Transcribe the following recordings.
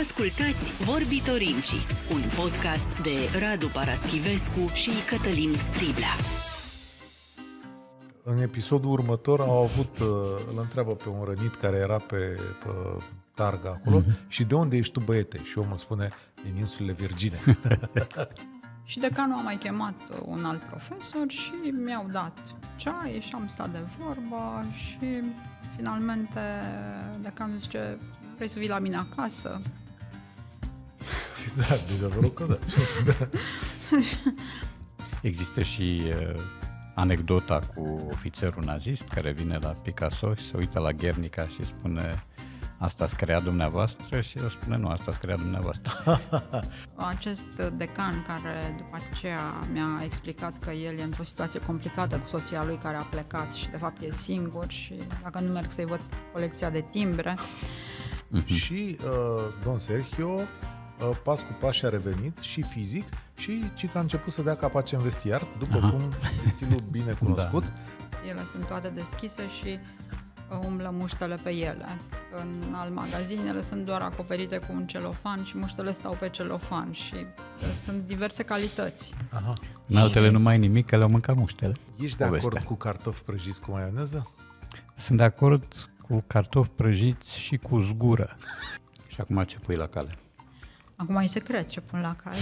Ascultați Vorbitorinci, un podcast de Radu Paraschivescu și Cătălin Striblea. În episodul următor au avut, uh, îl întreabă pe un rănit care era pe, pe targa acolo mm-hmm. și de unde ești tu băiete? Și omul spune, din insulele Virgine. Și decanul a mai chemat uh, un alt profesor și mi-au dat ceai și am stat de vorbă și finalmente decanul zice, vrei să vii la mine acasă? Da, dezavărul că da. da. Există și uh, anecdota cu ofițerul nazist care vine la Picasso și se uită la Guernica și spune asta s-a creat dumneavoastră și el spune nu, asta s-a creat dumneavoastră. Acest decan care după aceea mi-a explicat că el e într-o situație complicată cu soția lui care a plecat și de fapt e singur și dacă nu merg să-i văd colecția de timbre. Mhm. Și uh, Don Sergio Uh, pas cu pas și-a revenit și fizic și ci că a început să dea capace în vestiar, după Aha. cum e stilul bine da. cunoscut. da. Ele sunt toate deschise și uh, umblă muștele pe ele. În al ele sunt doar acoperite cu un celofan și muștele stau pe celofan și uh, sunt diverse calități. Aha. În altele nu mai nimic, că le-au mâncat muștele. Ești de Povestea. acord cu cartofi prăjiți cu maioneză? Sunt de acord cu cartofi prăjiți și cu zgură. și acum ce pui la cale? Acum e secret ce pun la cale.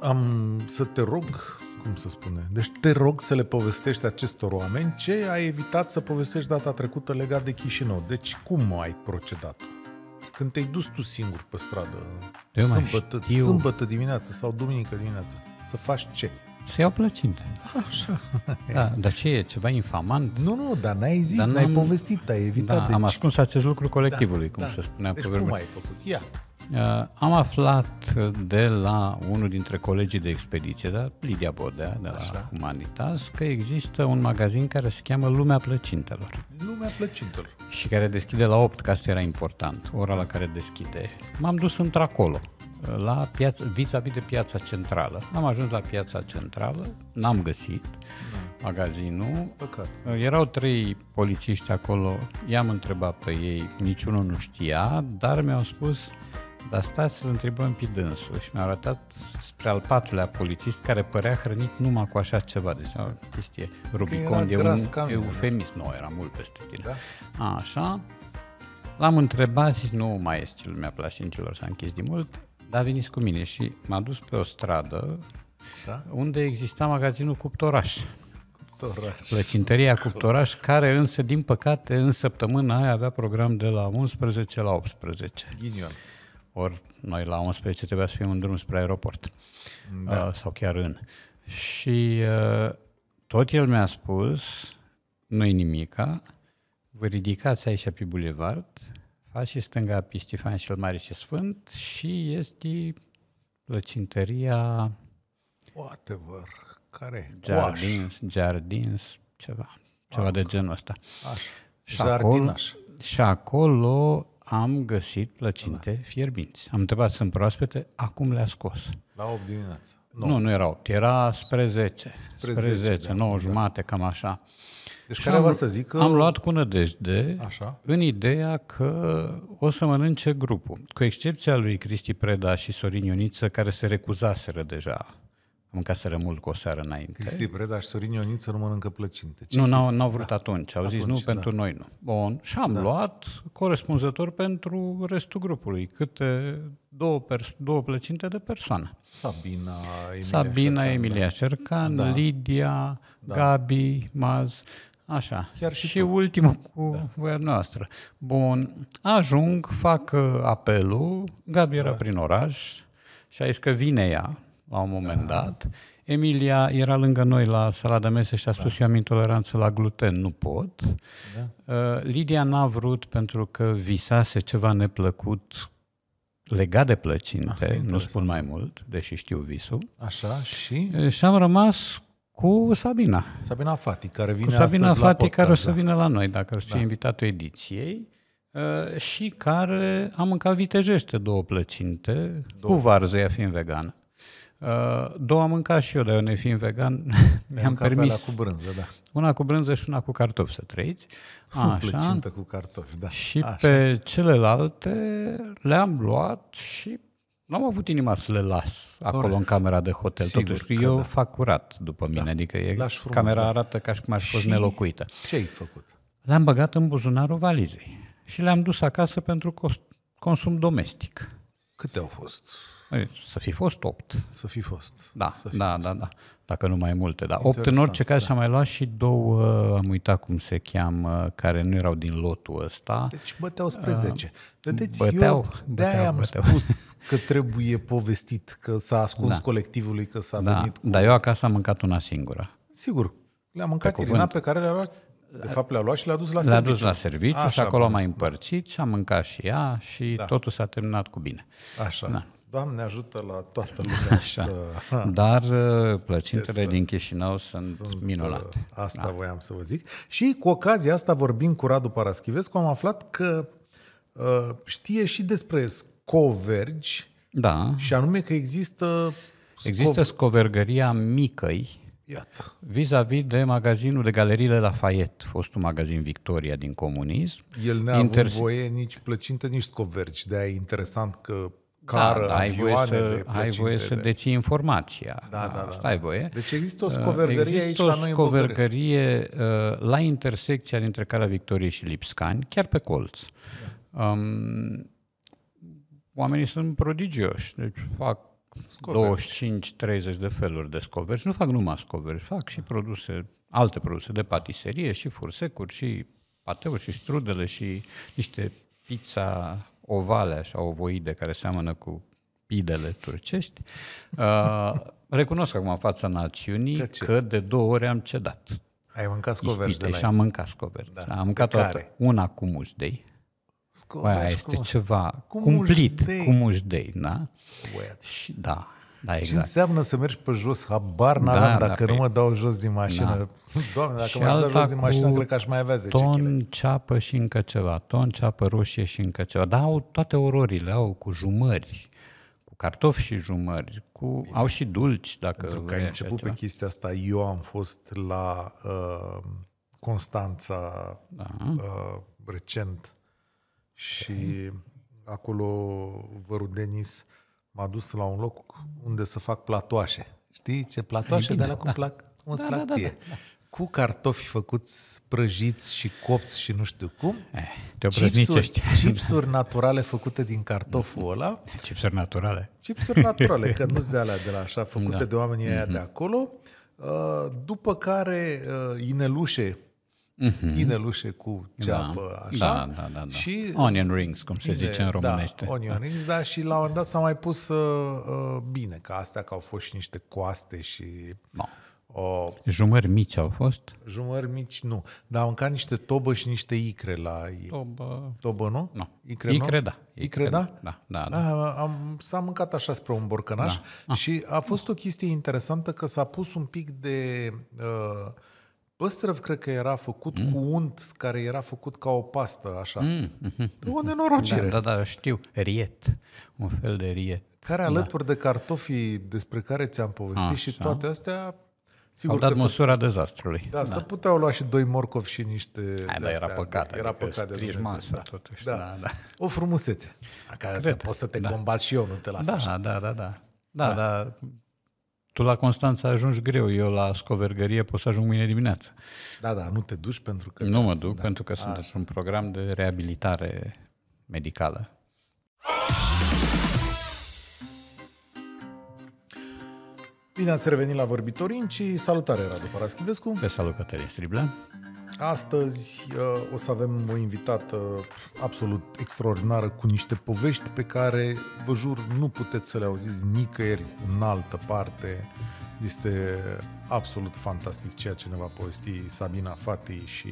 Am să te rog, cum să spune, deci te rog să le povestești acestor oameni ce ai evitat să povestești data trecută legat de Chișinău. Deci cum ai procedat? Când te-ai dus tu singur pe stradă, sâmbătă, sâmbătă dimineață sau duminică dimineață, să faci ce? Se iau plăcinte. Așa. Da, dar ce e? Ceva infamant? Nu, nu, dar n-ai zis, dar n ai nu... povestit, ai evitat. Da, deci... am ascuns acest lucru da, colectivului, da, cum da. se spunea deci cum ai făcut? Ia. Uh, am aflat de la unul dintre colegii de expediție, da, Lidia Bodea, de la Așa. Humanitas, că există un magazin care se cheamă Lumea Plăcintelor. Lumea Plăcintelor. Și care deschide la 8, că asta era important, ora la care deschide. M-am dus într-acolo la piața vis-a-vis de piața centrală. Am ajuns la piața centrală, n-am găsit da. magazinul. Păcat. Erau trei polițiști acolo, i-am întrebat pe ei, niciunul nu știa, dar mi-au spus, dar stați să-l întrebăm pe dânsul. Și mi-a arătat spre al patrulea polițist care părea hrănit numai cu așa ceva. Deci o chestie Rubicon, de un eufemism. Nu, era mult peste tine. Da? A, așa. L-am întrebat și nu mai este lumea plașincilor, s-a închis de mult. Da, veniți cu mine și m-a dus pe o stradă da? unde exista magazinul Cuptoraș. Cuptoraș. Plăcintăria Cuptoraș, care însă, din păcate, în săptămâna aia avea program de la 11 la 18. Ghinion. Ori noi la 11 trebuia să fim în drum spre aeroport. Da. Uh, sau chiar în. Și uh, tot el mi-a spus, nu-i nimica, vă ridicați aici pe bulevard, a și stânga pe Ștefan cel Mare și Sfânt și este plăcintăria... Whatever, care? Jardins, Jardins, ceva, ceva Anc. de genul ăsta. Și acolo, și acolo am găsit plăcinte da. fierbinți. Am întrebat, sunt proaspete, acum le-a scos. La 8 dimineața. Nu, Nu, nu era 8, era spre 10, spre, spre 10, 10 9 jumate, da. cam așa. Deci care va să zic că... Am luat cu nădejde Așa. în ideea că o să mănânce grupul. Cu excepția lui Cristi Preda și Sorin Ioniță, care se recuzaseră deja mâncaseră mult cu o seară înainte. Cristi Preda și Sorin Ioniță nu mănâncă plăcinte. Ce nu, n-au, n-au vrut da. atunci. Au atunci, zis nu, da. pentru noi nu. Bun. Și am da. luat corespunzător pentru restul grupului. Câte două, pers- două plăcinte de persoană. Sabina, Emilia Sabina, Cercan, Emilia Cercan, da. da. Lidia, da. Gabi, Maz. Așa. Chiar și și ultimul da. cu da. voia noastră. Bun, ajung, fac uh, apelul, Gabi era da. prin oraș și a zis că vine ea la un moment da. dat. Emilia era lângă noi la sala de mese și a da. spus da. eu am intoleranță la gluten, nu pot. Da. Uh, Lidia n-a vrut pentru că visase ceva neplăcut legat de plăcinte, ah, nu spun mai mult, deși știu visul. Așa, și? Și am rămas cu Sabina. Sabina Fati, care vine cu Sabina Fati, la podcast, care o să vină la noi, dacă o să da. invitatul ediției, uh, și care a mâncat vitejește două plăcinte, două. cu varză, ea fiind vegană. Uh, două am mâncat și eu, dar eu ne fiind vegan, mi-am permis... cu brânză, da. Una cu brânză și una cu cartofi să trăiți. Așa. cu cartofi, da. Și Așa. pe celelalte le-am luat și nu am avut inima să le las acolo Corect. în camera de hotel. Sigur Totuși, eu da. fac curat după da. mine, da. adică e, frumos, camera da. arată ca și cum ar fi fost și nelocuită. Ce ai făcut? Le-am băgat în buzunarul valizei și le-am dus acasă pentru cost- consum domestic. Câte au fost? Să fi fost opt. Să fi fost. Da, fi da, fost. da, da dacă nu mai multe. Dar opt în orice caz da. și-am mai luat și două, am uitat cum se cheamă, care nu erau din lotul ăsta. Deci băteau spre uh, 10. Vedeți, băteau, eu de-aia am băteau. spus că trebuie povestit, că s-a ascuns da. colectivului, că s-a da. venit cu... Dar eu acasă am mâncat una singură. Sigur, le-a mâncat pe Irina pe care le-a luat de fapt le-a luat și le-a dus la le-a dus la serviciu Așa, și acolo am mai împărțit și am mâncat și ea și da. totul s-a terminat cu bine. Așa. Da. Doamne ajută la toată lumea Așa. să... Dar uh, plăcintele din Chișinău sunt, sunt uh, minunate. Asta da. voiam să vă zic. Și cu ocazia asta vorbim cu Radu Paraschivescu, am aflat că uh, știe și despre scovergi da. și anume că există... Scov... Există scovergăria Micăi, Iată. Vis-a-vis de magazinul de galeriile Lafayette, fostul magazin Victoria din comunism. El n-a Inter... avut voie nici plăcintă, nici scovergi. de e interesant că cară, da, da, ai voie să, ai voie să deții informația. Da, da, da, Stai da. voie. Deci există o uh, scovergărie există aici o la noi scovergărie uh, la intersecția dintre Calea Victoriei și Lipscani, chiar pe colț. Da. Um, oamenii sunt prodigioși, deci fac 25-30 de feluri de scoveri. Nu fac numai scoveri, fac și produse, alte produse de patiserie, și fursecuri, și pateuri, și strudele, și niște pizza ovale, așa, ovoide, care seamănă cu pidele turcești. Uh, recunosc acum fața națiunii că, că de două ori am cedat. Ai mâncat scoveri de la și am mâncat scoveri. Da. Am mâncat toată. Una cu mușdei. Scoveri, Aia este scoveri. ceva cu cumplit mușdei. cu mușdei. Da? Și da, da, exact. Ce înseamnă să mergi pe jos? Habar n-am, da, dacă da, nu mă păi, dau jos din mașină. Da. Doamne, dacă mă dau jos din mașină, cred că aș mai avea 10 ton, kg. ceapă și încă ceva, ton, ceapă roșie și încă ceva. Dar au toate ororile, au cu jumări, cu cartofi și jumări, cu, au și dulci. Dacă Pentru că ai început pe chestia asta, eu am fost la uh, Constanța da. uh, recent și acolo vărul Denis m-a dus la un loc unde să fac platoașe. Știi ce platoașe de la cum da. plac? Cum da, plac da, da, da, da. Cu cartofi făcuți prăjiți și copți și nu știu cum. Eh, te Cipsuri, cipsuri naturale făcute din cartoful mm. ăla. Cipsuri naturale. Cipsuri naturale, că nu-s de alea de la așa, făcute da. de oamenii mm-hmm. aia de mhm. acolo. Uh, după care uh, inelușe mm-hmm. inelușe cu ceapă, da. așa. Da, da, da, da. Și onion rings, cum se zice în da, românește. Da, onion rings, da, și la un moment dat s-a mai pus uh, uh, bine, că astea că au fost și niște coaste și... No. Da. O... Jumări mici au fost? Jumări mici nu, dar am mâncat niște tobă și niște icre la Tobă... Tobă nu? No. Icre, icre nu? da. Icre, icre da? Da, da. da. A, da. ah, am, s-a mâncat așa spre un borcănaș da. ah. și a fost o chestie interesantă că s-a pus un pic de... Uh, Păstrăv cred că era făcut mm. cu unt care era făcut ca o pastă, așa. Mm. O nenorocire. Da, da, da, știu. Riet. Un fel de riet. Care da. alături da. de cartofii despre care ți-am povestit A, și așa. toate astea... Sigur Au dat că măsura se... dezastrului. Da, da, să puteau lua și doi morcovi și niște... Hai, da, era păcat. Era adică păcat de masa, da. totuși. Da. da, da. O frumusețe. Ca poți să te da. combați și eu, nu te las da, așa. Da, da, da. Da, da. da tu la Constanța ajungi greu, eu la Scovergărie pot să ajung mâine dimineață. Da, da, nu te duci pentru că... Nu mă duc da. pentru că sunt așa. un program de reabilitare medicală. Bine ați revenit la Vorbitorinci. Salutare, Radu Paraschivescu. Pe salut, Cătălin Striblea. Astăzi uh, o să avem o invitată absolut extraordinară cu niște povești pe care, vă jur, nu puteți să le auziți nicăieri în altă parte. Este absolut fantastic ceea ce ne va povesti Sabina Fati și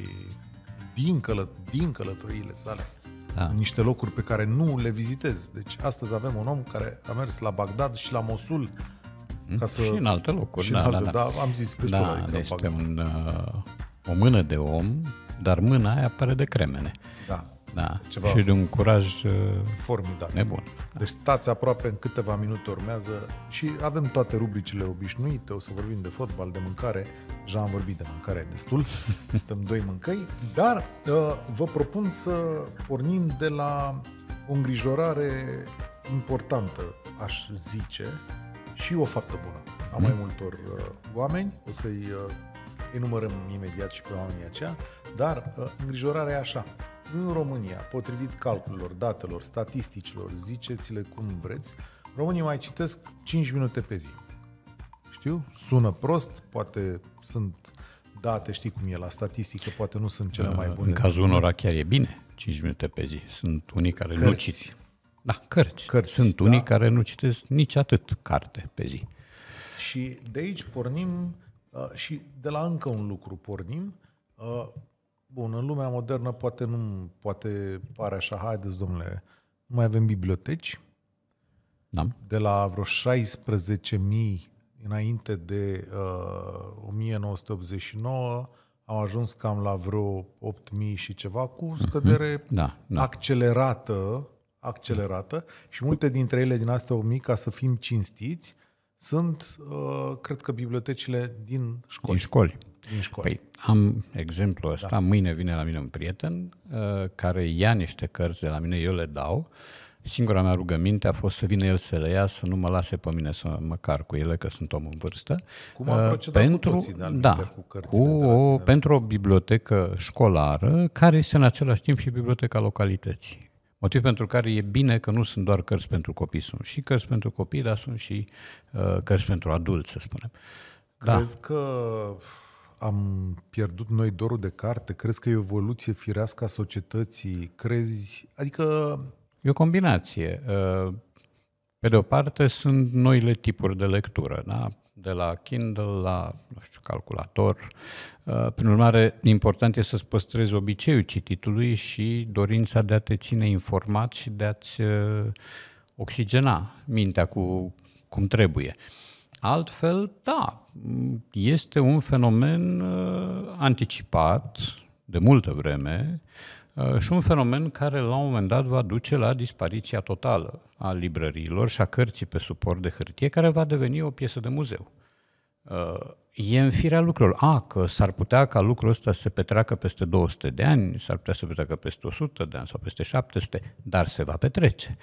din, călă, din călătoriile sale da. niște locuri pe care nu le vizitez. Deci astăzi avem un om care a mers la Bagdad și la Mosul ca mm, să... Și în alte locuri. Și da, în alte, da, da. da, am zis da, că da, deci un uh, o mână de om, dar mâna aia pare de cremene. Da. Da. Ceva și de un curaj uh, formidabil. Nebun. Deci stați aproape în câteva minute urmează și avem toate rubricile obișnuite. O să vorbim de fotbal, de mâncare. Deja am vorbit de mâncare destul. Suntem doi mâncăi. Dar uh, vă propun să pornim de la o îngrijorare importantă, aș zice, și o faptă bună a mai hmm? multor uh, oameni. O să-i enumărăm imediat și pe oamenii aceia, dar uh, îngrijorarea e așa. În România, potrivit calculelor, datelor, statisticilor, ziceți-le cum vreți, românii mai citesc 5 minute pe zi. Știu, sună prost, poate sunt date, știi cum e la statistică, poate nu sunt cele mai uh, bune. În cazul unora chiar e bine, 5 minute pe zi. Sunt unii care cărți. nu citesc. Da, cărți. cărți sunt da. unii care nu citesc nici atât carte pe zi. Și de aici pornim Uh, și de la încă un lucru pornim. Uh, bun, în lumea modernă poate nu poate pare așa, haideți domnule, nu mai avem biblioteci. Da. De la vreo 16.000 înainte de uh, 1989 am ajuns cam la vreo 8.000 și ceva, cu mhm. scădere mm-hmm. da, da. accelerată accelerată și multe dintre ele din astea 8.000, ca să fim cinstiți, sunt, uh, cred că, bibliotecile din școli. Din școli. Din școli. Păi, am exemplu ăsta. Da. Mâine vine la mine un prieten uh, care ia niște cărți de la mine, eu le dau. Singura mea rugăminte a fost să vină el să le ia, să nu mă lase pe mine să mă car cu ele, că sunt om în vârstă. Cum a uh, procedat pentru, cu toții, da, cu cărțile cu o, Pentru o bibliotecă școlară, care este în același timp și biblioteca localității. Motiv pentru care e bine că nu sunt doar cărți pentru copii, sunt și cărți pentru copii, dar sunt și uh, cărți pentru adulți, să spunem. Da. Crezi că am pierdut noi dorul de carte? Crezi că e o evoluție firească a societății? Crezi, adică... E o combinație. Uh, pe de o parte sunt noile tipuri de lectură. Da? de la Kindle la, nu știu, calculator. Uh, prin urmare, important este să-ți păstrezi obiceiul cititului și dorința de a te ține informat și de a-ți uh, oxigena mintea cu cum trebuie. Altfel, da, este un fenomen uh, anticipat de multă vreme, uh, Uh, și un fenomen care la un moment dat va duce la dispariția totală a librăriilor și a cărții pe suport de hârtie, care va deveni o piesă de muzeu. Uh, e în firea lucrurilor. A, că s-ar putea ca lucrul ăsta să se petreacă peste 200 de ani, s-ar putea să se petreacă peste 100 de ani sau peste 700, dar se va petrece.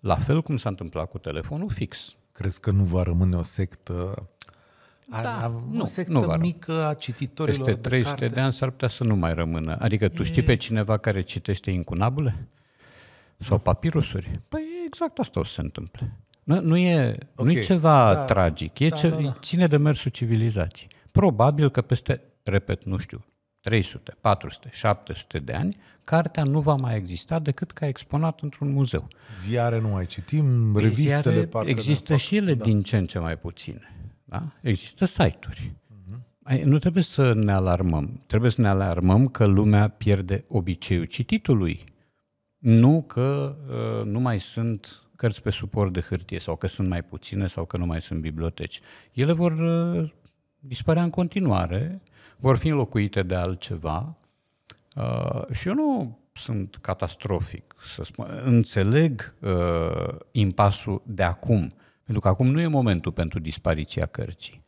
La fel cum s-a întâmplat cu telefonul fix. Crezi că nu va rămâne o sectă da. a, nu, o sectă nu mică a cititorilor Peste 300 de, carte. de ani s-ar putea să nu mai rămână. Adică tu e... știi pe cineva care citește incunabule? Sau papirusuri? Păi exact asta o să se întâmple. Nu, nu, e, okay. nu e ceva da. tragic, e da, ce, da, da. ține de mersul civilizației. Probabil că peste, repet, nu știu, 300, 400, 700 de ani, cartea nu va mai exista decât ca exponat într-un muzeu. Ziare nu mai citim, păi revistele Există și ele da. din ce în ce mai puține. Da? Există site-uri. Uh-huh. Nu trebuie să ne alarmăm. Trebuie să ne alarmăm că lumea pierde obiceiul cititului. Nu că uh, nu mai sunt cărți pe suport de hârtie sau că sunt mai puține sau că nu mai sunt biblioteci. Ele vor uh, dispărea în continuare, vor fi înlocuite de altceva uh, și eu nu sunt catastrofic, să spun. Înțeleg uh, impasul de acum. Pentru că acum nu e momentul pentru dispariția cărții.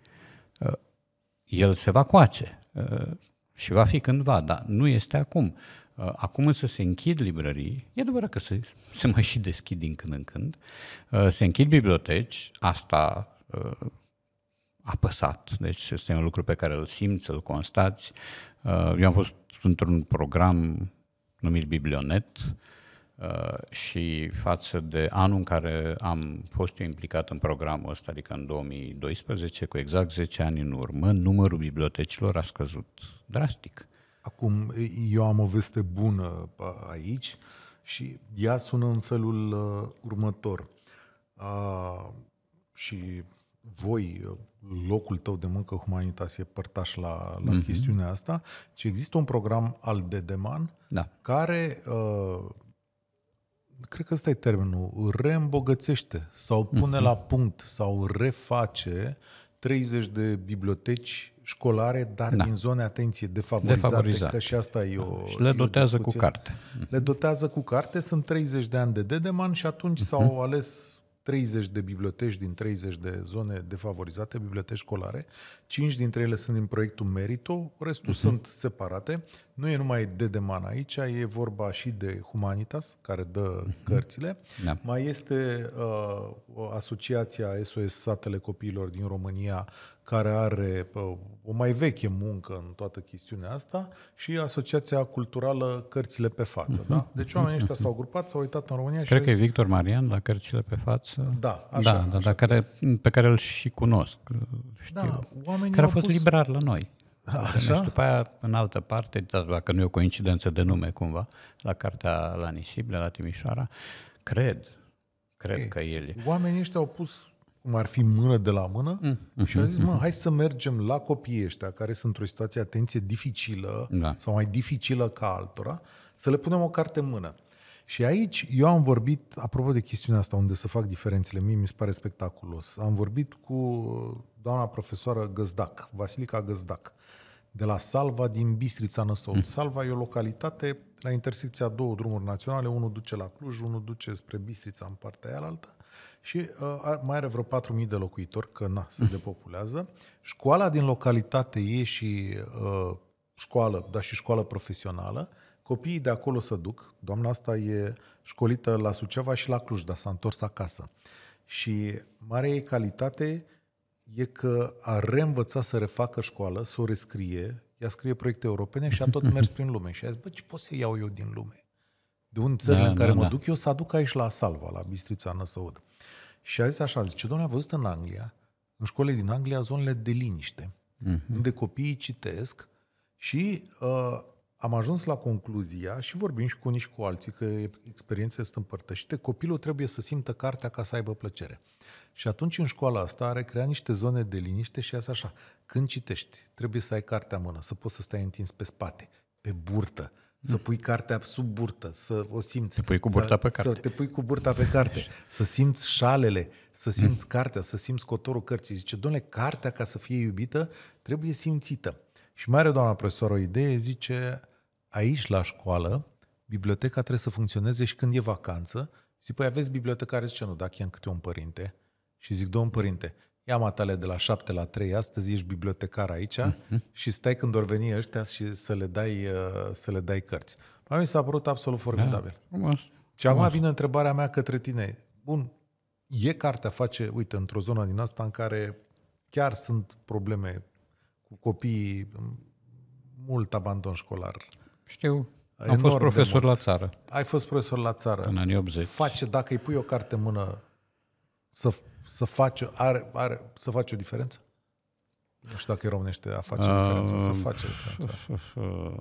Uh, el se va coace uh, și va fi cândva, dar nu este acum. Uh, acum însă se închid librării, e adevărat că se, se mai și deschid din când în când, se închid biblioteci, asta apăsat, deci este un lucru pe care îl simți, îl constați. Eu am fost într-un program numit Biblionet, uh, Uh, și față de anul în care am fost eu implicat în programul ăsta, adică în 2012, cu exact 10 ani în urmă, numărul bibliotecilor a scăzut drastic. Acum, eu am o veste bună uh, aici și ea sună în felul uh, următor. A, și voi, locul tău de muncă, Humanitas, e părtaș la, la mm-hmm. chestiunea asta, ci există un program al Dedeman da. care uh, cred că ăsta e termenul, reîmbogățește sau pune uh-huh. la punct sau reface 30 de biblioteci școlare, dar da. din zone, atenție, defavorizate, defavorizate, că și asta e da. o Și le dotează o cu carte. Le dotează cu carte, sunt 30 de ani de Dedeman și atunci uh-huh. s-au ales 30 de biblioteci din 30 de zone defavorizate, biblioteci școlare, 5 dintre ele sunt din proiectul Merito, restul uh-huh. sunt separate. Nu e numai de deman aici, e vorba și de Humanitas, care dă uh-huh. cărțile. Da. Mai este uh, Asociația SOS Satele Copiilor din România, care are o mai veche muncă în toată chestiunea asta, și Asociația Culturală Cărțile pe Față. Uh-huh. Da? Deci oamenii ăștia s-au grupat, s-au uitat în România și Cred că e Victor Marian la Cărțile pe Față. Da, așa. Da, da așa, da, așa. Care, pe care îl și cunosc. Știu, da, oamenii care a fost pus... librar la noi. Așa? Și deci după aia, în altă parte, dacă nu e o coincidență de nume cumva, la cartea la Nisible, la Timișoara, cred, cred Ei, că el e. Oamenii ăștia au pus cum ar fi mână de la mână mm. Mm-hmm. și a zis, mă, hai să mergem la copiii ăștia care sunt într-o situație, atenție, dificilă da. sau mai dificilă ca altora, să le punem o carte în mână. Și aici eu am vorbit, apropo de chestiunea asta unde să fac diferențele, mie mi se pare spectaculos, am vorbit cu doamna profesoară Găzdac, Vasilica Găzdac, de la Salva din Bistrița Năsol. Mm. Salva e o localitate la intersecția două drumuri naționale, unul duce la Cluj, unul duce spre Bistrița în partea aia altă și uh, mai are vreo 4.000 de locuitori, că na, se mm. depopulează. Școala din localitate e și uh, școală, dar și școală profesională. Copiii de acolo se duc. Doamna asta e școlită la Suceava și la Cluj, dar s-a întors acasă. Și marea ei calitate e că a reînvățat să refacă școală, să o rescrie, ea scrie proiecte europene și a tot mers prin lume. Și a zis, bă, ce pot să iau eu din lume? de un țările da, în care da, mă da. duc eu să aduc aici la Salva, la Bistrița Năsăud. Și a zis așa, zice, domnule, a văzut în Anglia, în școlile din Anglia, zonele de liniște, uh-huh. unde copiii citesc și uh, am ajuns la concluzia și vorbim și cu unii și cu alții că experiențele sunt împărtășite, copilul trebuie să simtă cartea ca să aibă plăcere. Și atunci în școala asta are crea niște zone de liniște și asta așa, când citești, trebuie să ai cartea în mână, să poți să stai întins pe spate, pe burtă, să pui cartea sub burtă, să o simți. Te pui cu burta să, pe carte. Să te pui cu burta pe carte, să simți șalele, să mm. simți cartea, să simți cotorul cărții. Zice, domnule, cartea ca să fie iubită trebuie simțită. Și mai are doamna profesoară o idee, zice, aici la școală, biblioteca trebuie să funcționeze și când e vacanță. Zic, păi aveți bibliotecare? Zice, nu, dacă e în câte un părinte. Și zic, domn părinte, ia matale de la 7 la 3, astăzi ești bibliotecar aici mm și stai când or veni ăștia și să le dai, uh, să le dai cărți. Păi mi s-a părut absolut formidabil. Da, frumos. Și acum vine întrebarea mea către tine. Bun, e cartea face, uite, într-o zonă din asta în care chiar sunt probleme cu copiii, mult abandon școlar. Știu. Am fost profesor la țară. Ai fost profesor la țară. În anii 80. Face, dacă îi pui o carte în mână, să să faci, are, are, să faci o diferență? Nu știu dacă e românește a face diferență, uh, să face diferența. Uh, uh,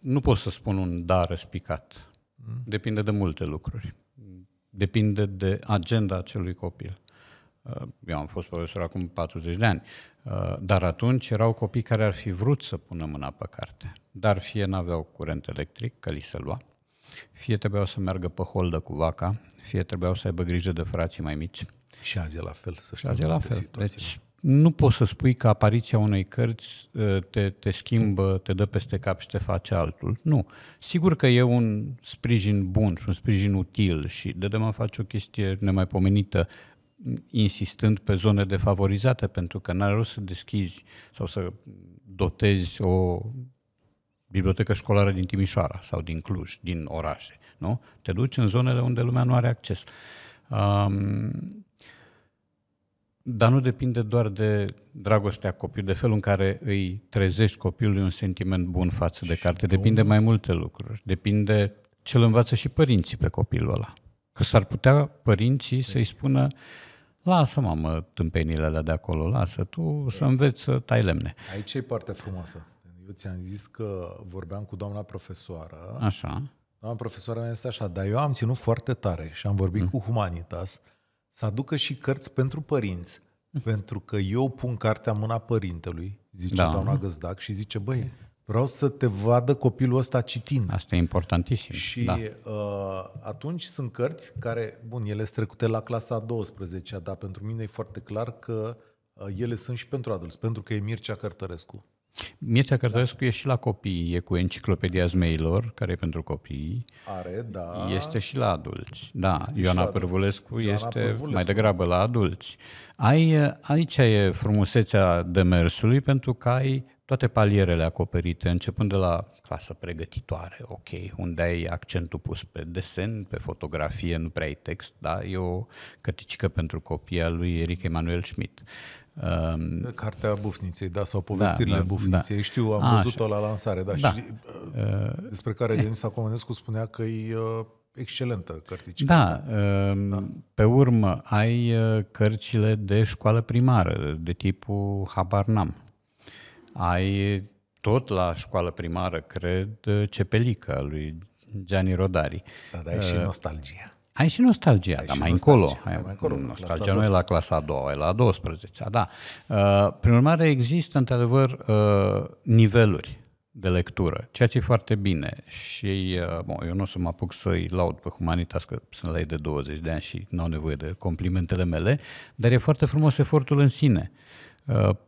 nu pot să spun un da răspicat. Depinde de multe lucruri. Depinde de agenda acelui copil. Eu am fost profesor acum 40 de ani, dar atunci erau copii care ar fi vrut să pună mâna pe carte, dar fie n-aveau curent electric, că li se lua, fie trebuiau să meargă pe holdă cu vaca, fie trebuiau să aibă grijă de frații mai mici, și azi e la fel, să știu. Azi e la fel. Situație. Deci nu poți să spui că apariția unei cărți uh, te, te schimbă, te dă peste cap și te face altul. Nu. Sigur că e un sprijin bun și un sprijin util și de mă face o chestie nemaipomenită insistând pe zone defavorizate, pentru că n-are rost să deschizi sau să dotezi o bibliotecă școlară din Timișoara sau din Cluj, din orașe. Nu? Te duci în zonele unde lumea nu are acces. Um, dar nu depinde doar de dragostea copilului, de felul în care îi trezești copilului un sentiment bun față de carte. Depinde mai multe lucruri. Depinde ce îl învață și părinții pe copilul ăla. Că s-ar putea părinții să-i spună lasă mamă tâmpenile alea de acolo, lasă tu să înveți să tai lemne. Aici e partea frumoasă. Eu ți-am zis că vorbeam cu doamna profesoară. Așa. Doamna profesoară mi-a zis așa, dar eu am ținut foarte tare și am vorbit mm. cu Humanitas să aducă și cărți pentru părinți, pentru că eu pun cartea în mâna părintelui, zice da. doamna Găzdac, și zice, băi, mm. vreau să te vadă copilul ăsta citind. Asta e importantisim. Și da. uh, atunci sunt cărți care, bun, ele sunt trecute la clasa 12 dar pentru mine e foarte clar că uh, ele sunt și pentru adulți, pentru că e Mircea Cărtărescu. Mircea Cărtărescu da. e și la copii, e cu Enciclopedia Zmeilor, care e pentru copii. Are, da. Este și la adulți, da. Este Ioana Părvulescu Ioana este Părvulescu. mai degrabă la adulți. Ai, aici e frumusețea demersului, pentru că ai toate palierele acoperite, începând de la clasă pregătitoare, ok, unde ai accentul pus pe desen, pe fotografie, nu prea ai text, da, e o cărticică pentru copii a lui Eric Emanuel Schmidt. Um, Cartea bufniței, da, sau povestirile da, da, bufniței. Da. Știu, am văzut-o la lansare, da, da. și uh, despre care uh, Denisa Comănescu spunea că e uh, excelentă cărticica da, asta. Uh, da, pe urmă ai eh, cărțile de școală primară, de tipul Habar n-am. Ai tot la școală primară, cred, Cepelica lui Gianni Rodari. Da, dar ai și nostalgia. Ai și nostalgia, ai dar și mai, nostalgia, încolo, mai încolo. Mm, nostalgia nu e la clasa a doua, e la a 12 da. Uh, prin urmare, există într-adevăr uh, niveluri de lectură, ceea ce e foarte bine. Și uh, bon, eu nu o să mă apuc să-i laud pe Humanitas, că sunt la ei de 20 de ani și nu au nevoie de complimentele mele, dar e foarte frumos efortul în sine.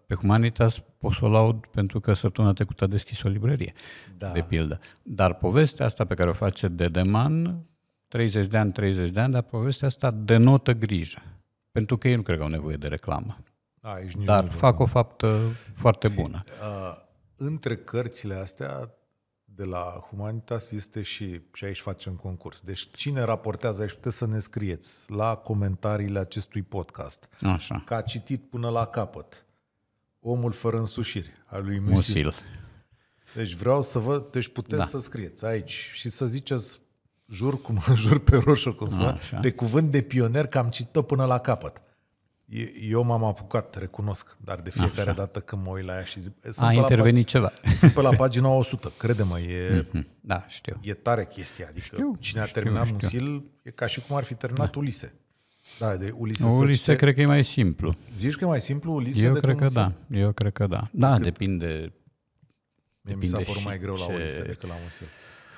pe Humanitas pot să o laud pentru că săptămâna trecută a deschis o librărie, da. de pildă. Dar povestea asta pe care o face Dedeman 30 de ani, 30 de ani, dar povestea asta denotă grijă. Pentru că ei nu cred că au nevoie de reclamă. A, da, dar fac o faptă foarte bună. Uh, între cărțile astea de la Humanitas este și, și aici facem concurs. Deci cine raportează aici puteți să ne scrieți la comentariile acestui podcast. Așa. Că a citit până la capăt Omul fără însușiri a lui Musil. Musil. Deci vreau să vă, deci puteți da. să scrieți aici și să ziceți jur cum jur pe roșu, cum spun, pe cuvânt de pionier că am citit-o până la capăt. Eu m-am apucat, recunosc, dar de fiecare Așa. dată când mă uit la ea și zic... A intervenit pag- ceva. Sunt pe la pagina 100, crede-mă, e, mhm. da, știu. e tare chestia. Adică știu, cine a terminat știu, Musil e ca și cum ar fi terminat da. Ulise. Da, de Ulise, Ulise cite... cred că e mai simplu. Zici că e mai simplu Ulise Eu cred că Musil? da, eu cred că da. Da, Cât? depinde... Mie depinde mi s-a părut mai greu ce... la Ulise decât la Musil.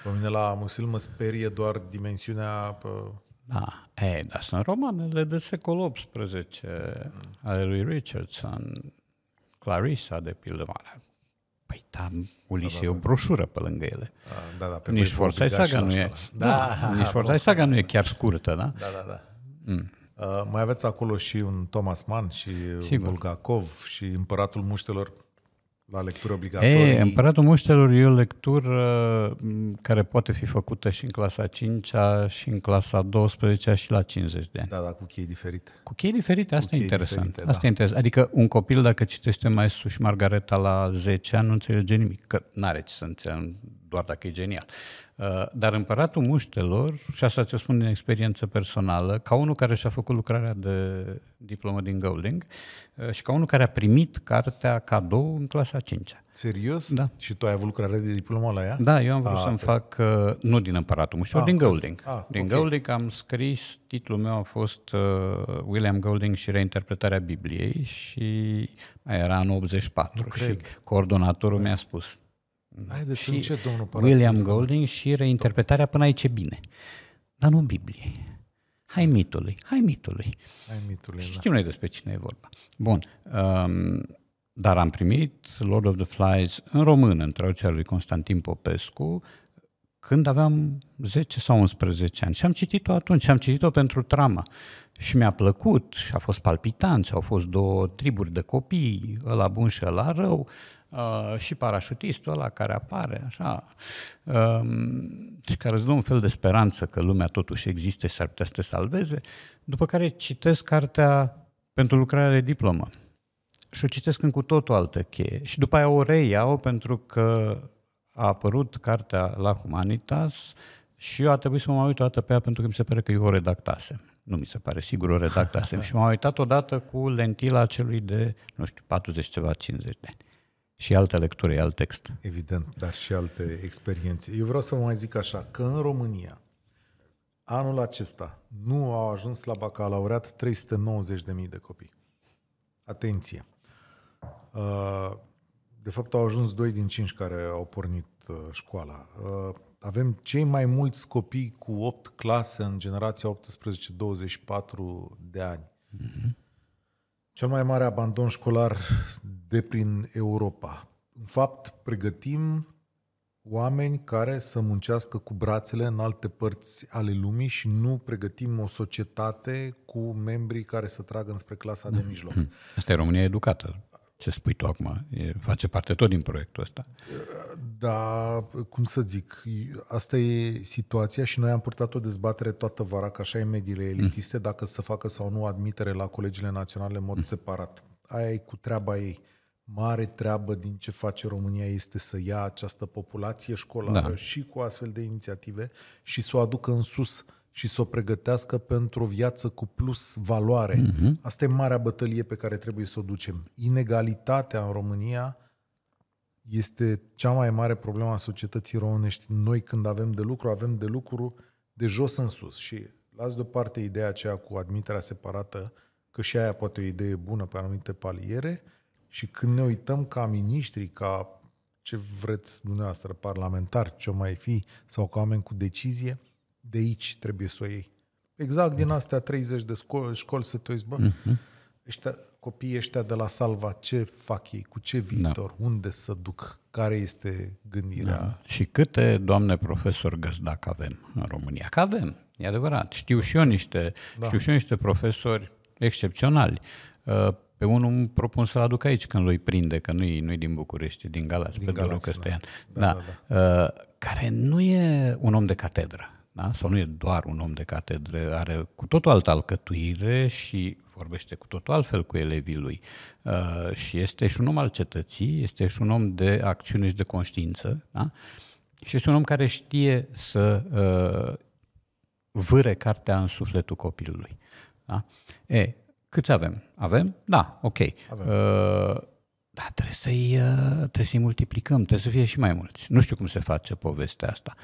Pe mine la Musil mă sperie doar dimensiunea... Pe... Da, e, dar sunt romanele de secol XVIII ale lui Richardson, Clarissa, de pildă. Păi da, Ulise da, da, da. e o broșură pe lângă ele. Da, da, pe Nici Forța Saga nu e. Da, da, Nici da, Forța da, Saga nu da, e chiar scurtă, da? Da, da, da. Mm. Uh, mai aveți acolo și un Thomas Mann și Sigur. Bulgakov și Împăratul Muștelor la lectură obligatorie? Ei, Împăratul Muștelor e o lectură care poate fi făcută și în clasa 5 și în clasa 12 și la 50 de ani. Da, da, cu chei diferite. Cu chei diferite, asta cu e interesant. Diferite, asta da. e interesant. Adică un copil dacă citește mai sus Margareta la 10 ani nu înțelege nimic, că n-are ce să înțeleagă doar dacă e genial. Uh, dar împăratul muștelor, și asta ți-o spun din experiență personală, ca unul care și-a făcut lucrarea de diplomă din Golding, Eh, și ca unul care a primit cartea cadou în clasa 5 Serios? Da. Și tu ai avut lucrare de diplomă la ea? Da, eu am vrut a, ah, să-mi fac, eh, nu din Împăratul Mușor, din Golding. Ah, din okay. Ah, Golding am scris, titlul meu a fost uh, William Golding și reinterpretarea Bibliei și era în 84 nu și cred. coordonatorul da. mi-a spus. Haideți și încet, domnul William Golding și reinterpretarea până aici e bine, dar nu Bibliei. Hai mitului, hai mitului. Hai mitului și da. știm da. noi despre cine e vorba. Bun, um, dar am primit Lord of the Flies în român, în traducerea lui Constantin Popescu, când aveam 10 sau 11 ani. Și am citit-o atunci, am citit-o pentru trama. Și mi-a plăcut, și a fost palpitant, și au fost două triburi de copii, ăla bun și ăla rău, uh, și parașutistul ăla care apare, așa, uh, și care îți dă un fel de speranță că lumea totuși există și s-ar putea să te salveze, după care citesc cartea pentru lucrarea de diplomă. Și o citesc în cu totul altă cheie. Și după aia o reiau pentru că a apărut cartea la Humanitas și eu a trebuit să mă mai uit o dată pe ea pentru că mi se pare că eu o redactasem. Nu mi se pare, sigur o redactasem. și m-am uitat odată cu lentila celui de, nu știu, 40 ceva, 50 de ani și alte lecturi, alt text. Evident, dar și alte experiențe. Eu vreau să vă mai zic așa, că în România, anul acesta, nu au ajuns la bacalaureat 390.000 de copii. Atenție! Uh, de fapt, au ajuns 2 din 5 care au pornit uh, școala. Uh, avem cei mai mulți copii cu 8 clase în generația 18-24 de ani. Mm-hmm. Cel mai mare abandon școlar de prin Europa. În fapt, pregătim oameni care să muncească cu brațele în alte părți ale lumii și nu pregătim o societate cu membrii care să tragă înspre clasa de mijloc. Asta e România educată ce spui tu acum, e, face parte tot din proiectul ăsta. Da, cum să zic, asta e situația și noi am purtat o dezbatere toată vara, că așa e mediile mm. elitiste, mm. dacă să facă sau nu admitere la colegiile naționale în mod mm. separat. Aia e cu treaba ei. Mare treabă din ce face România este să ia această populație școlară da. și cu astfel de inițiative și să o aducă în sus și să o pregătească pentru o viață cu plus valoare. Mm-hmm. Asta e marea bătălie pe care trebuie să o ducem. Inegalitatea în România este cea mai mare problemă a societății românești. Noi când avem de lucru, avem de lucru de jos în sus și las deoparte ideea aceea cu admiterea separată, că și aia poate o idee bună pe anumite paliere și când ne uităm ca miniștri, ca ce vreți dumneavoastră, parlamentar, ce mai fi, sau ca oameni cu decizie, de aici trebuie să o iei. Exact din astea 30 de școli, școli să te uiți, bă, uh-huh. ăștia, copiii ăștia de la Salva, ce fac ei, cu ce viitor, da. unde să duc, care este gândirea. Da. Și câte, doamne profesori găzdac avem în România? Că avem, e adevărat. Știu și eu niște, da. știu și eu niște profesori excepționali. Uh, pe unul îmi propun să-l aduc aici când îl prinde, că nu-i, nu i din București, din Galați, din pe Galați, Luca da. Da, da, da. Da. Uh, care nu e un om de catedră da? sau nu e doar un om de catedră, are cu totul altă alcătuire și vorbește cu totul altfel cu elevii lui. Uh, și este și un om al cetății, este și un om de acțiune și de conștiință, da? și este un om care știe să uh, vâre cartea în sufletul copilului. Da? E, câți avem? Avem? Da, ok. Avem. Uh, dar trebuie să-i, uh, trebuie să-i multiplicăm, trebuie să fie și mai mulți. Nu știu cum se face povestea asta.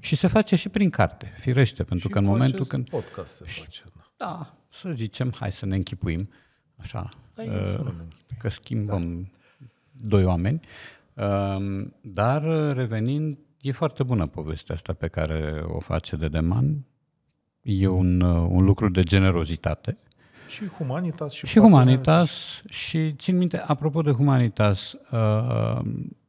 Și se face și prin carte, firește, pentru și că în momentul când... podcast se și, face. Da. da, să zicem, hai să ne închipuim, așa, hai uh, să ne uh, că schimbăm da. doi oameni. Um, uh, dar revenind, e foarte bună povestea asta pe care o face de Deman. E un, uh, un lucru de generozitate și Humanitas. Și, și Humanitas. Și țin minte, apropo de Humanitas, uh, uh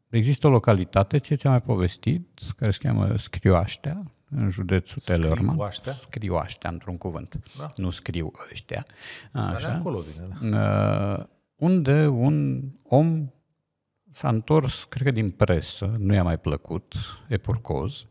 există o localitate, ție ți-am mai povestit, care se cheamă Scrioaștea, în județul Teleorman. Scrioaștea? Scrioaștea, într-un cuvânt. Da. Nu scriu ăștia. Așa. Dar acolo vine, da. Uh, unde un om s-a întors, cred că din presă, nu i-a mai plăcut, e purcoz,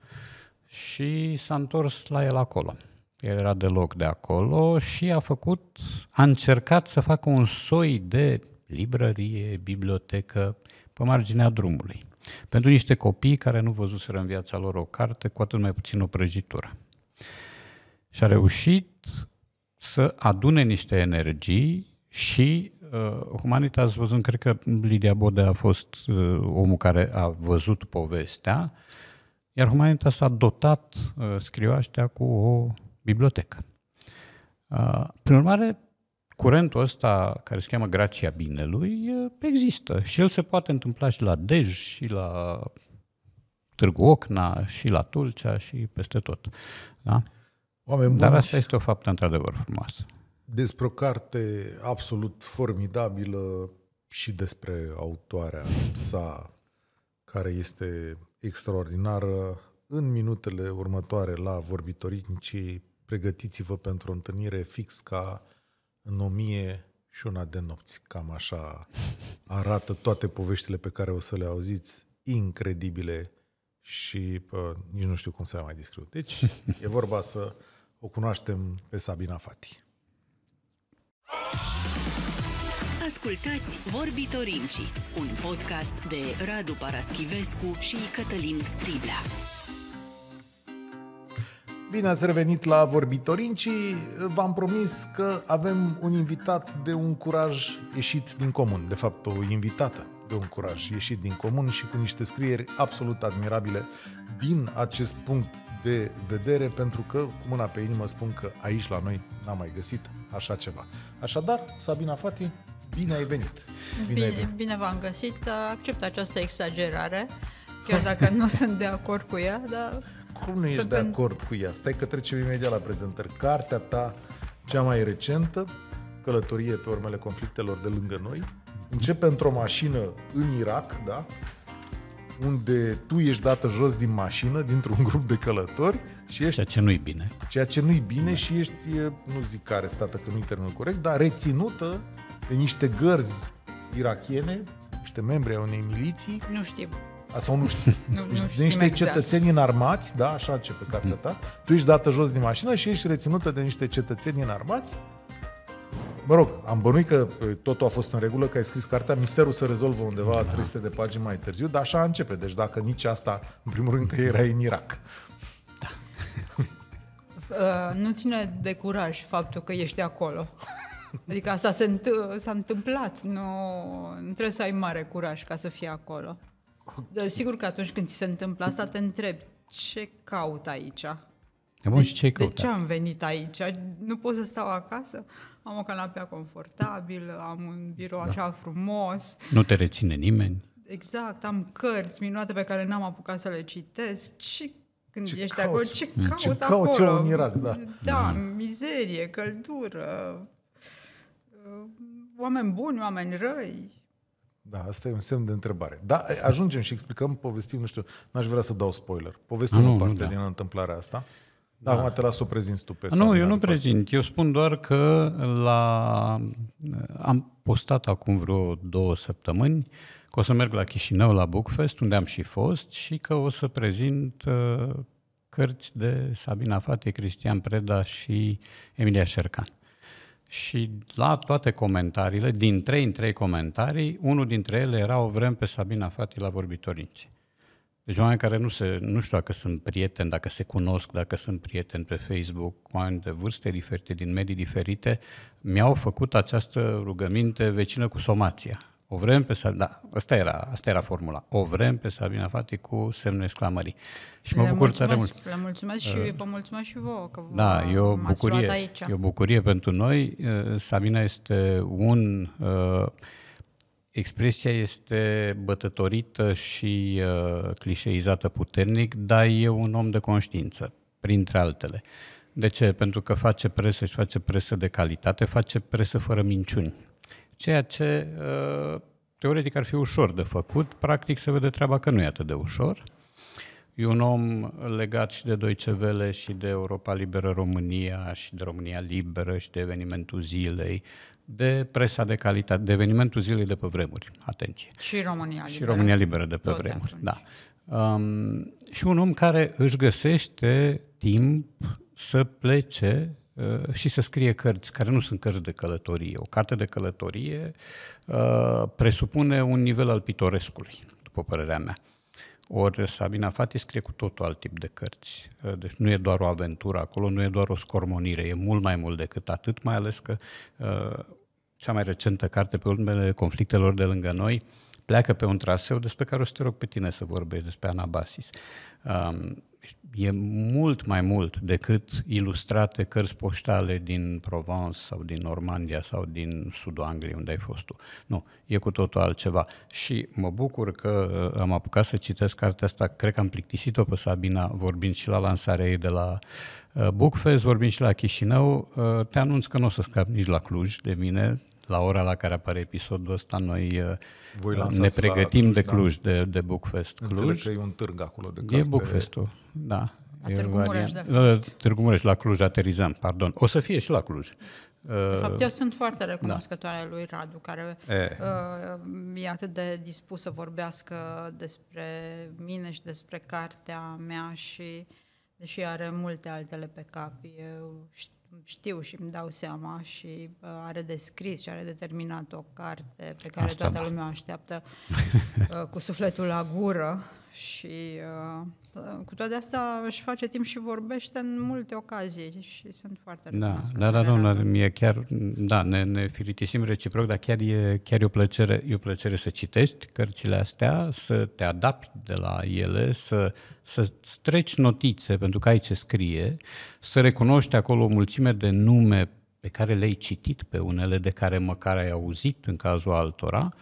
și s-a întors la el acolo el era deloc de acolo și a făcut, a încercat să facă un soi de librărie, bibliotecă pe marginea drumului. Pentru niște copii care nu văzuseră în viața lor o carte, cu atât mai puțin o prăjitură. Și a reușit să adune niște energii și uh, Humanitas, văzând, cred că Lidia Bode a fost uh, omul care a văzut povestea, iar Humanitas a dotat uh, scrioaștea cu o bibliotecă. Uh, prin urmare, curentul ăsta care se cheamă grația binelui uh, există și el se poate întâmpla și la Dej și la Târgu Ocna și la Tulcea și peste tot. Da? Oameni Dar asta este o faptă într-adevăr frumoasă. Despre o carte absolut formidabilă și despre autoarea sa, care este extraordinară, în minutele următoare la vorbitorii pregătiți-vă pentru o întâlnire fix ca în o mie și una de nopți. Cam așa arată toate poveștile pe care o să le auziți, incredibile și pă, nici nu știu cum să le mai descriu. Deci e vorba să o cunoaștem pe Sabina Fati. Ascultați Vorbitorincii, un podcast de Radu Paraschivescu și Cătălin Striblea. Bine ați revenit la Vorbitorinci. V-am promis că avem un invitat de un curaj ieșit din comun, de fapt o invitată de un curaj ieșit din comun și cu niște scrieri absolut admirabile din acest punct de vedere, pentru că, cu mâna pe inimă, spun că aici la noi n-am mai găsit așa ceva. Așadar, Sabina Fati, bine ai venit! Bine, bine, ai venit. bine v-am găsit! Accept această exagerare, chiar dacă nu sunt de acord cu ea, dar cum nu ești de acord cu ea? Stai că trecem imediat la prezentări. Cartea ta, cea mai recentă, Călătorie pe urmele conflictelor de lângă noi, începe într-o mașină în Irak, da? unde tu ești dată jos din mașină, dintr-un grup de călători și ești... Ceea ce nu-i bine. Ceea ce nu-i bine da. și ești, nu zic care stată, că nu-i termenul corect, dar reținută de niște gărzi irachiene, niște membri ai unei miliții. Nu știm. Sau nu știu. nu, nu deci știm niște exact. cetățeni înarmați, da, așa ce pe cartea ta, tu ești dată jos din mașină și ești reținută de niște cetățeni înarmați. Mă rog, am bănuit că totul a fost în regulă, că ai scris cartea, misterul se rezolvă undeva da. 300 de pagini mai târziu, dar așa începe. Deci dacă nici asta, în primul rând că era în Irak. Da. uh, nu ține de curaj faptul că ești acolo. Adică asta s-a întâmplat, nu, nu trebuie să ai mare curaj ca să fii acolo. Da, Sigur că atunci când ți se întâmplă asta, te întrebi ce caut aici? Bun, și ce de, ce am venit aici? Nu pot să stau acasă? Am o canapea confortabilă, am un birou da. așa frumos. Nu te reține nimeni. Exact, am cărți minunate pe care n-am apucat să le citesc. Ce când ce ești cauți? acolo, mm, ce caut ce acolo? Cauți în Irak, da. Da, mm. mizerie, căldură, oameni buni, oameni răi. Da, asta e un semn de întrebare. Da, ajungem și explicăm, povestim, nu știu, n-aș vrea să dau spoiler. Povestim ah, nu, o parte nu, da. din întâmplarea asta. Da, da. acum te las să o prezint tu pe Nu, eu nu parte. prezint. Eu spun doar că la... am postat acum vreo două săptămâni că o să merg la Chișinău, la Bookfest, unde am și fost, și că o să prezint uh, cărți de Sabina Fate, Cristian Preda și Emilia Șercan. Și la toate comentariile, din trei în trei comentarii, unul dintre ele era o vrem pe Sabina Fati la vorbitorinții. Deci oameni care nu, se, nu știu dacă sunt prieteni, dacă se cunosc, dacă sunt prieteni pe Facebook, oameni de vârste diferite, din medii diferite, mi-au făcut această rugăminte vecină cu somația. O vrem pe Sabina, da, asta era, asta era formula. O vrem pe Sabina Fati cu semnul exclamării. Și mă le bucur tare mult. Le mulțumesc și uh. vă mulțumesc și vouă că vă Da, e o bucurie, aici. e o bucurie pentru noi. Uh, Sabina este un... Uh, expresia este bătătorită și clișeizată puternic, dar e un om de conștiință, printre altele. De ce? Pentru că face presă și face presă de calitate, face presă fără minciuni ceea ce uh, teoretic ar fi ușor de făcut, practic se vede treaba că nu e atât de ușor. E un om legat și de doi cevele și de Europa Liberă România și de România Liberă și de evenimentul zilei, de presa de calitate, de evenimentul zilei de pe vremuri, atenție. Și România Liberă. Și România Liberă de pe Tot vremuri, de da. Um, și un om care își găsește timp să plece Uh, și să scrie cărți care nu sunt cărți de călătorie. O carte de călătorie uh, presupune un nivel al pitorescului, după părerea mea. Ori Sabina Fati scrie cu totul alt tip de cărți. Uh, deci nu e doar o aventură acolo, nu e doar o scormonire, e mult mai mult decât atât, mai ales că cea mai recentă carte pe urmele conflictelor de lângă noi pleacă pe un traseu despre care o să te rog pe tine să vorbești, despre Anabasis. Um, e mult mai mult decât ilustrate cărți poștale din Provence sau din Normandia sau din sudul Angliei unde ai fost tu. Nu, e cu totul altceva. Și mă bucur că uh, am apucat să citesc cartea asta, cred că am plictisit-o pe Sabina vorbind și la lansarea ei de la uh, Bookfest, vorbind și la Chișinău. Uh, te anunț că nu o să scap nici la Cluj de mine, la ora la care apare episodul ăsta, noi uh, Voi ne pregătim la de Cluj, da? de, de Bookfest Cluj. Înțeleg că e un târg acolo de carte. E Bookfest-ul, da. La Târgu Mureș, de Târgu Mureș, la Cluj aterizăm, pardon. O să fie și la Cluj. De fapt, uh, eu sunt foarte recunoscătoare da. lui Radu, care e. Uh, e atât de dispus să vorbească despre mine și despre cartea mea și deși are multe altele pe cap, eu știu știu și îmi dau seama și are descris și are determinat o carte pe care Asta toată da. lumea o așteaptă cu sufletul la gură și uh, cu toate astea își face timp și vorbește în multe ocazii și sunt foarte Da, Da, da, da, da, mie chiar, da, ne, ne filitisim reciproc, dar chiar e, chiar e, o plăcere, e o plăcere să citești cărțile astea, să te adapti de la ele, să, să treci notițe pentru că ai ce scrie, să recunoști acolo o mulțime de nume pe care le-ai citit pe unele de care măcar ai auzit în cazul altora, uh,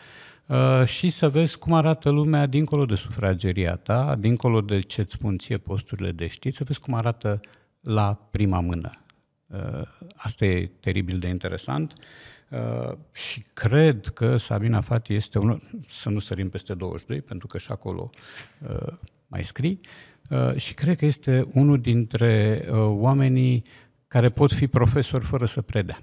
Uh, și să vezi cum arată lumea dincolo de sufrageria ta, dincolo de ce îți spun ție posturile de știți, să vezi cum arată la prima mână. Uh, asta e teribil de interesant uh, și cred că Sabina Fati este unul, să nu sărim peste 22, pentru că și acolo mai scrii, și cred că este unul dintre oamenii care pot fi profesori fără să predea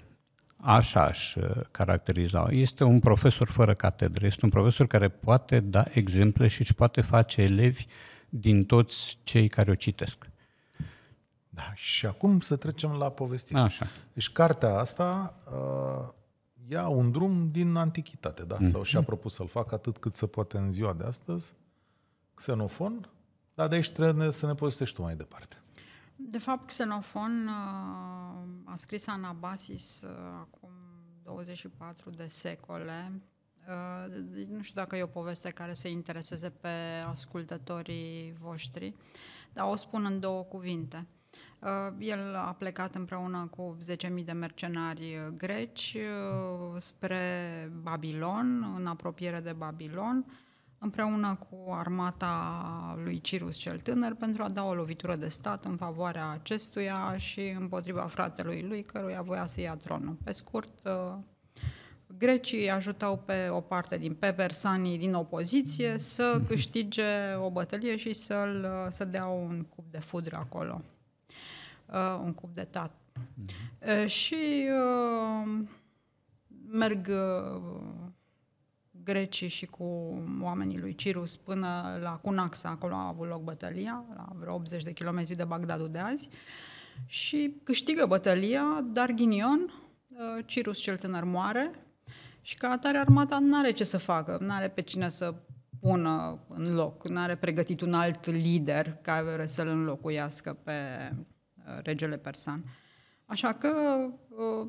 așa aș uh, caracteriza. Este un profesor fără catedră, este un profesor care poate da exemple și își poate face elevi din toți cei care o citesc. Da, și acum să trecem la povestire. Așa. Deci cartea asta uh, ia un drum din antichitate, da? Mm-hmm. Sau și-a propus să-l facă atât cât se poate în ziua de astăzi, Xenofon, dar de aici trebuie să ne povestești tu mai departe. De fapt, Xenofon uh, a scris Anabasis uh, acum 24 de secole. Uh, nu știu dacă e o poveste care să intereseze pe ascultătorii voștri, dar o spun în două cuvinte. El a plecat împreună cu 10.000 de mercenari greci spre Babilon, în apropiere de Babilon, împreună cu armata lui Cirus cel tânăr pentru a da o lovitură de stat în favoarea acestuia și împotriva fratelui lui, căruia voia să ia tronul. Pe scurt, uh, grecii ajutau pe o parte din peversanii din opoziție să câștige o bătălie și să-l, uh, să dea un cup de fudră acolo, uh, un cup de tat. Mm-hmm. Și merg grecii și cu oamenii lui Cirus până la Cunaxa, acolo a avut loc bătălia, la vreo 80 de kilometri de Bagdadul de azi, și câștigă bătălia, dar Ghinion, uh, Cirus cel tânăr moare și ca atare armata nu are ce să facă, nu are pe cine să pună în loc, nu are pregătit un alt lider care să-l înlocuiască pe uh, regele persan. Așa că uh,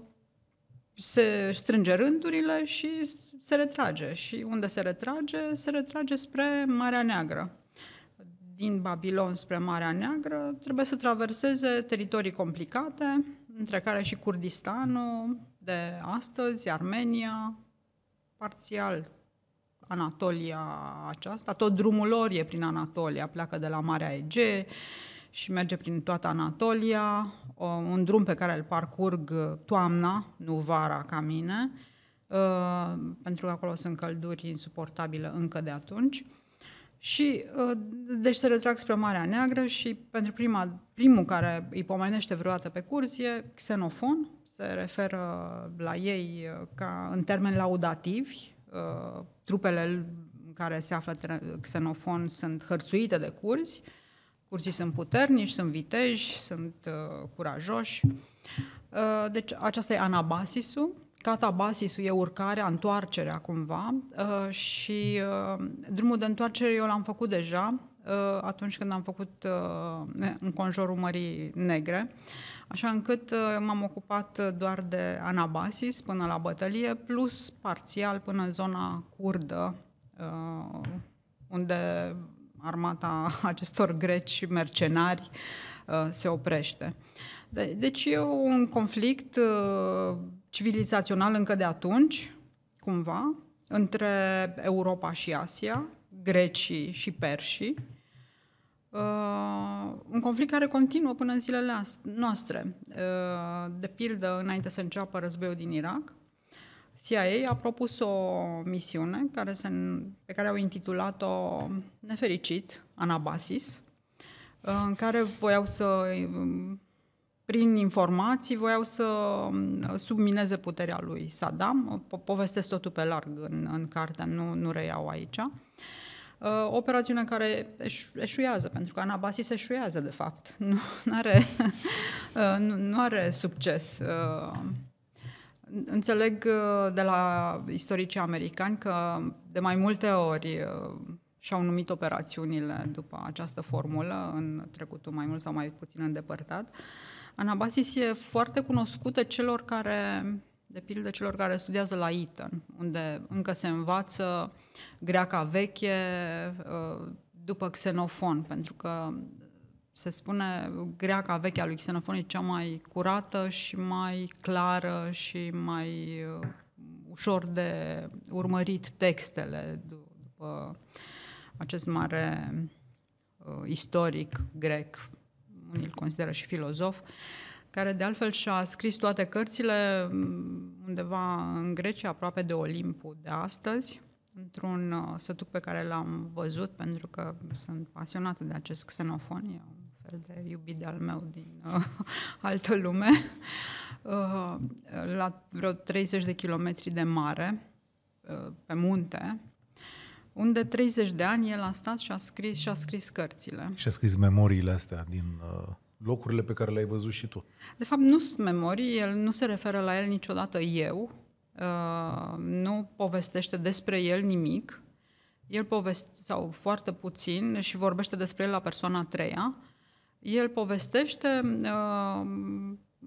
se strânge rândurile și se retrage. Și unde se retrage? Se retrage spre Marea Neagră. Din Babilon spre Marea Neagră trebuie să traverseze teritorii complicate, între care și Kurdistanul de astăzi, Armenia, parțial Anatolia aceasta. Tot drumul lor e prin Anatolia, pleacă de la Marea Egee, și merge prin toată Anatolia, un drum pe care îl parcurg uh, toamna, nu vara ca mine, uh, pentru că acolo sunt călduri insuportabile încă de atunci. Și uh, deci se retrag spre Marea Neagră și pentru prima, primul care îi pomenește vreodată pe curs e Xenofon, se referă la ei ca în termeni laudativi, trupele care se află Xenofon sunt hărțuite de curzi, Curții sunt puternici, sunt viteji, sunt uh, curajoși. Uh, deci aceasta e anabasisul. Catabasisul e urcarea, întoarcerea cumva uh, și uh, drumul de întoarcere eu l-am făcut deja uh, atunci când am făcut uh, în conjurul Mării Negre, așa încât uh, m-am ocupat doar de Anabasis până la bătălie, plus parțial până în zona curdă, uh, unde armata acestor greci mercenari uh, se oprește. Deci e un conflict uh, civilizațional încă de atunci, cumva, între Europa și Asia, grecii și perșii, Uh, un conflict care continuă până în zilele noastre. Uh, de pildă, înainte să înceapă războiul din Irak, CIA a propus o misiune care se, pe care au intitulat-o nefericit, Anabasis, în care voiau să, prin informații, voiau să submineze puterea lui Saddam. Po- povestesc totul pe larg în, în carte, nu, nu reiau aici. O uh, operațiune care eșuează, pentru că Anabasis eșuează, de fapt. Nu are, uh, nu, nu are succes. Uh, Înțeleg uh, de la istoricii americani că de mai multe ori uh, și-au numit operațiunile după această formulă în trecutul mai mult sau mai puțin îndepărtat. Anabasis e foarte cunoscută celor care, de pildă celor care studiază la Eton, unde încă se învață greaca veche uh, după xenofon, pentru că se spune, greaca veche a lui Xenofon e cea mai curată și mai clară și mai uh, ușor de urmărit textele după acest mare uh, istoric grec, unii îl consideră și filozof, care de altfel și-a scris toate cărțile mm, undeva în Grecia, aproape de Olimpul de astăzi, într-un uh, sătuc pe care l-am văzut, pentru că sunt pasionată de acest xenofon, e fel de iubit al meu din uh, altă lume, uh, la vreo 30 de kilometri de mare, uh, pe munte, unde 30 de ani el a stat și a scris și a scris cărțile. Și a scris memoriile astea din uh, locurile pe care le-ai văzut și tu. De fapt, nu sunt memorii, el nu se referă la el niciodată eu, uh, nu povestește despre el nimic, el povestește, sau foarte puțin, și vorbește despre el la persoana a treia, el povestește uh,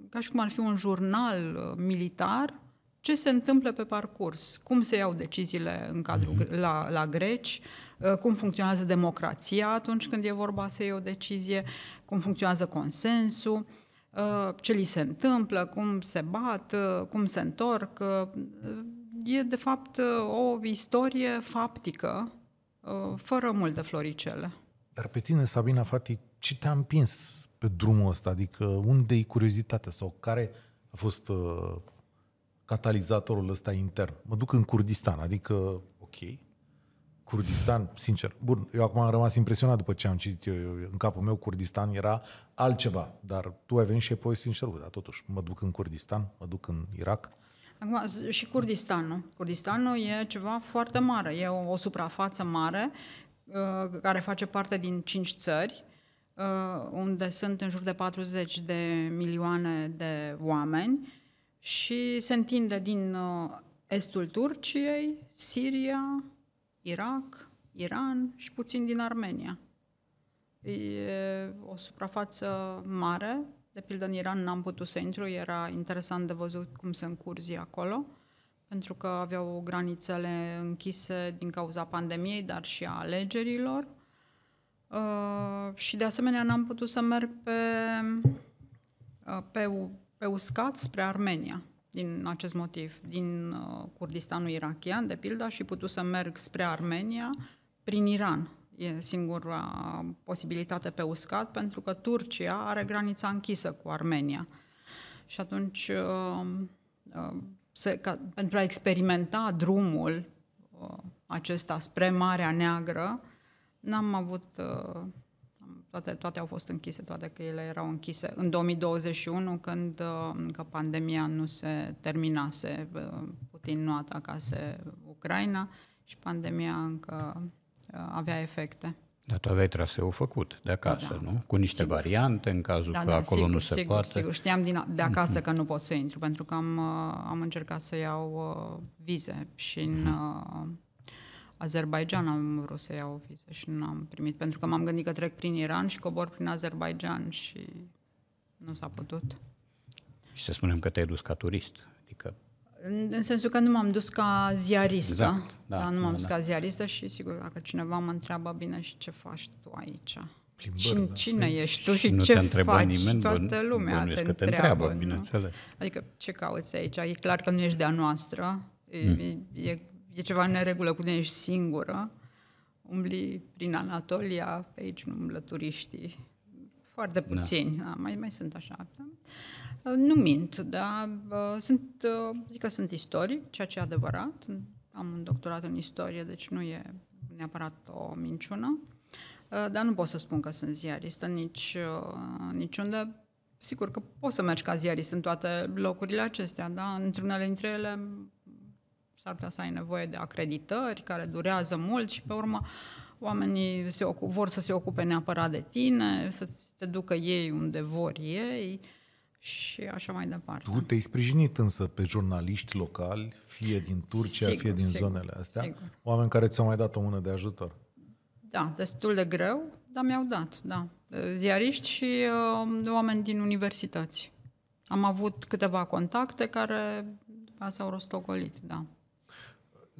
ca și cum ar fi un jurnal uh, militar ce se întâmplă pe parcurs, cum se iau deciziile în cadrul mhm. la, la greci, uh, cum funcționează democrația atunci când e vorba să iei o decizie, cum funcționează consensul, ce li se întâmplă, cum se bat, cum se întorc. E, de fapt, o istorie faptică, fără multe floricele. Dar pe tine, Sabina Fati, ce te-a împins pe drumul ăsta? Adică unde e curiozitatea sau care a fost uh, catalizatorul ăsta intern? Mă duc în Kurdistan, adică, ok, Kurdistan, sincer, bun, eu acum am rămas impresionat după ce am citit eu, eu în capul meu Kurdistan era altceva, dar tu ai venit și apoi sincer, dar totuși, mă duc în Kurdistan, mă duc în Irak. Acum, și Kurdistanul. Kurdistanul e ceva foarte mare, e o, o suprafață mare Uh, care face parte din cinci țări, uh, unde sunt în jur de 40 de milioane de oameni și se întinde din uh, estul Turciei, Siria, Irak, Iran și puțin din Armenia. E o suprafață mare, de pildă în Iran n-am putut să intru, era interesant de văzut cum sunt curzii acolo pentru că aveau granițele închise din cauza pandemiei, dar și a alegerilor. Uh, și de asemenea n-am putut să merg pe, uh, pe, pe uscat spre Armenia din acest motiv, din uh, Kurdistanul irachian, de pildă, și putut să merg spre Armenia prin Iran. E singura posibilitate pe uscat, pentru că Turcia are granița închisă cu Armenia. Și atunci uh, uh, să, ca, pentru a experimenta drumul uh, acesta spre Marea Neagră, n-am avut... Uh, toate, toate au fost închise, toate că ele erau închise în 2021, când uh, încă pandemia nu se terminase, uh, Putin nu atacase Ucraina și pandemia încă uh, avea efecte. Dar tu aveai traseul făcut de acasă, da. nu? Cu niște sigur. variante în cazul da, că da, acolo sigur, nu se sigur, poate. Sigur, știam din, de acasă mm-hmm. că nu pot să intru, pentru că am, uh, am încercat să iau uh, vize și în... Mm-hmm. Uh, Azerbaijan am vrut să iau vize și nu am primit, pentru că m-am gândit că trec prin Iran și cobor prin Azerbaijan și nu s-a putut. Și să spunem că te-ai dus ca turist, adică în, în sensul că nu m-am dus ca ziaristă. Exact, da, da, nu m-am da, dus da. ca ziaristă și sigur, dacă cineva mă întreabă bine și ce faci tu aici. Plimbări, cine, da. cine păi ești tu și, și nu ce te faci? Nimeni, Toată lumea te, te întreabă, întreabă bineînțeles. Adică ce cauți aici? E clar că nu ești de-a noastră. E, mm. e, e ceva în neregulă cu tine, ești singură. Umbli prin Anatolia, pe aici nu umblă turiștii. Foarte da. puțini. Da. Da, mai, mai sunt așa. Uh, nu mint, da. Uh, sunt, uh, zic că sunt istoric, ceea ce e adevărat. Am un doctorat în istorie, deci nu e neapărat o minciună. Dar nu pot să spun că sunt ziaristă nici, niciunde. Sigur că poți să mergi ca ziarist în toate locurile acestea, da? Într-unele dintre ele s-ar putea să ai nevoie de acreditări care durează mult și pe urmă oamenii se vor să se ocupe neapărat de tine, să te ducă ei unde vor ei. Uh, și așa mai departe. Tu te-ai sprijinit însă pe jurnaliști locali, fie din Turcia, sigur, fie din sigur, zonele astea, sigur. oameni care ți-au mai dat o mână de ajutor. Da, destul de greu, dar mi-au dat, da. Ziariști și uh, oameni din universități. Am avut câteva contacte care după s-au rostogolit, da.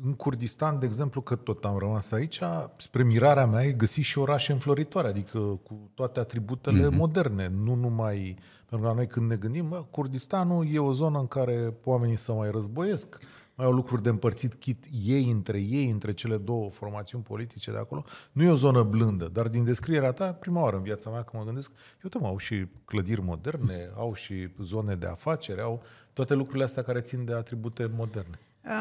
În Kurdistan, de exemplu, că tot am rămas aici, spre mirarea mea ai găsit și orașe înfloritoare, adică cu toate atributele mm-hmm. moderne, nu numai uh, pentru că la noi când ne gândim, mă, Kurdistanul e o zonă în care oamenii se mai războiesc, mai au lucruri de împărțit chit ei între ei, între cele două formațiuni politice de acolo. Nu e o zonă blândă, dar din descrierea ta, prima oară în viața mea, când mă gândesc, eu mă, au și clădiri moderne, au și zone de afaceri, au toate lucrurile astea care țin de atribute moderne.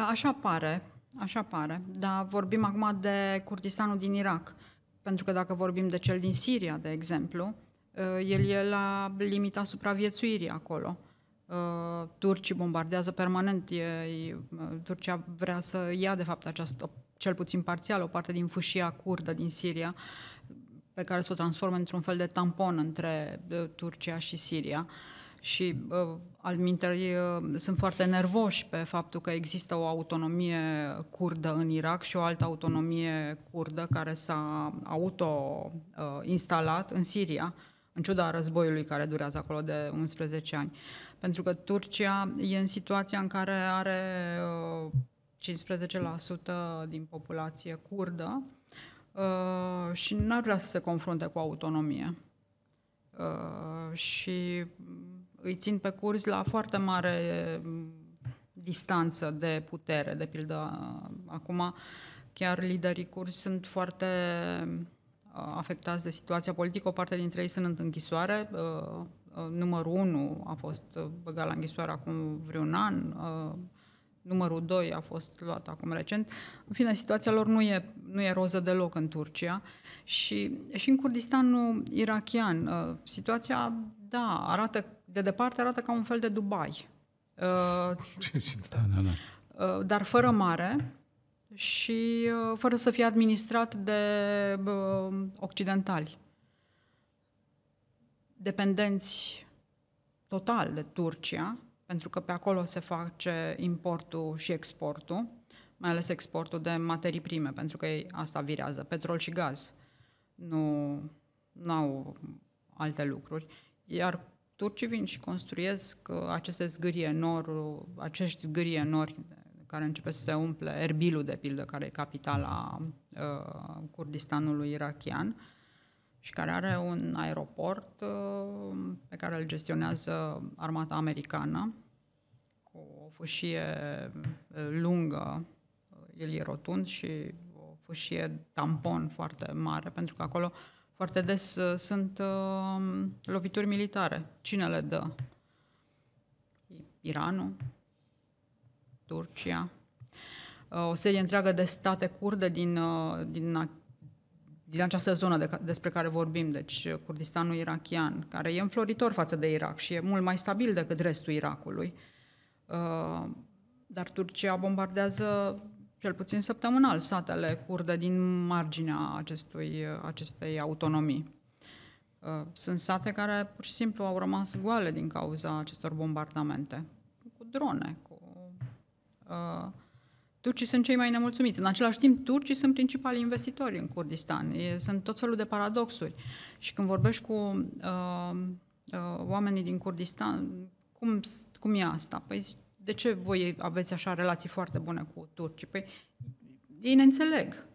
Așa pare, așa pare. Dar vorbim acum de Kurdistanul din Irak. Pentru că dacă vorbim de cel din Siria, de exemplu, Uh, el e la limita supraviețuirii acolo. Uh, turcii bombardează permanent. Uh, Turcia vrea să ia, de fapt, această, cel puțin parțial, o parte din fâșia curdă din Siria, pe care să o transformă într-un fel de tampon între Turcia și Siria. Și al minteri sunt foarte nervoși pe faptul că există o autonomie curdă în Irak și o altă autonomie curdă care s-a auto-instalat în Siria. Uh, în ciuda războiului care durează acolo de 11 ani. Pentru că Turcia e în situația în care are 15% uh, din populație curdă uh, și nu ar vrea să se confrunte cu autonomie. Uh, și îi țin pe curs la foarte mare mm, distanță de putere. De pildă, acum chiar liderii curs sunt foarte Uh, afectați de situația politică, o parte dintre ei sunt în închisoare. Uh, uh, numărul 1 a fost băgat la închisoare acum vreun an, numărul 2 a fost luat acum recent. În fine, situația lor nu e, nu e roză deloc în Turcia și, și în Kurdistanul irachian. Situația, da, arată, de departe arată ca un fel de Dubai. Da, da, da. Dar fără mare, și uh, fără să fie administrat de uh, occidentali, dependenți total de Turcia, pentru că pe acolo se face importul și exportul, mai ales exportul de materii prime, pentru că ei asta virează, petrol și gaz. Nu au alte lucruri. Iar turcii vin și construiesc uh, aceste zgârie nori, acești zgârie nori care începe să se umple, Erbilul, de pildă, care e capitala uh, Kurdistanului irachian și care are un aeroport uh, pe care îl gestionează armata americană cu o fâșie uh, lungă, uh, el e rotund și o fâșie tampon foarte mare, pentru că acolo foarte des uh, sunt uh, lovituri militare. Cine le dă? Iranul, Turcia, uh, o serie întreagă de state curde din, uh, din, din această zonă de, despre care vorbim, deci uh, Kurdistanul irachian, care e înfloritor față de Irak și e mult mai stabil decât restul Irakului. Dar Turcia bombardează cel puțin săptămânal satele curde din marginea acestui, acestei autonomii. Sunt sate care pur și simplu au rămas goale din cauza acestor bombardamente, cu drone, Uh, turcii sunt cei mai nemulțumiți. În același timp, turcii sunt principalii investitori în Kurdistan. E, sunt tot felul de paradoxuri. Și când vorbești cu uh, uh, oamenii din Kurdistan, cum, cum e asta? Păi de ce voi aveți așa relații foarte bune cu turcii? Păi ei ne înțeleg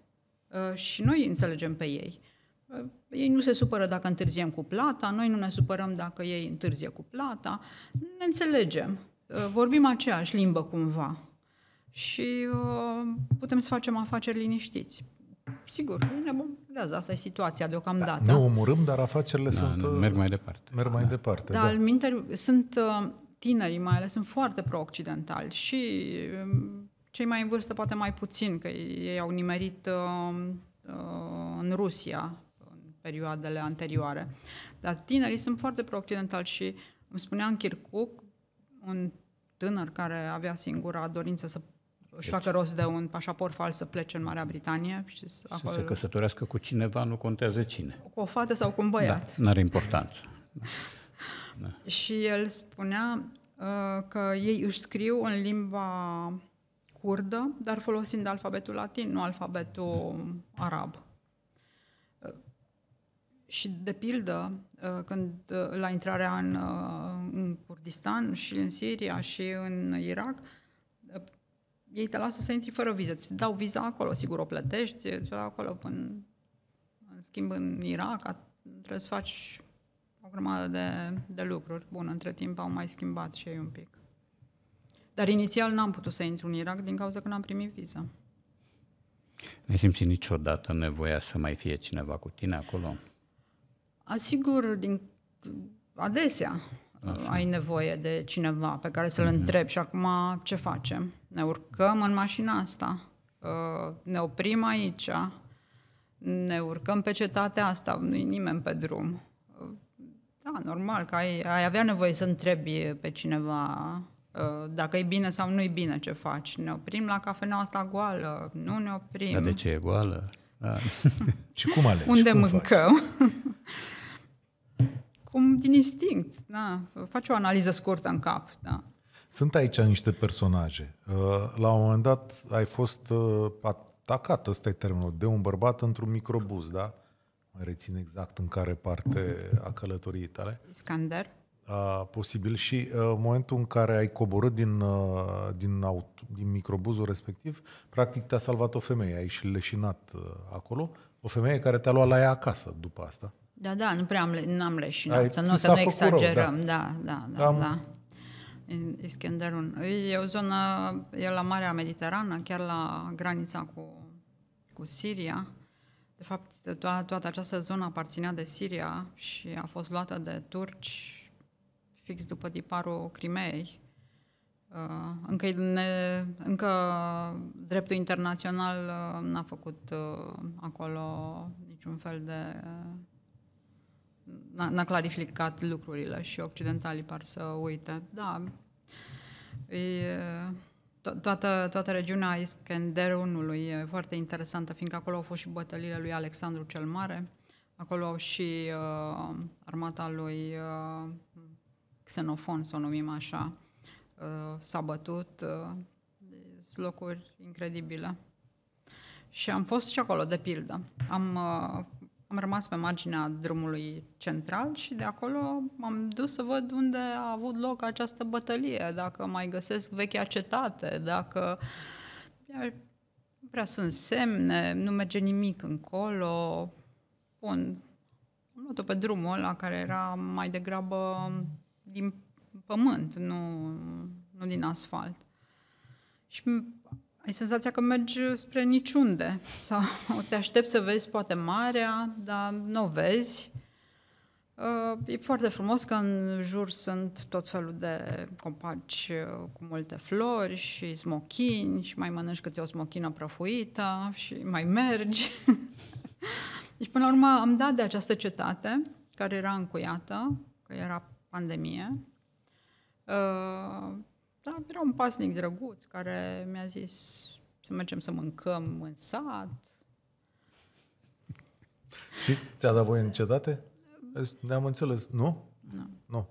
uh, și noi înțelegem pe ei. Uh, ei nu se supără dacă întârziem cu plata, noi nu ne supărăm dacă ei întârzie cu plata. Ne înțelegem, uh, vorbim aceeași limbă cumva și uh, putem să facem afaceri liniștiți. Sigur, ne bombardează, da, asta e situația deocamdată. Da, ne omorâm, dar afacerile da, sunt... Uh, merg mai departe. Merg mai da. departe, da. Dar minte, sunt uh, tinerii, mai ales, sunt foarte pro-occidentali și um, cei mai în vârstă poate mai puțin, că ei au nimerit în Rusia în perioadele anterioare. Dar tinerii sunt foarte pro-occidentali și îmi spunea în Kirkuk, un tânăr care avea singura dorință să își facă deci- rost de un pașaport fals să plece în Marea Britanie și să, acolo... să se căsătorească cu cineva, nu contează cine. Cu o fată sau cu un băiat. Da, nu are importanță. da. Și el spunea uh, că ei își scriu în limba curdă, dar folosind alfabetul latin, nu alfabetul arab. Uh, și, de pildă, uh, când uh, la intrarea în, în Kurdistan și în Siria și în Irak, ei te lasă să intri fără viză. Îți dau viza acolo, sigur o plătești, îți dau acolo până, în schimb, în Irak, trebuie să faci o grămadă de, de lucruri. Bun, între timp au mai schimbat și ei un pic. Dar inițial n-am putut să intru în Irak din cauza că n-am primit viză. Ne simți niciodată nevoia să mai fie cineva cu tine acolo? Asigur, din, adesea. Așa. ai nevoie de cineva pe care să-l mm-hmm. întrebi și acum ce facem? Ne urcăm în mașina asta, uh, ne oprim aici, ne urcăm pe cetatea asta, nu-i nimeni pe drum. Uh, da, normal că ai, ai avea nevoie să întrebi pe cineva uh, dacă e bine sau nu e bine ce faci. Ne oprim la cafeneaua asta goală, nu ne oprim. Dar de ce e goală? Da. și cum alegi? Unde cum mâncăm? Faci? Cum din instinct, da? faci o analiză scurtă în cap. Da? Sunt aici niște personaje. Uh, la un moment dat ai fost uh, atacat, ăsta e termenul, de un bărbat într-un microbuz, da? Mai rețin exact în care parte a călătoriei tale. Iskander. A, posibil. Și uh, în momentul în care ai coborât din, din, auto, din microbuzul respectiv, practic te-a salvat o femeie, ai și leșinat acolo. O femeie care te-a luat la ea acasă după asta. Da, da, nu prea am, am leșinat, să nu, să nu exagerăm. Rău, da, da, da. da, am... da. Iskenderun. E o zonă, e la Marea Mediterană, chiar la granița cu, cu Siria. De fapt, to- toată această zonă aparținea de Siria și a fost luată de turci fix după tiparul Crimeei. Uh, încă, ne, încă dreptul internațional uh, n-a făcut uh, acolo niciun fel de n-a, clarificat lucrurile și occidentalii par să uite. Da, e, to- toată, toată regiunea Iskenderunului e foarte interesantă, fiindcă acolo au fost și bătăliile lui Alexandru cel Mare, acolo au și uh, armata lui uh, Xenofon, să o numim așa, uh, s-a bătut. Uh, locuri incredibile. Și am fost și acolo, de pildă. Am uh, am rămas pe marginea drumului central și de acolo m-am dus să văd unde a avut loc această bătălie, dacă mai găsesc vechea cetate, dacă prea sunt semne, nu merge nimic încolo. Bun, am luat pe drumul la care era mai degrabă din pământ, nu, nu din asfalt. Și ai senzația că mergi spre niciunde sau te aștepți să vezi poate marea, dar nu o vezi. Uh, e foarte frumos că în jur sunt tot felul de compaci uh, cu multe flori și smochini și mai mănânci câte o smochină prăfuită și mai mergi. deci până la urmă am dat de această cetate care era încuiată, că era pandemie, uh, da, era un pasnic drăguț care mi-a zis să mergem să mâncăm în sat. Și ți-a dat voie în cetate? Ne-am înțeles, nu? Nu. Nu.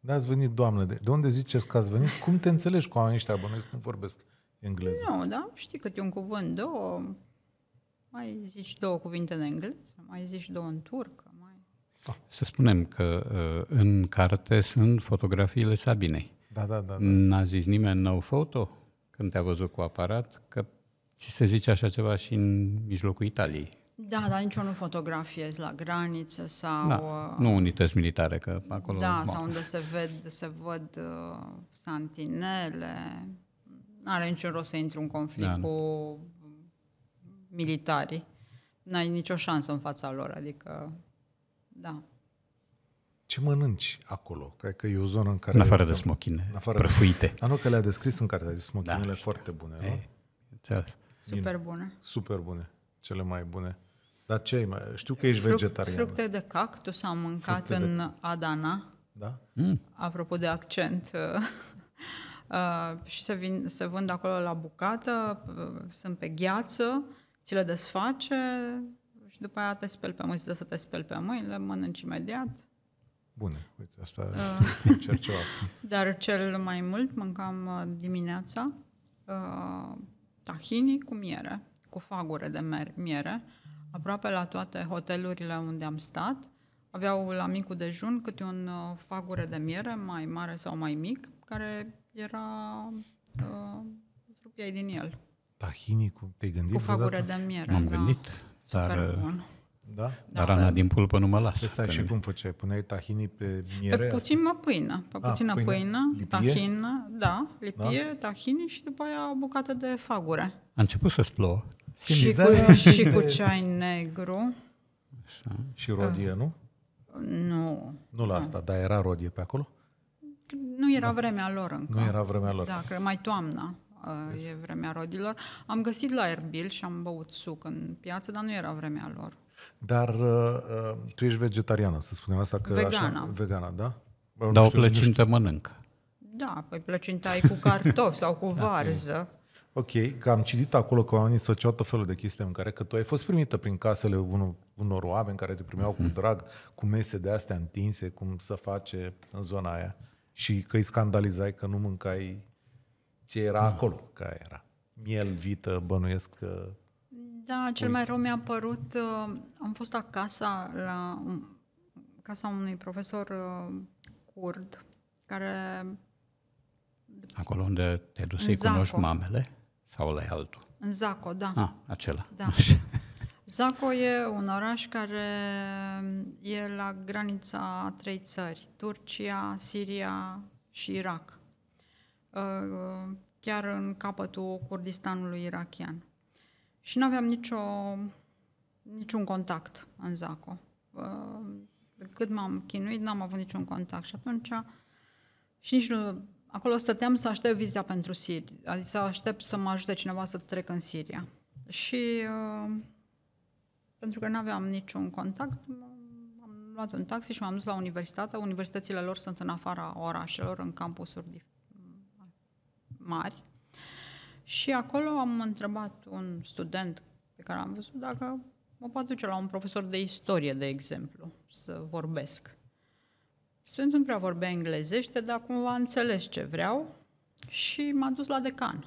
Dar ați venit, doamnă, de, de unde ziceți că ați venit? Cum te înțelegi cu oamenii ăștia? Bănuiesc, când vorbesc engleză. Nu, da, știi că e un cuvânt, două, mai zici două cuvinte în engleză, mai zici două în turcă, Să spunem că uh, în carte sunt fotografiile Sabinei. Da, da, da. da. N-a zis nimeni no photo când te-a văzut cu aparat, că ți se zice așa ceva și în mijlocul Italiei. Da, dar nici eu nu fotografiez la graniță sau... Da, uh, nu unități militare, că acolo... Da, sau unde se, ved, se văd uh, santinele. n are niciun rost să intru în conflict da. cu militarii. N-ai nicio șansă în fața lor, adică... Da ce mănânci acolo? Cred că e o zonă în care... În afară de smochine, în afară prăfuite. De... Anul că le-a descris în cartea, de smochinele da, foarte bune, e, nu? Eh, Super bune. Super bune, cele mai bune. Dar ce mai... Știu că ești Fruct, vegetarian. Fructe de cactus am mâncat fructe în de... Adana. Da? Mm. Apropo de accent. uh, și se, vin, se vând acolo la bucată, uh, sunt pe gheață, ți le desface și după aia te speli pe mâini, să te speli pe mâini, le mănânci imediat bune. Uite, asta uh, sincer ceva. Dar cel mai mult mâncam uh, dimineața uh, tahini cu miere, cu fagure de miere. Aproape la toate hotelurile unde am stat aveau la micul dejun câte un uh, fagure de miere, mai mare sau mai mic, care era... Uh, din el. Tahini, cu te-ai gândit? Cu vreodată? de miere. M-am da. gândit. Super dar, uh, bun. Da? Dar da, rana da. din pulpă nu mă lasă. Asta și cum făceai? Puneai tahini pe miere? Pe puțină pâine. Pe ah, puțină pâine, pâine lipie? da, lipie, da? tahini și după aia o bucată de fagure. A început să-ți plouă. Și da, cu, și cu ceai negru. Așa. Și rodie, ah. nu? Nu. Nu la asta, dar era rodie pe acolo? Nu era da. vremea lor încă. Nu era vremea lor. Da, cred mai toamna yes. Ă, e vremea rodilor. Am găsit la Erbil și am băut suc în piață, dar nu era vremea lor. Dar uh, uh, tu ești vegetariană, să spunem asta. Că vegana. Așa, vegana, da? Dar da, o plăcintă mănânc. Da, păi plăcinta ai cu cartofi sau cu varză. Ok, că am citit acolo că oamenii făceau tot felul de chestii în care că tu ai fost primită prin casele unor, unor oameni care te primeau mm-hmm. cu mhm. drag, cu mese de astea întinse, cum să face în zona aia și că îi scandalizai că nu mâncai ce era mm. acolo, că era miel, vită, bănuiesc că da, cel mai rău mi-a părut, uh, am fost acasă la casa unui profesor uh, curd, care... Acolo unde te duci să cunoști mamele? Sau la altul? În Zaco, da. Ah, acela. Da. Zaco e un oraș care e la granița a trei țări, Turcia, Siria și Irak, uh, chiar în capătul Kurdistanului irachian și nu aveam nicio, niciun contact în Zaco. Cât m-am chinuit, n-am avut niciun contact și atunci și nici nu, acolo stăteam să aștept viza pentru Siria, adică să aștept să mă ajute cineva să trec în Siria. Și uh, pentru că nu aveam niciun contact, am luat un taxi și m-am dus la universitate. Universitățile lor sunt în afara orașelor, în campusuri mari. Și acolo am întrebat un student pe care l-am văzut dacă mă poate duce la un profesor de istorie, de exemplu, să vorbesc. Studentul nu prea vorbea englezește, dar cumva a înțeles ce vreau și m-a dus la decan.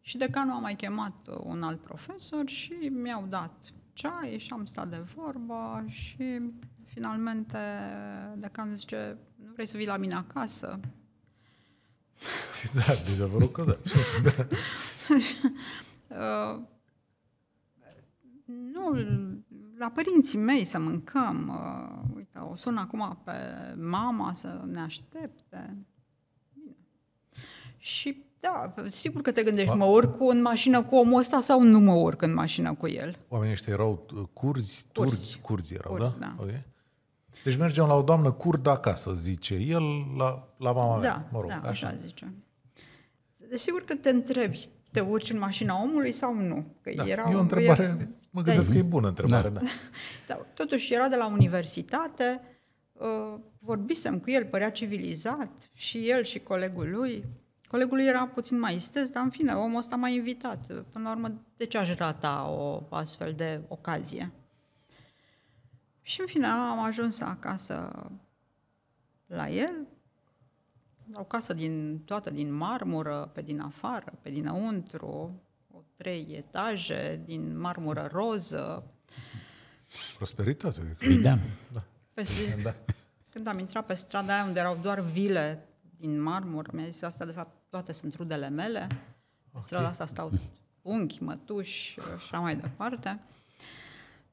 Și decanul a mai chemat un alt profesor și mi-au dat ceai și am stat de vorbă și finalmente decanul zice, nu vrei să vii la mine acasă? Da, de rog că da. da. uh, nu, la părinții mei să mâncăm. Uh, uite, o sun acum pe mama să ne aștepte. Bine. Și da, sigur că te gândești, ba... mă urc în mașină cu omul ăsta sau nu mă urc în mașină cu el? Oamenii ăștia erau uh, curzi, turzi, curzi erau, curzi, da? da. Okay. Deci mergem la o doamnă curdă acasă, zice el, la, la mama da, mea. Mă rog, da, așa. așa zice. Desigur că te întrebi, te urci în mașina omului sau nu? Că da, era e o întrebare, era... mă gândesc da, că e bună întrebare. Da. Da. da, totuși era de la universitate, uh, vorbisem cu el, părea civilizat, și el și colegul lui. Colegul lui era puțin mai istez, dar în fine, omul ăsta m-a invitat. Până la urmă, de ce aș rata o astfel de ocazie? Și în final am ajuns acasă la el, o casă din, toată din marmură, pe din afară, pe dinăuntru, o trei etaje din marmură roză. Prosperitate. Da. da. Pe zis, da. Când am intrat pe strada aia unde erau doar vile din marmură, mi-a zis, asta de fapt toate sunt rudele mele, okay. strada asta stau unchi, mătuși și așa mai departe.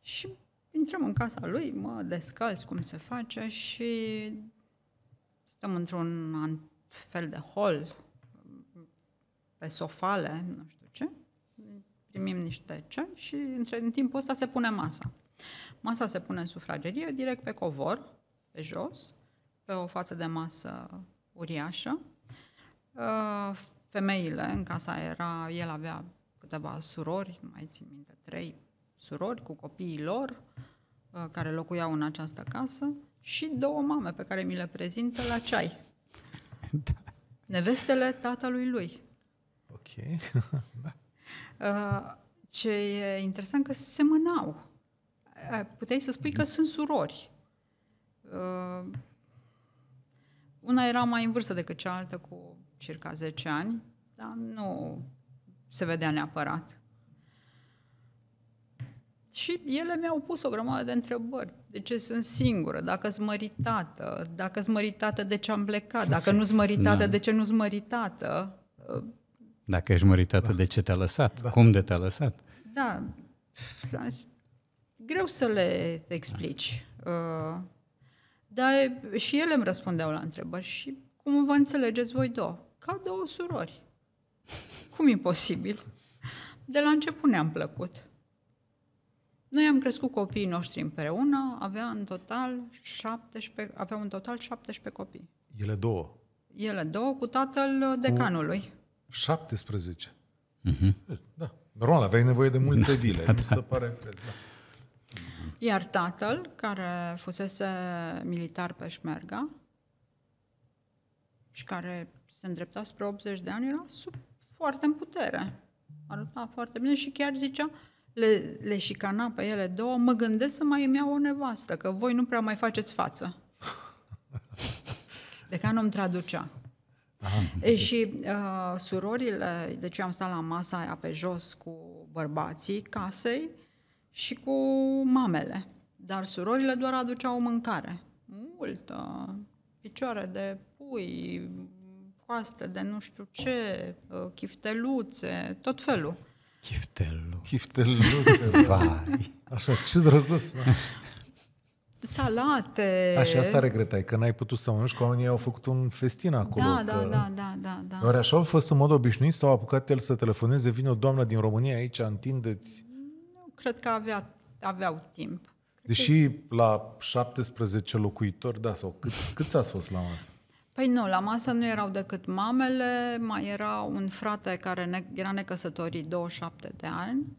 Și intrăm în casa lui, mă descalz, cum se face și stăm într-un fel de hol, pe sofale, nu știu ce, primim niște ceai și între, în timpul ăsta se pune masa. Masa se pune în sufragerie, direct pe covor, pe jos, pe o față de masă uriașă. Ă, femeile, în casa era, el avea câteva surori, nu mai țin minte, trei, surori cu copiii lor uh, care locuiau în această casă și două mame pe care mi le prezintă la ceai. Da. Nevestele tatălui lui. Ok. da. Uh, ce e interesant că se mânau. Uh, puteai să spui că mhm. sunt surori. Una era mai în vârstă decât cealaltă, cu circa 10 ani, dar nu se vedea neapărat și ele mi-au pus o grămadă de întrebări. De ce sunt singură? Dacă sunt măritată? Dacă sunt măritată, de ce am plecat? Dacă nu sunt măritată, da. de ce nu sunt măritată? Uh, Dacă ești măritată, da. de ce te-a lăsat? Da. Cum de te-a lăsat? Da. Greu să le explici. Da. Dar și ele îmi răspundeau la întrebări și cum vă înțelegeți voi două? Ca două surori. Cum imposibil? De la început ne-am plăcut. Noi am crescut copiii noștri împreună, avea în total 17, aveau în total 17 copii. Ele două? Ele două, cu tatăl uh, decanului. 17? Mm-hmm. Da. Normal, aveai nevoie de multe da. vile, da, mi se pare frez, da. Iar tatăl, care fusese militar pe șmerga și care se îndrepta spre 80 de ani, era sub, foarte în putere. Arăta foarte bine și chiar zicea, le, le șicana pe ele două, mă gândesc să mai îmi iau o nevastă, că voi nu prea mai faceți față. De ca nu-mi traducea. Aha. E, și uh, surorile, deci eu am stat la masa aia pe jos cu bărbații casei și cu mamele. Dar surorile doar aduceau mâncare. Multă, picioare de pui, coaste de nu știu ce, uh, chifteluțe, tot felul. Chifteluțe. Chifteluțe, Vai. Așa, ce drăguț, da. Salate. Așa, asta regretai, că n-ai putut să mănânci, că oamenii au făcut un festin acolo. Da, că... da, da, da, da, da. Doar așa au fost în mod obișnuit sau au apucat el să telefoneze, vine o doamnă din România aici, întindeți. Nu, cred că avea, aveau timp. Deși la 17 locuitori, da, sau cât, cât ați fost la masă? Păi nu, la masă nu erau decât mamele, mai era un frate care ne, era necăsătorit 27 de ani,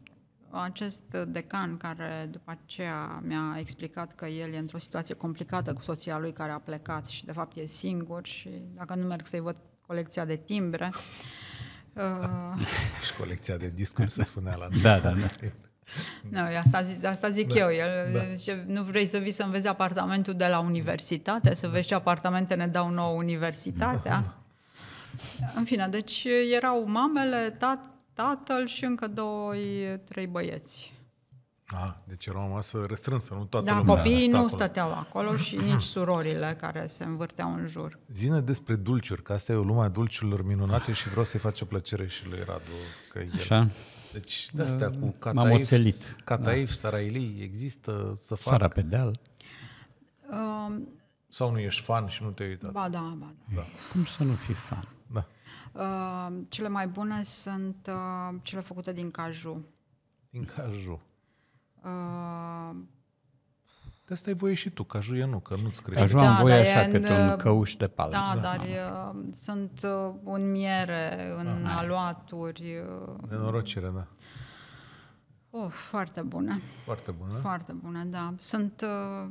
acest decan care după aceea mi-a explicat că el e într-o situație complicată cu soția lui care a plecat și de fapt e singur și dacă nu merg să-i văd colecția de timbre. Uh... și colecția de discuri, se spunea la... Da, da, da. Nu, asta, asta zic da. eu. El da. zice, nu vrei să vii să învezi apartamentul de la universitate, să vezi ce apartamente ne dau nouă universitatea. Da. În fine, deci erau mamele, tat, tatăl și încă doi, trei băieți. Ah, deci era o masă restrânsă, nu toată da, lumea. copiii nu acolo. stăteau acolo și nici surorile care se învârteau în jur. Zine despre dulciuri, că asta e o lumea dulciurilor minunate și vreau să-i faci o plăcere și lui Radu. Că el... Deci, de astea uh, cu Cataif, Cataif da. Sarailei există să fac. Sara pe deal. Um, Sau nu ești fan și nu te-ai uitat? Ba da, ba da. da. Cum să nu fii fan? Da. Uh, cele mai bune sunt uh, cele făcute din caju. Din caju. Uh, de asta ai voie și tu, ca nu că nu-ți crește. Ca da, voie așa, că te un uh, de pală. Da, da, dar da. sunt uh, un miere în da, aluaturi. Nenorocire, da. Oh, foarte bună. Foarte bună? Foarte bună, da. Sunt uh,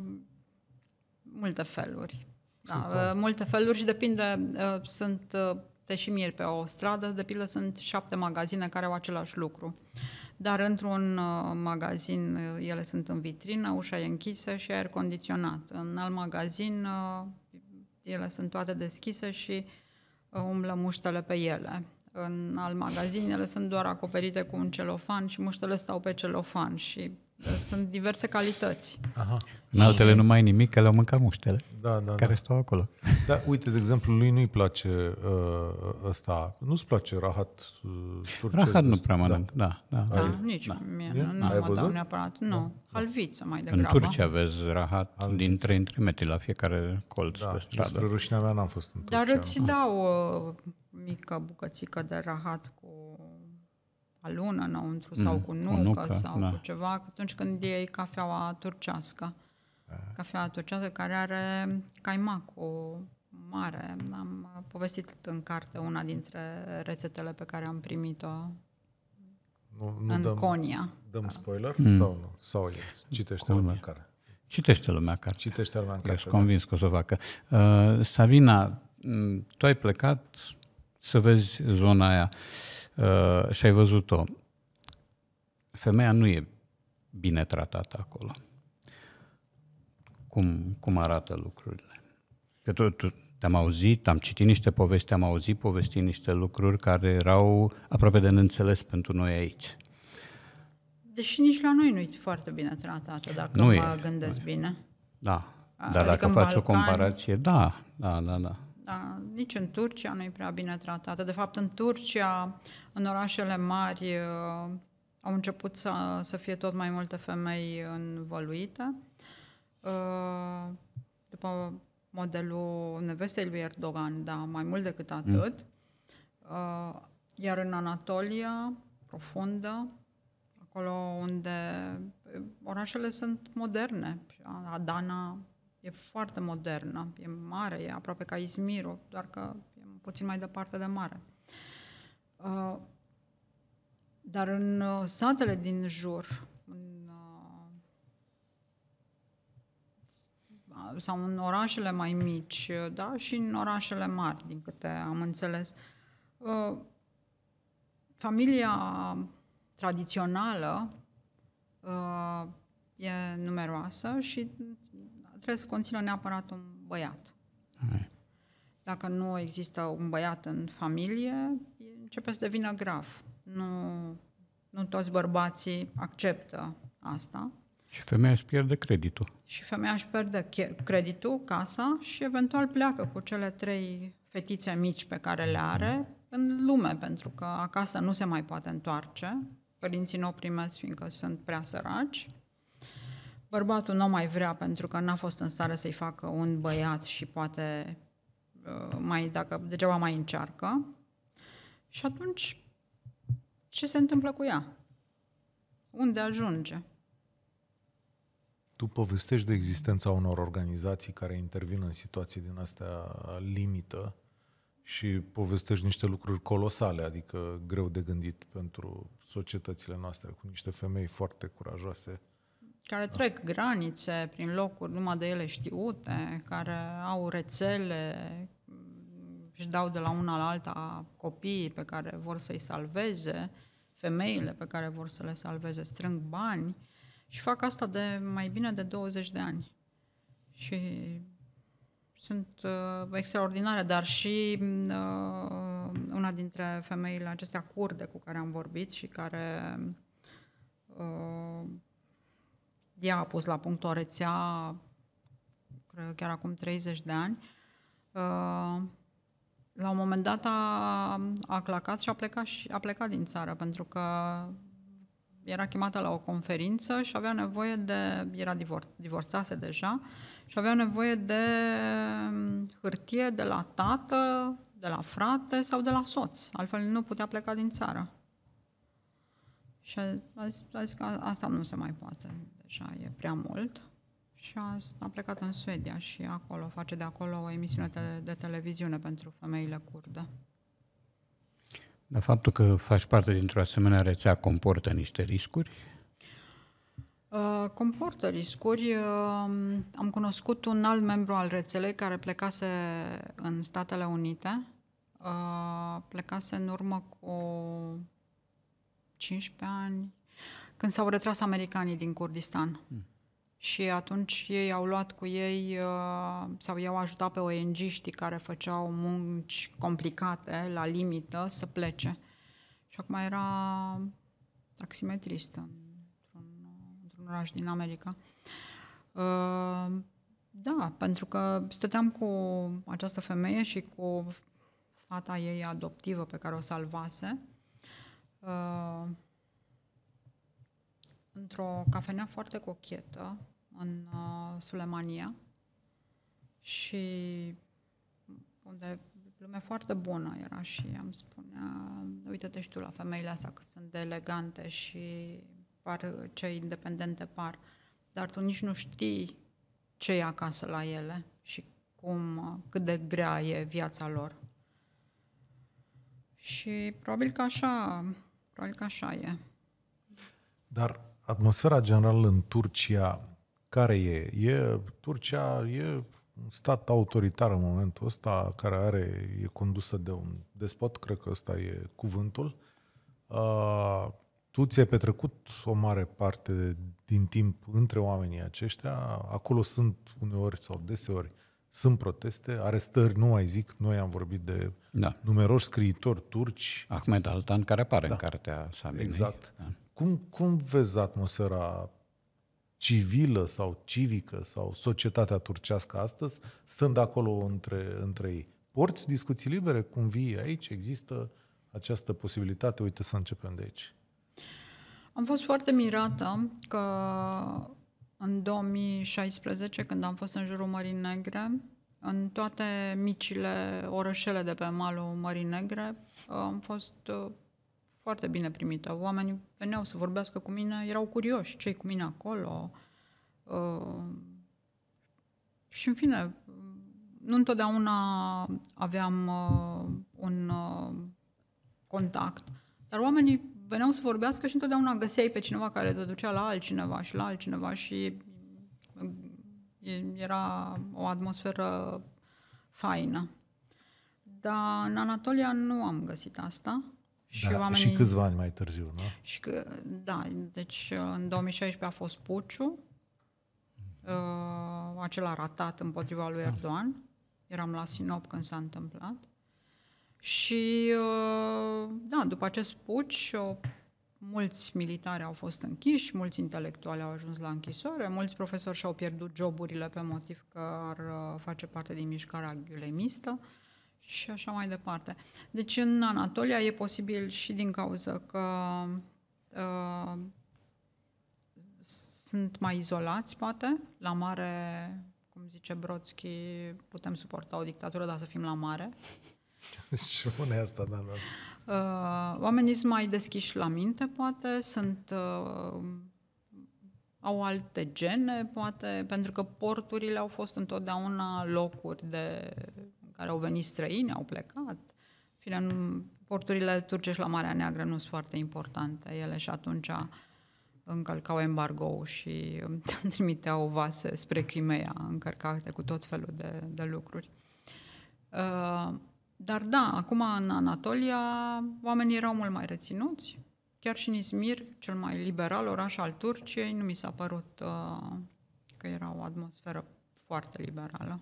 multe feluri. Da, uh, multe feluri și depinde, uh, sunt, uh, te și miri pe o stradă, de pildă sunt șapte magazine care au același lucru. Uh, dar într-un uh, magazin uh, ele sunt în vitrină, ușa e închisă și aer condiționat. În alt magazin uh, ele sunt toate deschise și umblă muștele pe ele. În alt magazin ele sunt doar acoperite cu un celofan și muștele stau pe celofan și sunt diverse calități. Aha. În altele nu mai nimic, că le-au mâncat muștele da, da, da. care da. stau acolo. Da, uite, de exemplu, lui nu-i place uh, ăsta, nu-ți place rahat uh, turcesc? Rahat nu prea mănânc, da. da, da. Ai, da nici da. mie, e? nu, Ai văzut? neapărat, nu. Da. Halviță mai degrabă. În Turcia vezi rahat Halviță. din 3 în 3 metri la fiecare colț da, de stradă. Da, rușinea mea n-am fost în Turcia. Dar îți dau o uh, mică bucățică de rahat cu alună înăuntru mm, sau cu nucă, cu nucă sau da. cu ceva, atunci când iei cafeaua turcească. Cafeaua turcească care are caimacul mare. Am povestit în carte una dintre rețetele pe care am primit-o nu, nu în dăm, Conia. Dăm spoiler mm. sau nu? Sau citește Conia. lumea care? Citește lumea care. Citește lumea care. Ești da. convins că o să o facă. Uh, Savina, mm, tu ai plecat să vezi zona aia. Uh, uh, și ai văzut-o. Femeia nu e bine tratată acolo. Cum, cum arată lucrurile? Că tu, tu te-am auzit, am citit niște povești, am auzit povesti niște lucruri care erau aproape de neînțeles pentru noi aici. Deși nici la noi nu e foarte bine tratată, dacă nu mă e, gândesc nu bine. Da, dar adică dacă faci Balcani... o comparație, da, da, da, da. Da, nici în Turcia nu e prea bine tratată. De fapt, în Turcia, în orașele mari, uh, au început să, să fie tot mai multe femei învăluite. Uh, după modelul nevestei lui Erdogan, dar mai mult decât mm. atât. Mm. Iar în Anatolia, profundă, acolo unde orașele sunt moderne, Adana, e foarte modernă, e mare, e aproape ca Izmirul, doar că e puțin mai departe de mare. Uh, dar în uh, satele din jur, în, uh, sau în orașele mai mici, da, și în orașele mari, din câte am înțeles, familia tradițională e numeroasă și trebuie să conțină neapărat un băiat. Hai. Dacă nu există un băiat în familie, începe să devină grav. Nu, nu toți bărbații acceptă asta. Și femeia își pierde creditul. Și femeia își pierde creditul, casa și eventual pleacă cu cele trei fetițe mici pe care le are în lume, pentru că acasă nu se mai poate întoarce. Părinții nu o primesc fiindcă sunt prea săraci bărbatul nu mai vrea pentru că n-a fost în stare să-i facă un băiat și poate uh, mai, dacă degeaba mai încearcă. Și atunci, ce se întâmplă cu ea? Unde ajunge? Tu povestești de existența unor organizații care intervin în situații din astea limită și povestești niște lucruri colosale, adică greu de gândit pentru societățile noastre, cu niște femei foarte curajoase care trec granițe prin locuri numai de ele știute, care au rețele, își dau de la una la alta copiii pe care vor să-i salveze, femeile pe care vor să le salveze, strâng bani și fac asta de mai bine de 20 de ani. Și sunt uh, extraordinare, dar și uh, una dintre femeile acestea curde cu care am vorbit și care uh, ea a pus la punct o rețea, cred chiar acum 30 de ani. Uh, la un moment dat a, a clacat și a plecat, și a plecat din țară, pentru că era chemată la o conferință și avea nevoie de, era divor, divorțase deja, și avea nevoie de um, hârtie de la tată, de la frate sau de la soț. Altfel nu putea pleca din țară. Și a zis, a zis că asta nu se mai poate așa, e prea mult. Și a, a plecat în Suedia și acolo, face de acolo o emisiune de, de televiziune pentru femeile kurde. Dar faptul că faci parte dintr-o asemenea rețea comportă niște riscuri? Uh, comportă riscuri. Uh, am cunoscut un alt membru al rețelei care plecase în Statele Unite. Uh, plecase în urmă cu 15 ani, când s-au retras americanii din Kurdistan. Mm. Și atunci ei au luat cu ei uh, sau i-au ajutat pe ong care făceau munci complicate la limită să plece. Și acum era taximetrist într-un, într-un oraș din America. Uh, da, pentru că stăteam cu această femeie și cu fata ei adoptivă pe care o salvase. Uh, într-o cafenea foarte cochetă în uh, Sulemania și unde lumea foarte bună era și am spunea, uite-te și tu la femeile astea că sunt de elegante și par ce independente par, dar tu nici nu știi ce e acasă la ele și cum, uh, cât de grea e viața lor. Și probabil că așa, probabil că așa e. Dar atmosfera generală în Turcia, care e? e Turcia e un stat autoritar în momentul ăsta, care are, e condusă de un despot, cred că ăsta e cuvântul. Uh, tu ți-ai petrecut o mare parte din timp între oamenii aceștia. Acolo sunt uneori sau deseori sunt proteste, arestări, nu mai zic, noi am vorbit de da. numeroși scriitori turci. Ahmed Altan, care apare da. în cartea sa. Exact. Da. Cum, cum vezi atmosfera civilă sau civică sau societatea turcească astăzi, stând acolo între, între ei? Porți discuții libere? Cum vii aici? Există această posibilitate? Uite să începem de aici. Am fost foarte mirată că în 2016, când am fost în jurul Mării Negre, în toate micile orășele de pe malul Mării Negre, am fost uh, foarte bine primită. Oamenii veneau să vorbească cu mine, erau curioși Ce-i cu mine acolo. Uh, și în fine, nu întotdeauna aveam uh, un uh, contact, dar oamenii veneau să vorbească și întotdeauna găseai pe cineva care te ducea la altcineva și la altcineva și uh, era o atmosferă faină. Dar în Anatolia nu am găsit asta. Și, da, oamenii... și câțiva ani mai târziu, nu? Și că, da, deci uh, în 2016 a fost Puciu, uh, acela ratat împotriva lui Erdogan. Eram la Sinop când s-a întâmplat. Și, uh, da, după acest puci, uh, mulți militari au fost închiși, mulți intelectuali au ajuns la închisoare, mulți profesori și-au pierdut joburile pe motiv că ar uh, face parte din mișcarea ghiulemistă. Uh, și așa mai departe. Deci în Anatolia e posibil și din cauza că uh, sunt mai izolați, poate. La mare, cum zice Brodsky, putem suporta o dictatură, dar să fim la mare. Ce bune asta, da, da. Uh, oamenii sunt mai deschiși la minte, poate, sunt... Uh, au alte gene, poate, pentru că porturile au fost întotdeauna locuri de care au venit străini, au plecat. Fine, porturile turcești la Marea Neagră nu sunt foarte importante ele și atunci uh, încălcau embargo și um, trimiteau vase spre Crimea încărcate cu tot felul de, de lucruri. Uh, dar da, acum în Anatolia oamenii erau mult mai reținuți. Chiar și în Izmir, cel mai liberal oraș al Turciei, nu mi s-a părut uh, că era o atmosferă foarte liberală.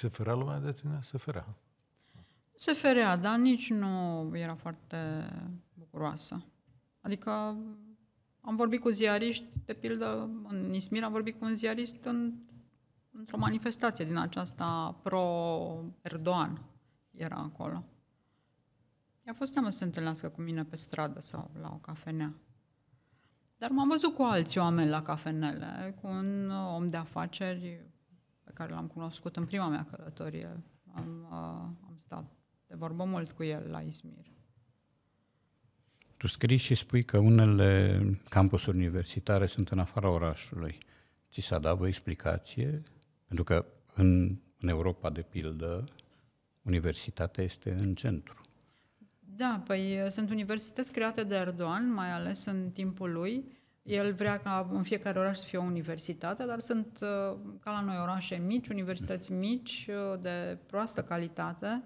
Se ferea lumea de tine? Se ferea. Se ferea, dar nici nu era foarte bucuroasă. Adică am vorbit cu ziariști, de pildă, în Ismir am vorbit cu un ziarist în, într-o manifestație din aceasta pro-Erdoan era acolo. I-a fost teamă să se întâlnească cu mine pe stradă sau la o cafenea. Dar m-am văzut cu alți oameni la cafenele, cu un om de afaceri care l-am cunoscut în prima mea călătorie. Am, uh, am stat de vorbă mult cu el la Izmir. Tu scrii și spui că unele campusuri universitare sunt în afara orașului. Ți s-a dat o explicație? Pentru că în, în Europa, de pildă, universitatea este în centru. Da, păi uh, sunt universități create de Erdogan, mai ales în timpul lui, el vrea ca în fiecare oraș să fie o universitate, dar sunt uh, ca la noi orașe mici, universități mici, uh, de proastă calitate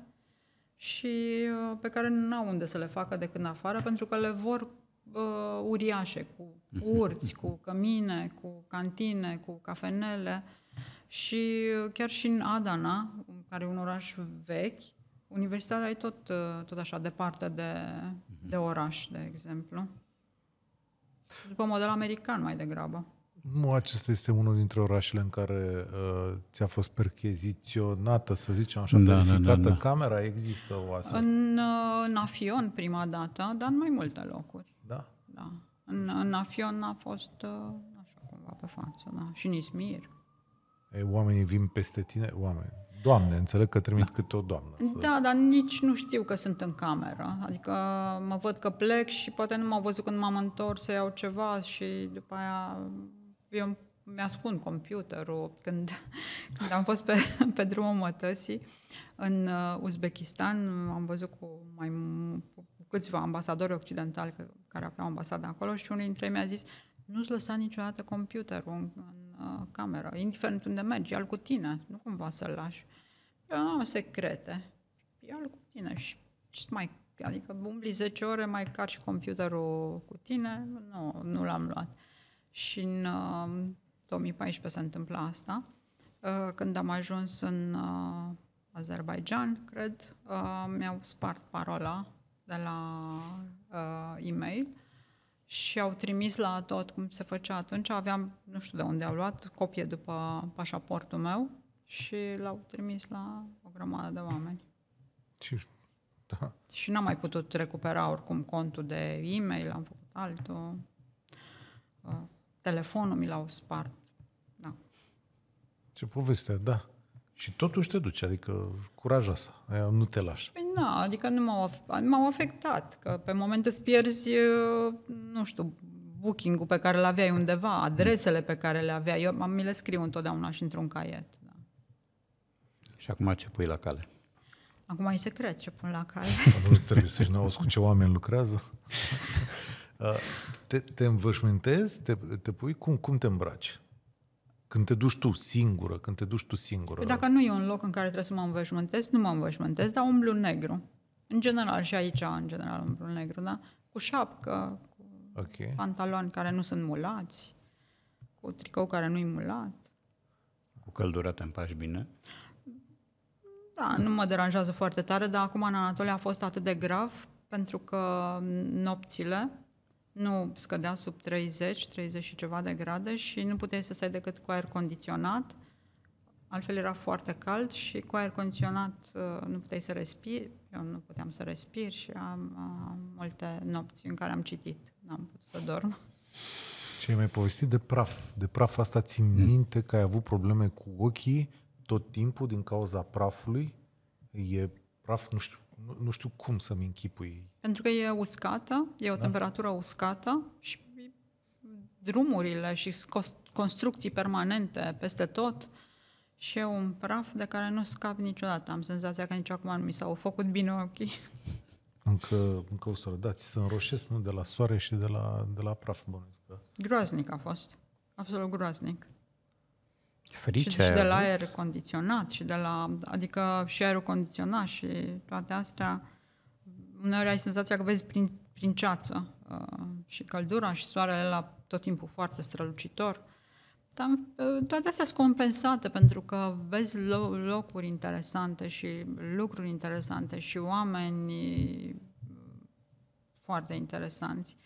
și uh, pe care nu au unde să le facă decât în afară, pentru că le vor uh, uriașe, cu urți, cu cămine, cu cantine, cu cafenele. Și chiar și în Adana, care e un oraș vechi, universitatea e tot, tot așa departe de, de oraș, de exemplu. După model american mai degrabă. Nu, acesta este unul dintre orașele în care uh, ți-a fost percheziționată, să zicem așa, da, da verificată da, da, da. camera. Există o astfel? În, uh, în Afion prima dată, dar în mai multe locuri. Da? Da. În, în Afion a fost uh, așa cumva pe față, da. Și în Izmir. oamenii vin peste tine? Oameni. Doamne, înțeleg că trimit da. câte o doamnă. Să... Da, dar nici nu știu că sunt în cameră. Adică mă văd că plec și poate nu m-au văzut când m-am întors să iau ceva și după aia eu mi-ascund computerul când, când am fost pe, pe drumul mătăsii în uh, Uzbekistan. Am văzut cu mai cu câțiva ambasadori occidentali care aveau ambasada acolo și unul dintre ei mi-a zis nu-ți lăsa niciodată computerul în, în uh, cameră, indiferent unde mergi, al cu tine, nu cumva să-l lași am da, secrete. Ia-l cu tine și ce mai... Adică umbli 10 ore, mai și computerul cu tine? Nu, nu l-am luat. Și în uh, um, 2014 se întâmpla asta. Uh, când am ajuns în uh, Azerbaijan, cred, uh, mi-au spart parola de la uh, e-mail și au trimis la tot cum se făcea atunci. Aveam, nu știu de unde au luat, copie după pașaportul meu și l-au trimis la o grămadă de oameni. Și, da. și n-am mai putut recupera oricum contul de e-mail, am făcut altul, uh, telefonul mi l-au spart. Da. Ce poveste, da. Și totuși te duci, adică curajoasă, aia nu te lași. Păi na, adică nu m-au, m-au afectat, că pe moment îți pierzi, uh, nu știu, booking-ul pe care îl aveai undeva, adresele pe care le aveai, eu mi le scriu întotdeauna și într-un caiet. Și acum ce pui la cale? Acum e secret ce pun la cale. Nu trebuie să-și n cu ce oameni lucrează. Uh, te, te învășmântezi, te, te pui, cum, cum te îmbraci? Când te duci tu singură, când te duci tu singură. Păi dacă nu e un loc în care trebuie să mă învășmântez, nu mă învășmântez, dar umblu negru. În general, și aici, în general, umblu negru, da? Cu șapcă, cu okay. pantaloni care nu sunt mulați, cu tricou care nu-i mulat. Cu căldura te împaci bine? Da, nu mă deranjează foarte tare, dar acum în Anatolia a fost atât de grav pentru că nopțile nu scădea sub 30, 30 și ceva de grade și nu puteai să stai decât cu aer condiționat. Altfel era foarte cald și cu aer condiționat uh, nu puteai să respiri. Eu nu puteam să respir și am, am multe nopți în care am citit. N-am putut să dorm. Ce ai mai povestit de praf. De praf asta ți mm. minte că ai avut probleme cu ochii tot timpul din cauza prafului, e praf, nu știu, nu, știu cum să-mi închipui. Pentru că e uscată, e o da? temperatură uscată și drumurile și construcții permanente peste tot și e un praf de care nu scap niciodată. Am senzația că nici acum nu mi s-au făcut bine ochii. Încă, încă o să da, ți se înroșesc, nu? De la soare și de la, de la praf, bănuiesc. Groaznic a fost. Absolut groaznic. Frice. Și, deci de la aer condiționat și de la, adică și aerul condiționat și toate astea. Uneori ai senzația că vezi prin, prin ceață uh, și căldura și soarele la tot timpul foarte strălucitor. Dar uh, toate astea sunt compensate pentru că vezi lo- locuri interesante și lucruri interesante și oameni uh, foarte interesanți.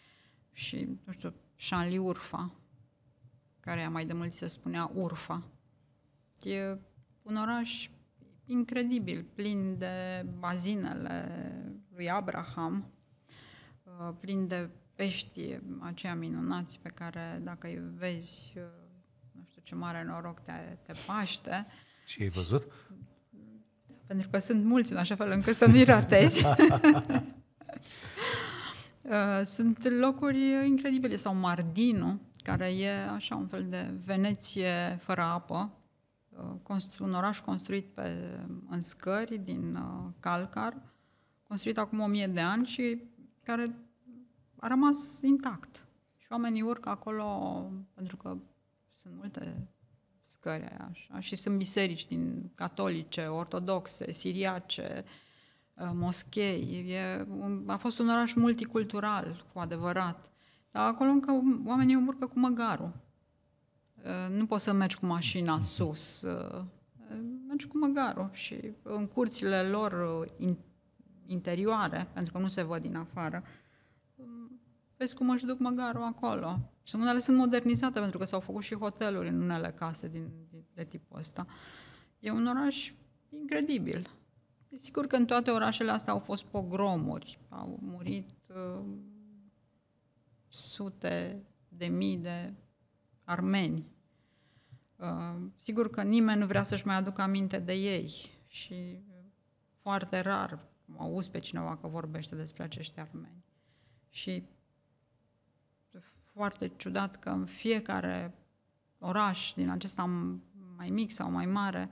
Și, nu știu, Șanli Urfa, care mai de mult se spunea Urfa. E un oraș incredibil, plin de bazinele lui Abraham, uh, plin de pești aceia minunați pe care dacă îi vezi, uh, nu știu ce mare noroc te, te paște. Și ai văzut? Pentru că sunt mulți în așa fel încât să nu-i ratezi. Uh, sunt locuri incredibile, sau Mardinu, care e așa un fel de Veneție fără apă, uh, un oraș construit pe, în scări din uh, calcar, construit acum o mie de ani și care a rămas intact. Și oamenii urcă acolo pentru că sunt multe scări aia, așa, și sunt biserici din catolice, ortodoxe, siriace, uh, moschei. E, a fost un oraș multicultural, cu adevărat acolo încă oamenii urcă cu măgarul. Uh, nu poți să mergi cu mașina sus, uh, mergi cu măgarul și în curțile lor uh, interioare, pentru că nu se văd din afară, um, vezi cum își duc măgarul acolo. Și unele sunt modernizate pentru că s-au făcut și hoteluri în unele case din, din, de tipul ăsta. E un oraș incredibil. Sigur că în toate orașele astea au fost pogromuri, au murit uh, sute de mii de armeni. Uh, sigur că nimeni nu vrea să-și mai aducă aminte de ei și foarte rar auzi pe cineva că vorbește despre acești armeni. Și foarte ciudat că în fiecare oraș din acesta mai mic sau mai mare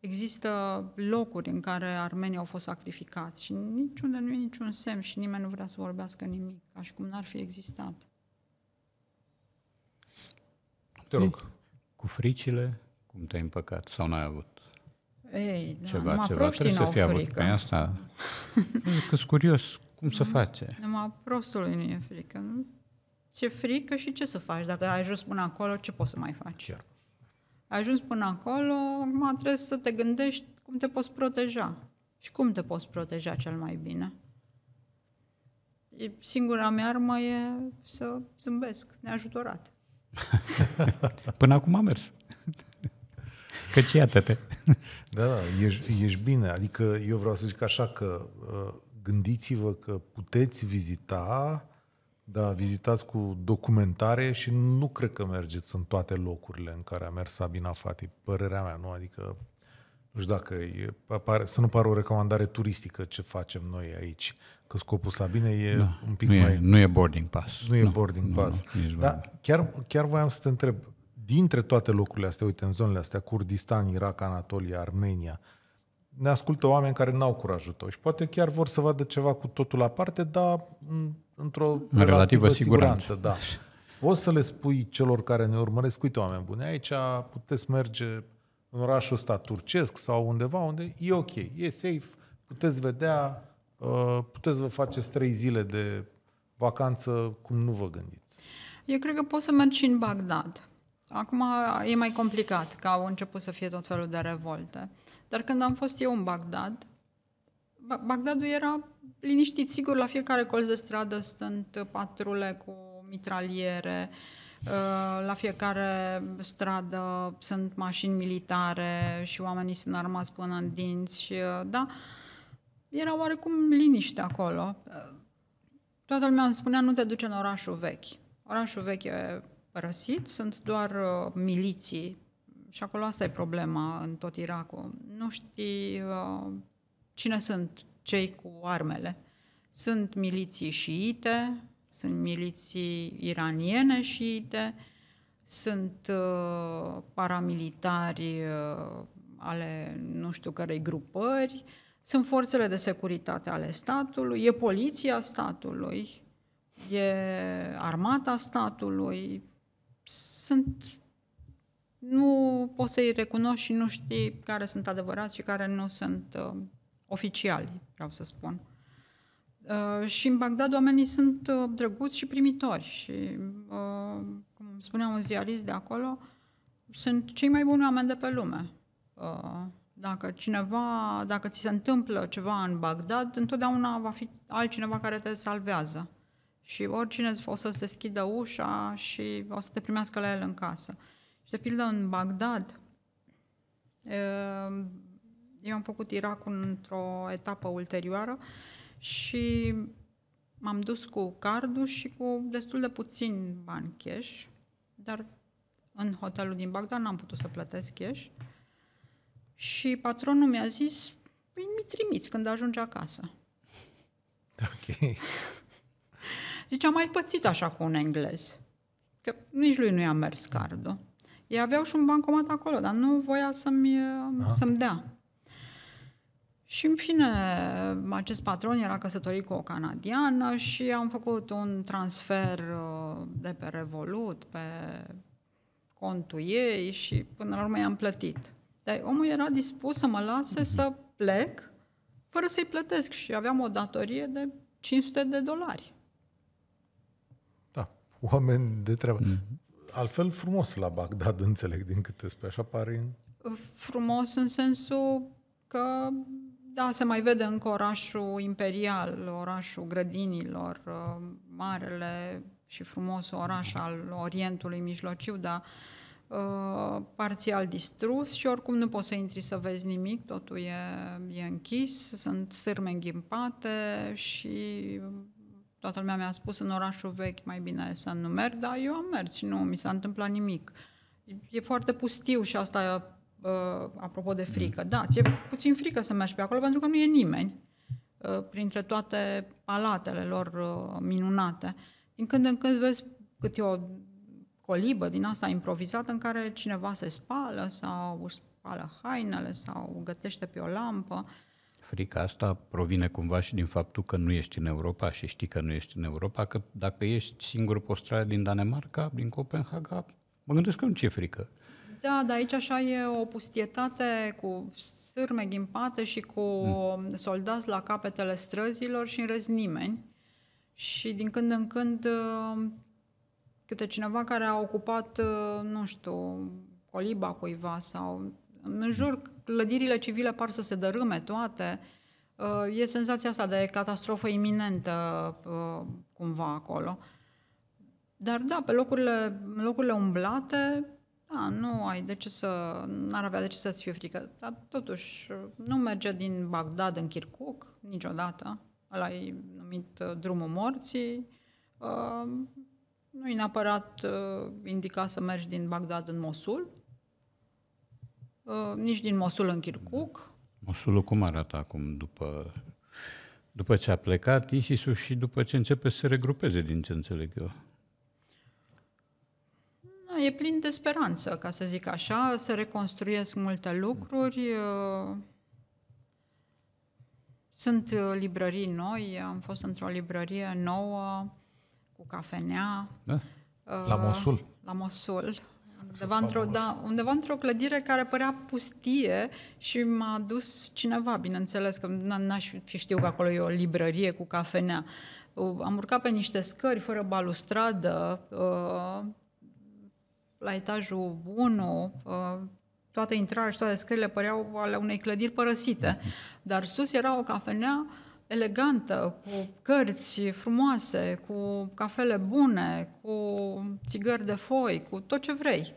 există locuri în care armenii au fost sacrificați și niciunde nu e niciun semn și nimeni nu vrea să vorbească nimic, ca și cum n-ar fi existat. Te rog. Deci, cu fricile, cum te-ai împăcat sau n-ai avut? Ei, ceva, da, ceva. Trebuie să fie avut pe asta. că curios, cum să face? Numai prostului nu e frică. Ce frică și ce să faci? Dacă ai ajuns până acolo, ce poți să mai faci? Chiar. Ai ajuns până acolo, acum trebuie să te gândești cum te poți proteja și cum te poți proteja cel mai bine. Singura mea armă e să zâmbesc, neajutorat. până acum am mers. Căci iată-te. da, da, ești, ești bine. Adică eu vreau să zic așa că uh, gândiți-vă că puteți vizita da, vizitați cu documentare și nu cred că mergeți în toate locurile în care a mers Sabina Fati, părerea mea, nu? Adică, nu știu dacă e, apare, să nu pară o recomandare turistică ce facem noi aici, că scopul Sabine e da, un pic nu mai... E, nu e boarding pass. Nu, nu e boarding nu, pass. Nu, nu, Dar chiar, chiar voiam să te întreb, dintre toate locurile astea, uite, în zonele astea, Kurdistan, Irak, Anatolia, Armenia, ne ascultă oameni care n-au curajul tău și poate chiar vor să vadă ceva cu totul aparte, dar mm, într-o relativă, relativă siguranță. siguranță. Da. O să le spui celor care ne urmăresc, uite oameni buni, aici puteți merge în orașul ăsta turcesc sau undeva unde e ok, e safe, puteți vedea, uh, puteți vă faceți trei zile de vacanță cum nu vă gândiți. Eu cred că poți să mergi și în Bagdad. Acum e mai complicat, că au început să fie tot felul de revolte. Dar când am fost eu în Bagdad, Bagdadul era liniștit, sigur, la fiecare colț de stradă sunt patrule cu mitraliere, uh, la fiecare stradă sunt mașini militare și oamenii sunt armați până în dinți și, uh, da, era oarecum liniște acolo. Uh, toată lumea îmi spunea, nu te duce în orașul vechi. Orașul vechi e părăsit, sunt doar miliții și acolo asta e problema în tot Irakul. Nu știi uh, cine sunt cei cu armele. Sunt miliții șiite, sunt miliții iraniene șiite, sunt uh, paramilitari uh, ale nu știu cărei grupări, sunt forțele de securitate ale statului, e poliția statului, e armata statului, sunt nu poți să-i recunoști și nu știi care sunt adevărați și care nu sunt uh, oficiali, vreau să spun. Uh, și în Bagdad oamenii sunt uh, drăguți și primitori și, uh, cum spunea un ziarist de acolo, sunt cei mai buni oameni de pe lume. Dacă cineva, dacă ți se întâmplă ceva în Bagdad, întotdeauna va fi altcineva care te salvează. Și oricine o să-ți deschidă ușa și o să te primească la el în casă. Și de pildă în Bagdad, eu am făcut Irakul într-o etapă ulterioară și m-am dus cu cardul și cu destul de puțin bani cash, dar în hotelul din Bagdad n-am putut să plătesc cash. Și patronul mi-a zis, păi mi trimiți când ajungi acasă. Ok. Zice, am mai pățit așa cu un englez. Că nici lui nu i-a mers cardul. Ei aveau și un bancomat acolo, dar nu voia să-mi, să-mi dea. Și în fine, acest patron era căsătorit cu o canadiană și am făcut un transfer uh, de pe Revolut, pe contul ei și până la urmă i-am plătit. Dar omul era dispus să mă lase să plec fără să-i plătesc și aveam o datorie de 500 de dolari. Da, oameni de treabă. Mm-hmm. Altfel frumos la Bagdad, înțeleg, din câte spui, așa pare. Frumos în sensul că da, se mai vede încă orașul imperial, orașul grădinilor, uh, marele și frumos oraș al Orientului Mijlociu, dar uh, parțial distrus și oricum nu poți să intri să vezi nimic, totul e, e închis, sunt sârme înghimpate și toată lumea mi-a spus în orașul vechi mai bine să nu merg, dar eu am mers și nu mi s-a întâmplat nimic. E foarte pustiu și asta Uh, apropo de mm. frică. Da, ți-e puțin frică să mergi pe acolo pentru că nu e nimeni uh, printre toate palatele lor uh, minunate. Din când în când vezi e o colibă din asta improvizată în care cineva se spală sau își spală hainele sau gătește pe o lampă. Frica asta provine cumva și din faptul că nu ești în Europa și știi că nu ești în Europa, că dacă ești singur pe o stradă din Danemarca, din Copenhaga, mă gândesc că nu ți-e frică. Da, dar aici așa e o pustietate cu sârme ghimpate și cu mm. soldați la capetele străzilor și în rest nimeni. Și din când în când uh, câte cineva care a ocupat, uh, nu știu, coliba cuiva sau... În mm. jur, clădirile civile par să se dărâme toate. Uh, e senzația asta de catastrofă iminentă cumva acolo. Dar da, pe locurile, locurile umblate da, nu ai de ce să, n-ar avea de ce să-ți fie frică. Dar totuși, nu merge din Bagdad în Kirkuk niciodată. Ăla Ai numit uh, drumul morții. Uh, nu e neapărat uh, indicat să mergi din Bagdad în Mosul, uh, nici din Mosul în Kirkuk. Mosulul cum arată acum după, după ce a plecat Isisul și după ce începe să se regrupeze, din ce înțeleg eu? e plin de speranță, ca să zic așa, se reconstruiesc multe lucruri. Mm-hmm. Uh, sunt uh, librării noi, am fost într-o librărie nouă, cu cafenea. Da? Uh, la Mosul? La Mosul. Undeva într-o, da, undeva într-o clădire care părea pustie și m-a dus cineva, bineînțeles, că n-aș fi știu că acolo e o librărie cu cafenea. Am urcat pe niște scări fără balustradă, la etajul 1, uh, toate intrarea și toate scările păreau ale unei clădiri părăsite. Dar sus era o cafenea elegantă, cu cărți frumoase, cu cafele bune, cu țigări de foi, cu tot ce vrei.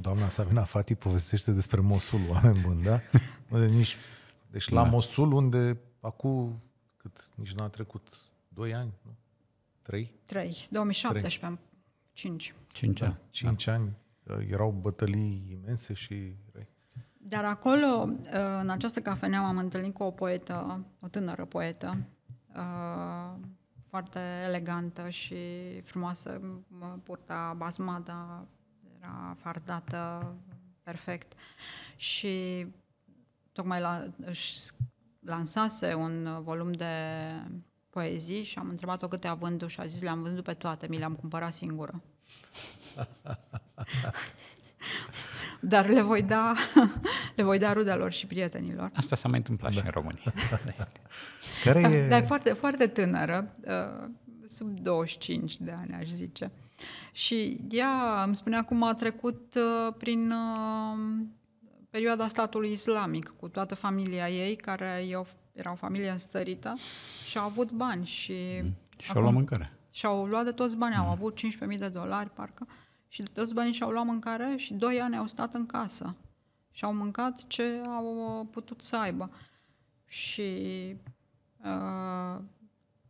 doamna Sabina Fati povestește despre Mosul, oameni buni, da? Unde nici, deci la da. Mosul, unde acum cât nici n-a trecut 2 ani, nu? 3? 3, 2017 3. Cinci. Cinci ani. Da, cinci da. ani. Erau bătălii imense și... Dar acolo, în această cafenea, am întâlnit cu o poetă, o tânără poetă, uh, foarte elegantă și frumoasă, purta bazmada, era fardată perfect și tocmai la, își lansase un volum de poezii și am întrebat-o câte a vândut și a zis le-am vândut pe toate, mi le-am cumpărat singură. Dar le voi da, le voi da rudelor și prietenilor. Asta s-a mai întâmplat da. și în România. Care da, e... Dar e foarte, foarte tânără, ă, sub 25 de ani, aș zice. Și ea îmi spunea cum a trecut ă, prin ă, perioada statului islamic, cu toată familia ei, care i-au era o familie înstărită și au avut bani și... Mm. Și au luat mâncare. Și au luat de toți banii, mm. au mhm. avut 15.000 de dolari, parcă, și de toți banii și-au luat mâncare și doi ani au stat în casă și au mâncat ce au putut să aibă. Și uh,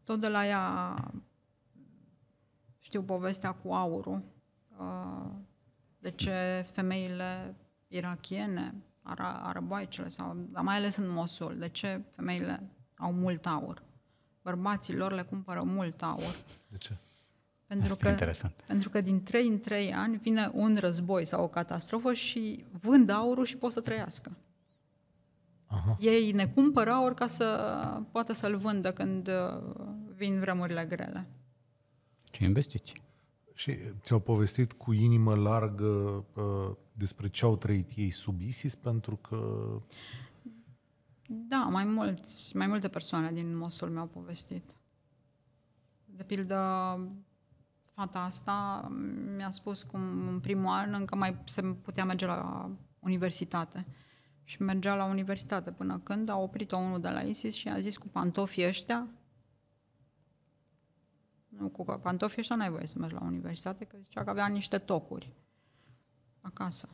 tot de la ea știu povestea cu aurul, uh, de ce femeile irachiene ară araboaicele, sau, dar mai ales în Mosul. De ce femeile au mult aur? Bărbații lor le cumpără mult aur. De ce? Pentru Asta că, interesant. pentru că din 3 în 3 ani vine un război sau o catastrofă și vând aurul și pot să trăiască. Aha. Ei ne cumpără aur ca să poată să-l vândă când uh, vin vremurile grele. Ce investiții? Și ți-au povestit cu inimă largă uh, despre ce au trăit ei sub ISIS, pentru că... Da, mai mulți, mai multe persoane din Mosul mi-au povestit. De pildă, fata asta mi-a spus cum în primul an încă mai se putea merge la universitate. Și mergea la universitate până când a oprit-o unul de la ISIS și a zis cu pantofii ăștia nu, cu pantofi ăștia n-ai voie să mergi la universitate, că zicea că avea niște tocuri acasă.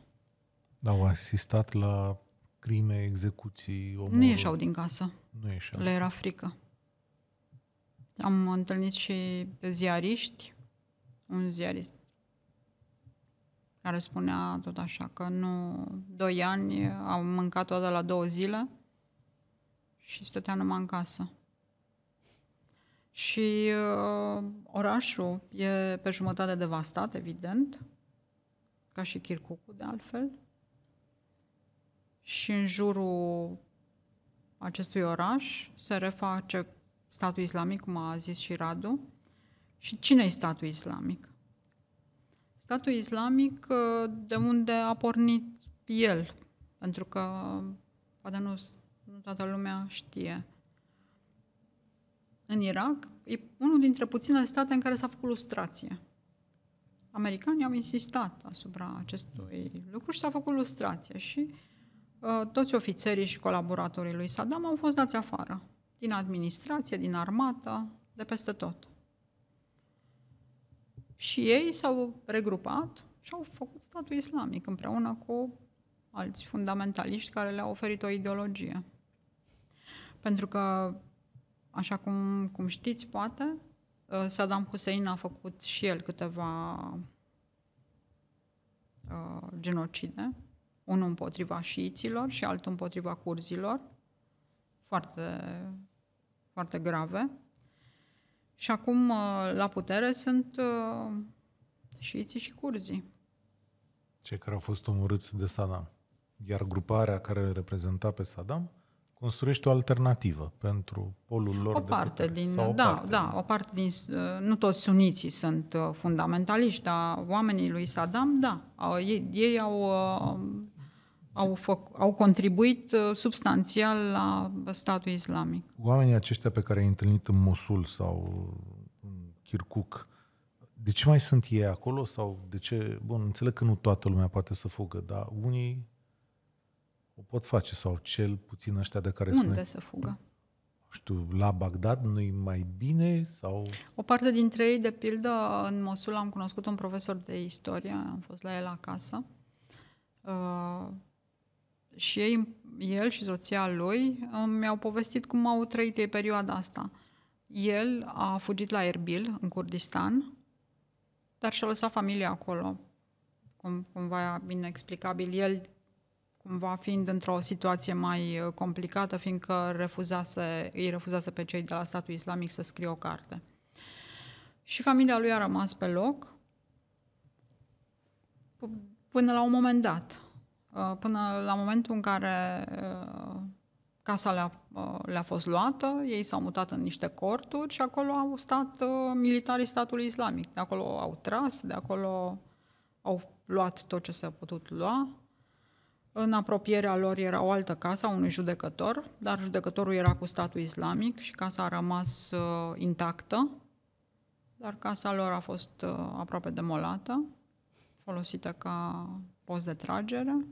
Dar au asistat la crime, execuții, omorul. Nu ieșeau din casă. Nu ieșeau. Le era frică. Am întâlnit și ziariști, un ziarist care spunea tot așa că nu doi ani au mâncat o de la două zile și stătea numai în casă. Și uh, orașul e pe jumătate devastat, evident, ca și Kirkucu, de altfel. Și în jurul acestui oraș se reface statul islamic, cum a zis și Radu. Și cine e statul islamic? Statul islamic, uh, de unde a pornit el, pentru că poate nu, nu toată lumea știe în Irak e unul dintre puținele state în care s-a făcut lustrație. Americanii au insistat asupra acestui lucru și s-a făcut lustrație și uh, toți ofițerii și colaboratorii lui Saddam au fost dați afară, din administrație, din armată, de peste tot. Și ei s-au regrupat și au făcut statul islamic împreună cu alți fundamentaliști care le-au oferit o ideologie. Pentru că Așa cum, cum știți, poate, uh, Saddam Hussein a făcut și el câteva uh, genocide, unul împotriva șiiților și altul împotriva curzilor, foarte, foarte grave. Și acum uh, la putere sunt uh, șiiții și curzii. Cei care au fost omorâți de Saddam. Iar gruparea care îl reprezenta pe Saddam construiești o alternativă pentru polul lor. O parte de putere, din, sau o da, parte. da, o parte din, nu toți suniții sunt uh, fundamentaliști, dar oamenii lui Saddam, da, ei, ei au, uh, au, făc, au contribuit uh, substanțial la statul islamic. Oamenii aceștia pe care i-ai întâlnit în Mosul sau în Kirkuk, de ce mai sunt ei acolo sau de ce, bun, înțeleg că nu toată lumea poate să fugă, dar unii o pot face, sau cel puțin ăștia de care Unde spune... să fugă? știu, la Bagdad nu-i mai bine? sau? O parte dintre ei, de pildă, în Mosul am cunoscut un profesor de istorie, am fost la el acasă. Uh, și ei, el și soția lui uh, mi-au povestit cum au trăit ei perioada asta. El a fugit la Erbil, în Kurdistan, dar și-a lăsat familia acolo, cum, cumva inexplicabil. El cumva fiind într-o situație mai uh, complicată, fiindcă refuzase, îi refuzase pe cei de la statul islamic să scrie o carte. Și familia lui a rămas pe loc până la un moment dat, uh, până la momentul în care uh, casa le-a, le-a fost luată, ei s-au mutat în niște corturi și acolo au stat militarii statului islamic. De acolo au tras, de acolo au luat tot ce s-a putut lua în apropierea lor era o altă casă a unui judecător, dar judecătorul era cu statul islamic și casa a rămas uh, intactă, dar casa lor a fost uh, aproape demolată, folosită ca post de tragere.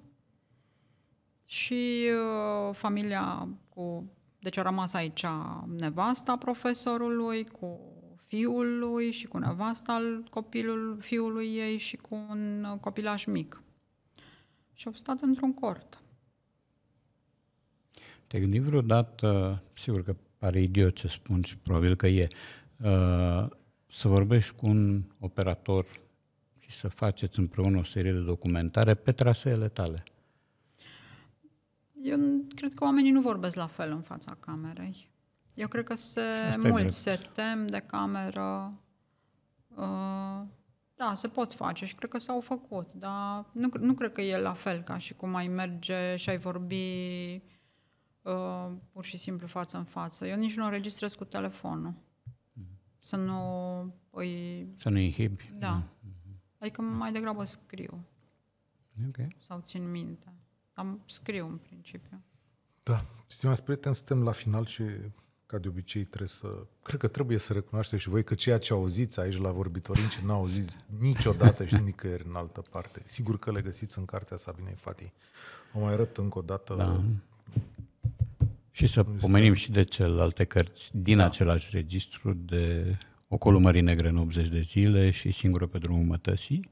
Și uh, familia cu... Deci a rămas aici nevasta profesorului, cu fiul lui și cu nevasta al copilul, fiului ei și cu un uh, copilaj mic și au stat într-un cort. Te-ai gândit vreodată, sigur că pare idiot ce spun și probabil că e, uh, să vorbești cu un operator și să faceți împreună o serie de documentare pe traseele tale. Eu cred că oamenii nu vorbesc la fel în fața camerei. Eu cred că se, mulți se tem de cameră. Uh, da, se pot face și cred că s-au făcut, dar nu, nu cred că e la fel ca și cum ai merge și ai vorbi uh, pur și simplu față în față. Eu nici nu înregistrez cu telefonul. Mm-hmm. Să nu îi... Să nu inhibi. Da. Mm-hmm. Adică mai degrabă scriu. Ok. Sau țin minte. Am scriu în principiu. Da. Stimați prieteni, suntem la final și ca de obicei, trebuie să... Cred că trebuie să recunoașteți și voi că ceea ce auziți aici la vorbitorinci nu auziți niciodată și nicăieri în altă parte. Sigur că le găsiți în cartea Sabinei Fati. O mai arăt încă o dată. Da. Și să este... pomenim și de celelalte cărți din da. același registru de Ocolul Mării Negre în 80 de zile și Singură pe drumul mătăsii,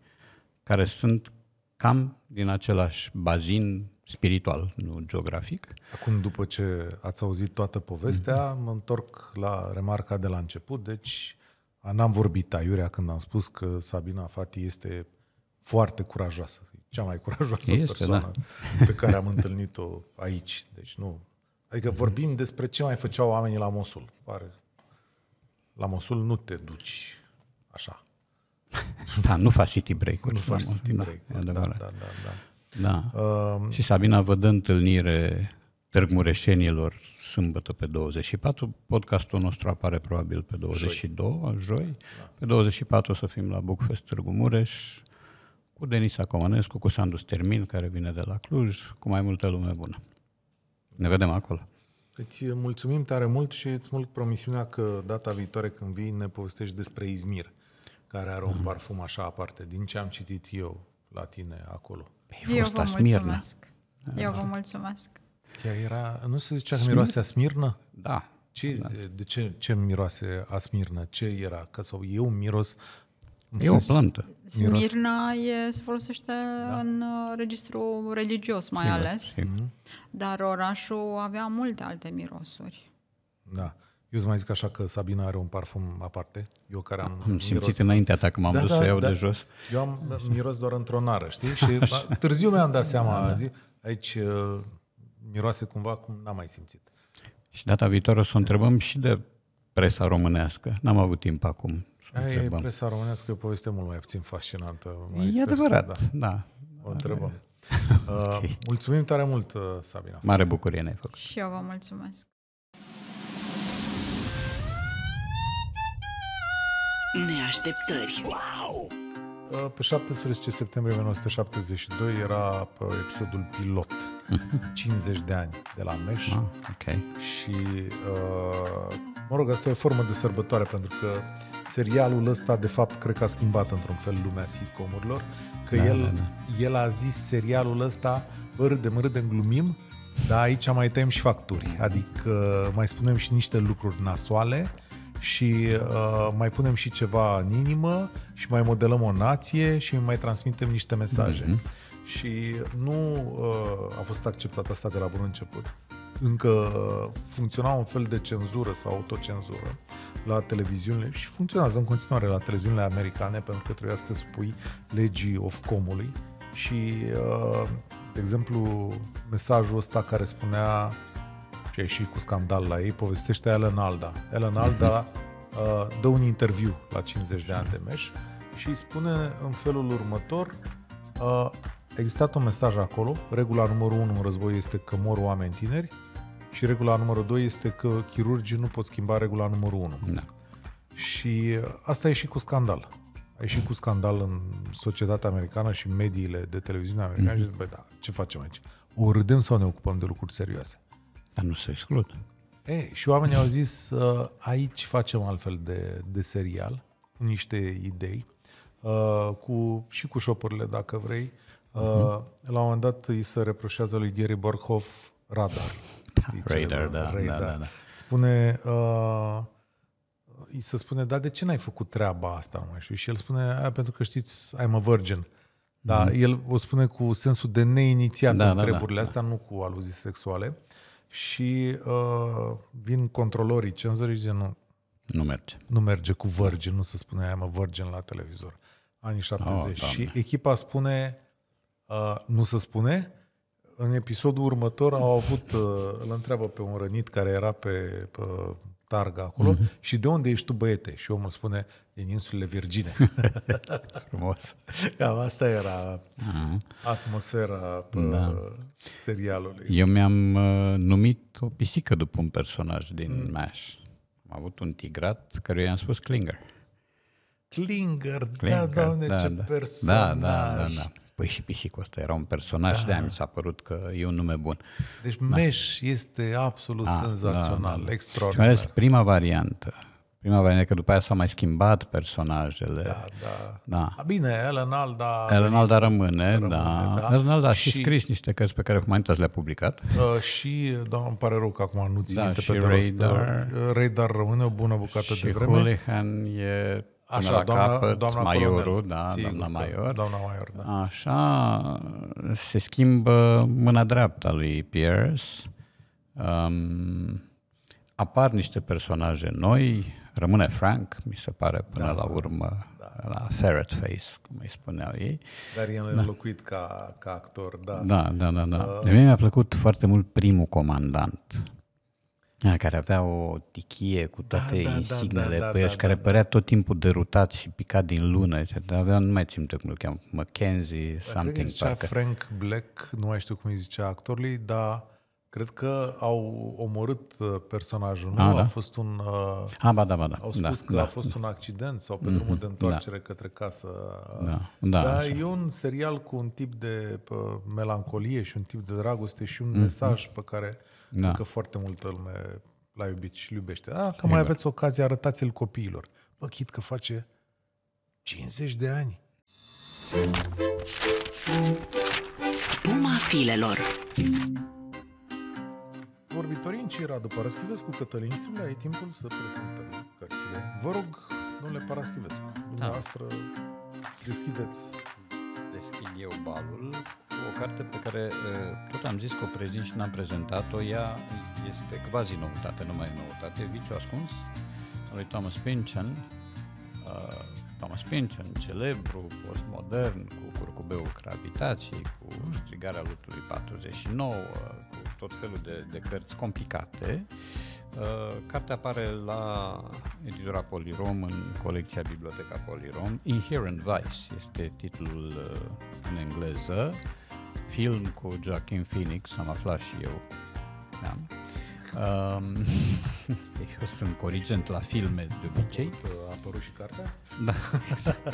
care sunt cam din același bazin spiritual, nu geografic. Acum, după ce ați auzit toată povestea, mm-hmm. mă întorc la remarca de la început, deci n-am vorbit aiurea când am spus că Sabina Fati este foarte curajoasă, cea mai curajoasă este, persoană da. pe care am întâlnit-o aici. Deci nu. Adică vorbim despre ce mai făceau oamenii la Mosul. Pare la Mosul nu te duci așa. Da, nu faci city break Nu faci city break da, da, da, da, da. Da. Uh, și Sabina vă dă întâlnire Târg Mureșenilor sâmbătă pe 24, podcastul nostru apare probabil pe 22, joi, joi. Da. pe 24 o să fim la Bucfest Târgu Mureș, cu Denisa Comănescu, cu Sandu Stermin, care vine de la Cluj, cu mai multă lume bună. Ne vedem acolo. Îți mulțumim tare mult și îți mult promisiunea că data viitoare când vii ne povestești despre Izmir, care are un mhm. parfum așa aparte, din ce am citit eu la tine acolo. Păi, eu fost la Smirna. Da, eu da. vă mulțumesc. Chiar era, nu se zicea că miroase a Smirnă? Da. Ce, da. De ce, ce miroase a Smirnă? Ce era? Că sau eu miros E o plantă. Smirna e, se folosește da. în uh, registru religios mai sigur, ales, sigur. Mhm. dar orașul avea multe alte mirosuri. Da. Eu îți mai zic așa că Sabina are un parfum aparte, eu care am Am hmm, simțit miros... înaintea ta că m-am da, dus da, să iau da. de jos. Eu am miros doar într-o nară, știi? Și așa. târziu mi-am dat seama, da, da. Zi, aici uh, miroase cumva cum n-am mai simțit. Și data viitoare o să o întrebăm și de presa românească. N-am avut timp acum să întrebăm. presa românească e o poveste mult mai puțin fascinantă. Mai e adevărat, da. da. O întrebăm. okay. uh, mulțumim tare mult, uh, Sabina. Mare bucurie ne-ai făcut. Și eu vă mulțumesc. Neașteptări wow! Pe 17 septembrie 1972 era pe uh, episodul pilot, 50 de ani de la Mesh. Ah, okay. Și, uh, mă rog, asta e o formă de sărbătoare, pentru că serialul ăsta, de fapt, cred că a schimbat într-un fel lumea sitcomurilor, că da, el, da, da. el a zis serialul ăsta, bă, râdem, râdem, glumim, dar aici mai tăiem și facturi, adică mai spunem și niște lucruri nasoale și uh, mai punem și ceva în inimă și mai modelăm o nație și mai transmitem niște mesaje. Mm-hmm. Și nu uh, a fost acceptat asta de la bun început. Încă funcționa un fel de cenzură sau autocenzură la televiziunile și funcționează în continuare la televiziunile americane pentru că trebuia să te spui legii Ofcomului și, uh, de exemplu, mesajul ăsta care spunea ce a ieșit cu scandal la ei, povestește Alan Alda. Alan Alda mhm. uh, dă un interviu la 50 de ani de meș și spune în felul următor uh, existat un mesaj acolo, regula numărul 1 în război este că mor oameni tineri și regula numărul 2 este că chirurgii nu pot schimba regula numărul 1. Da. Și uh, asta e și cu scandal. A ieșit cu scandal în societatea americană și mediile de televiziune americane mm-hmm. și zic, da, ce facem aici? O râdem sau ne ocupăm de lucruri serioase? Dar nu se exclud. E, și oamenii au zis, uh, aici facem altfel de, de serial, niște idei, uh, cu, și cu șopurile, dacă vrei. Uh-huh. La un moment dat îi se reproșează lui Gary Borkhoff radar. Da, radar, da, da, radar, da, da, da. Spune, uh, îi se spune, da, de ce n-ai făcut treaba asta? Nu mai știu. Și el spune, aia pentru că știți, I'm a virgin. Da, mm. el o spune cu sensul de neinițiat da, în da, da treburile da, astea, da. nu cu aluzii sexuale și uh, vin controlorii, cenzorii și zic, nu. Nu merge. Nu merge cu Virgin, nu se spune aia mă Virgin la televizor. Anii 70. Oh, și echipa spune, uh, nu se spune, în episodul următor au avut, uh, îl întreabă pe un rănit care era pe, pe targa acolo mm-hmm. și de unde ești tu băiete? Și omul spune, din insulele Virgine. Frumos. Cam asta era mm-hmm. atmosfera da. serialului. Eu mi-am uh, numit o pisică după un personaj din mm. MASH. Am avut un tigrat care i-am spus Klinger. Klinger, da, Klinger da, doamne, da, ce da, personaj! Da, da, da, da. Păi și pisicul ăsta era un personaj, da. de-aia mi s-a părut că e un nume bun. Deci da. Mesh este absolut ah, da, senzațional, da, da. extraordinar. Mai ales prima variantă. Prima variantă, că după aia s-au mai schimbat personajele. Da, da. da. Bine, Ellen Alda... Ellen Alda rămâne, da. rămâne da. da. Ellen Alda a și, și scris niște cărți pe care acum uitați le-a publicat. Uh, și, da, îmi pare rău că acum nu țin da, minte pe Radar. Uh, Radar rămâne o bună bucată și de vreme. Și e Așa, la doamna, capăt, doamna maiorul, da, Sigur, doamna maior. Doamna maior da. Așa se schimbă mâna dreapta lui Pierce. Um, apar niște personaje noi, rămâne Frank, mi se pare, până da. la urmă, da. la Ferret Face, cum îi spuneau ei. Dar el da. înlocuit ca, ca actor, da. Da, da, da. da. Uh... De mine mi-a plăcut foarte mult primul comandant a, care avea o tichie cu da, toate da, da, da, insignele da, da, pe da, el și da, care da, părea tot timpul derutat și picat din lună. Avea, nu mai țin cum îl cheam, Mackenzie, something. Cred că parcă. Frank Black, nu mai știu cum îi zicea actorului, dar cred că au omorât uh, personajul, nu? Ah, a, da? a fost un... Uh, a, ah, ba, da, ba, da. Au spus da, că da, a fost un accident sau pe mm-hmm. drumul de da. întoarcere da. către casă. Da, da Dar așa. e un serial cu un tip de uh, melancolie și un tip de dragoste și un mm-hmm. mesaj pe care da. Că foarte multă lume l-a iubit și iubește. A, ah, că mai exact. aveți ocazia, arătați-l copiilor. Bă, chit că face 50 de ani. Spuma filelor în cira după Paraschivescu, Cătălin Strimlea, e timpul să prezentăm cărțile. Vă rog, domnule Paraschivescu, da. dumneavoastră deschideți deschid eu balul cu o carte pe care tot am zis că o prezint și n-am prezentat-o. Ea este quasi noutate, nu mai e noutate, Viciu ascuns al lui Thomas Pynchon. Thomas Pynchon, celebru, postmodern, cu curcubeul gravitației, cu strigarea lutului 49, cu tot felul de, de cărți complicate. Uh, Uh, cartea apare la editura Polirom, în colecția Biblioteca Polirom. Inherent Vice este titlul uh, în engleză. Film cu Joaquin Phoenix, am aflat și eu. Da. Um, eu sunt corigent la filme de obicei. A apărut și cartea? Da, exact.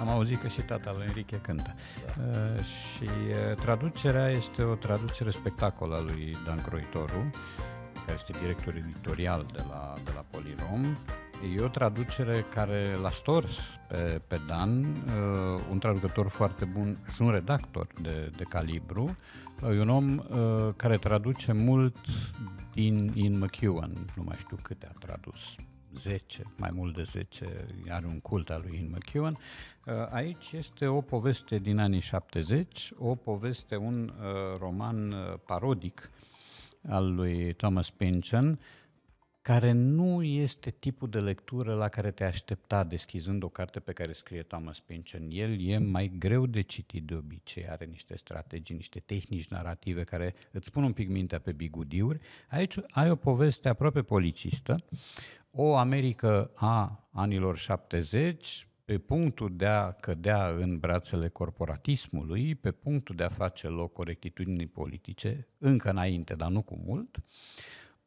Am auzit că și tata lui Enrique cântă. Da. Uh, și uh, traducerea este o traducere spectacolă a lui Dan Croitoru. Uh, care este director editorial de la, de la Polirom. E o traducere care l-a stors pe, pe Dan, uh, un traducător foarte bun și un redactor de, de calibru. Uh, e un om uh, care traduce mult din, din McEwan, nu mai știu câte a tradus, 10, mai mult de 10, are un cult al lui Ian McEwan. Uh, aici este o poveste din anii 70, o poveste, un uh, roman parodic al lui Thomas Pynchon, care nu este tipul de lectură la care te aștepta deschizând o carte pe care scrie Thomas Pynchon. El e mai greu de citit de obicei, are niște strategii, niște tehnici narrative care îți pun un pic mintea pe bigudiuri. Aici ai o poveste aproape polițistă, o Americă a anilor 70, pe punctul de a cădea în brațele corporatismului, pe punctul de a face loc corectitudinii politice, încă înainte, dar nu cu mult,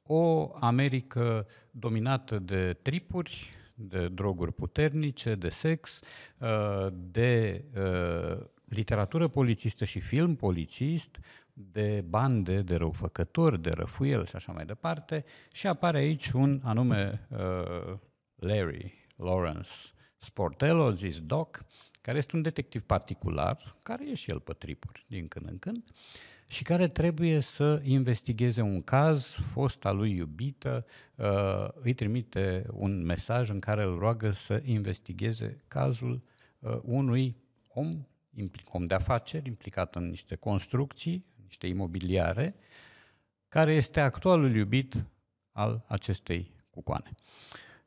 o Americă dominată de tripuri, de droguri puternice, de sex, uh, de uh, literatură polițistă și film polițist, de bande, de răufăcători, de răfuiel și așa mai departe. Și apare aici un anume uh, Larry Lawrence, Sportello, zis Doc, care este un detectiv particular, care e și el pe tripuri din când în când, și care trebuie să investigheze un caz, fosta lui iubită uh, îi trimite un mesaj în care îl roagă să investigheze cazul uh, unui om, om de afaceri implicat în niște construcții, niște imobiliare, care este actualul iubit al acestei cucoane.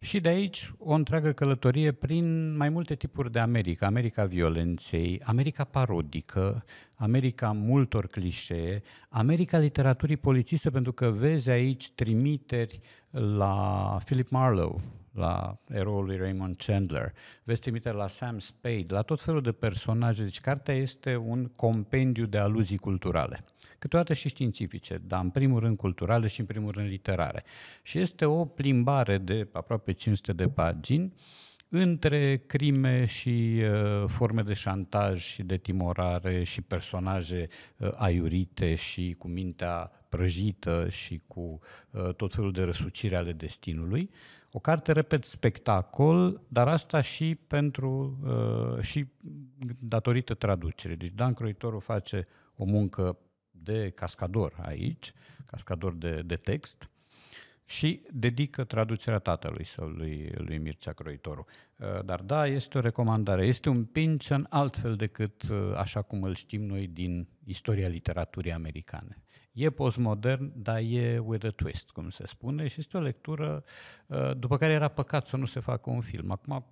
Și de aici o întreagă călătorie prin mai multe tipuri de America. America violenței, America parodică, America multor clișee, America literaturii polițiste, pentru că vezi aici trimiteri la Philip Marlowe, la eroul lui Raymond Chandler, veți trimite la Sam Spade, la tot felul de personaje. Deci cartea este un compendiu de aluzii culturale, câteodată și științifice, dar în primul rând culturale și în primul rând literare. Și este o plimbare de aproape 500 de pagini între crime și uh, forme de șantaj și de timorare și personaje uh, aiurite și cu mintea prăjită și cu uh, tot felul de răsucire ale destinului, uh, o carte, repet, spectacol, dar asta și pentru uh, și datorită traducerii. Deci Dan Croitoru face o muncă de cascador aici, cascador de, de text, și dedică traducerea tatălui său, lui, lui Mircea Croitoru. Uh, dar da, este o recomandare. Este un Pynchon altfel decât uh, așa cum îl știm noi din istoria literaturii americane. E postmodern, dar e with a twist, cum se spune, și este o lectură uh, după care era păcat să nu se facă un film. Acum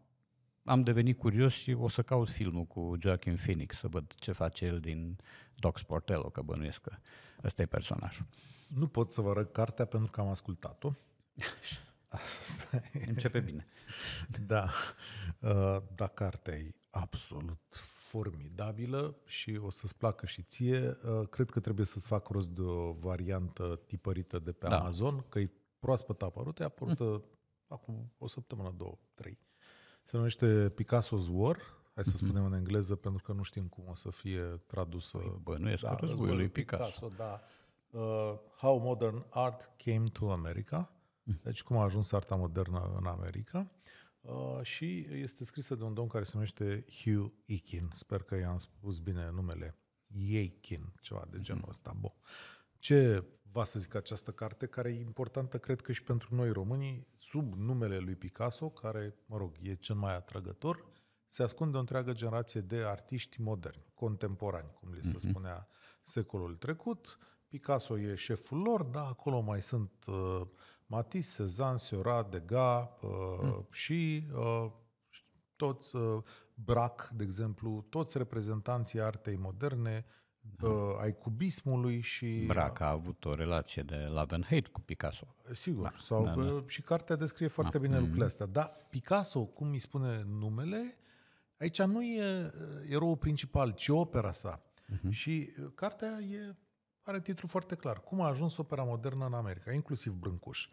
am devenit curios și o să caut filmul cu Joaquin Phoenix să văd ce face el din Doc Sportello, că bănuiesc că ăsta e personajul. Nu pot să vă arăt cartea pentru că am ascultat-o. Începe bine. da, uh, dar cartea e absolut formidabilă și o să-ți placă și ție. Uh, cred că trebuie să-ți fac rost de o variantă tipărită de pe da. Amazon, că e proaspăt apărută, e apărută mm. acum o săptămână, două, trei. Se numește Picasso's War, hai să mm-hmm. spunem în engleză, pentru că nu știm cum o să fie tradusă. Păi, bă, nu e da, războiul lui Picasso. Picasso da. uh, How Modern Art Came to America, mm. deci cum a ajuns arta modernă în America. Uh, și este scrisă de un domn care se numește Hugh Eakin, sper că i-am spus bine numele, Yeakin, ceva de mhm. genul ăsta. Bo. Ce va să zic această carte, care e importantă, cred că și pentru noi românii, sub numele lui Picasso, care, mă rog, e cel mai atrăgător, se ascunde o întreagă generație de artiști moderni, contemporani, cum li se mhm. spunea secolul trecut. Picasso e șeful lor, dar acolo mai sunt uh, Matisse, Cezanne, Seurat, Degas mm. și uh, toți, uh, Brac, de exemplu, toți reprezentanții artei moderne, hmm. uh, ai cubismului și... brac a avut o relație de love and hate cu Picasso. Sigur, da, sau da, da. și cartea descrie da. foarte da. bine mhm. lucrurile astea. Dar Picasso, cum îi spune numele, aici nu e eroul principal, ci opera sa. Mm-hmm. Și cartea e are titlu foarte clar. Cum a ajuns opera modernă în America, inclusiv Brâncuș.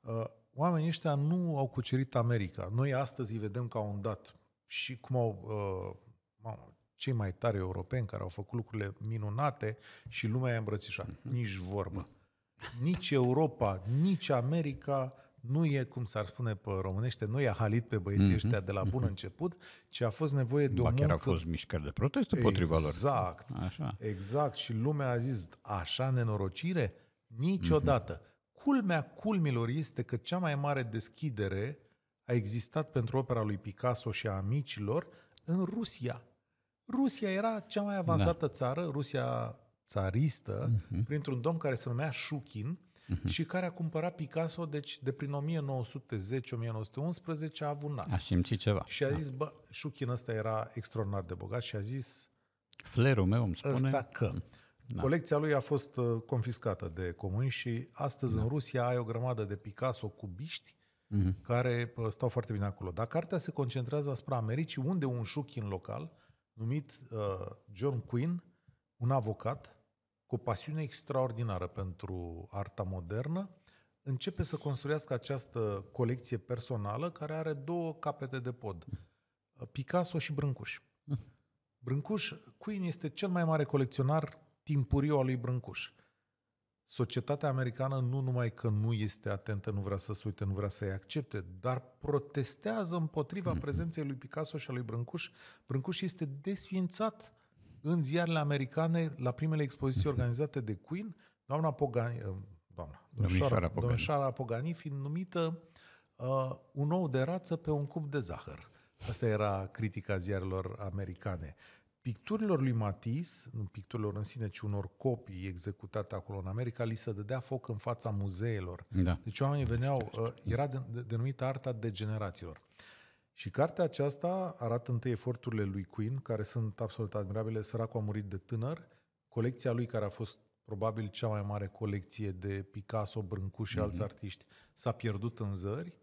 Uh, oamenii ăștia nu au cucerit America. Noi astăzi îi vedem ca un dat și cum au uh, cei mai tari europeni care au făcut lucrurile minunate și lumea i-a îmbrățișat. Mhm. Nici vorbă. Nici Europa, nici America nu e, cum s-ar spune pe românește, nu i-a halit pe băieții mm-hmm. ăștia de la bun mm-hmm. început, ci a fost nevoie de ba o muncă... chiar au fost mișcări de protest împotriva lor. Exact. Așa. Exact. Și lumea a zis, așa nenorocire? Niciodată. Mm-hmm. Culmea culmilor este că cea mai mare deschidere a existat pentru opera lui Picasso și a amicilor în Rusia. Rusia era cea mai da. avansată da. țară, Rusia țaristă, mm-hmm. printr-un domn care se numea Shukin, uh-huh. și care a cumpărat Picasso, deci de prin 1910-1911 a avut nas. A simțit ceva. Și a da. zis, bă, Șuchin ăsta era extraordinar de bogat și a zis... Flerul meu îmi spune... Ăsta că... Da. Colecția lui a fost uh, confiscată de comuni și astăzi da. în Rusia ai o grămadă de Picasso cubiști mm-hmm. care uh, stau foarte bine acolo. Dar cartea se concentrează asupra Americii, unde un șuchin local numit uh, John Quinn, un avocat, cu o pasiune extraordinară pentru arta modernă, începe să construiască această colecție personală care are două capete de pod, Picasso și Brâncuș. Brâncuș, Queen este cel mai mare colecționar timpuriu al lui Brâncuș. Societatea americană nu numai că nu este atentă, nu vrea să se uite, nu vrea să-i accepte, dar protestează împotriva mm-hmm. prezenței lui Picasso și a lui Brâncuș. Brâncuș este desfințat în ziarele americane, la primele expoziții organizate de Queen, doamna Pogani, uh, doamna, domnișoara, Pogani. domnișoara Pogani fiind numită uh, un ou de rață pe un cup de zahăr. Asta era critica ziarelor americane. Picturilor lui Matisse, nu picturilor în sine, ci unor copii executate acolo în America, li se dădea foc în fața muzeelor. Da. Deci oamenii veneau, uh, era denumită arta degenerațiilor. Și cartea aceasta arată întâi eforturile lui Queen, care sunt absolut admirabile. Săracul a murit de tânăr. Colecția lui, care a fost probabil cea mai mare colecție de Picasso, Brâncuș și mm-hmm. alți mhm. artiști, s-a pierdut în zări.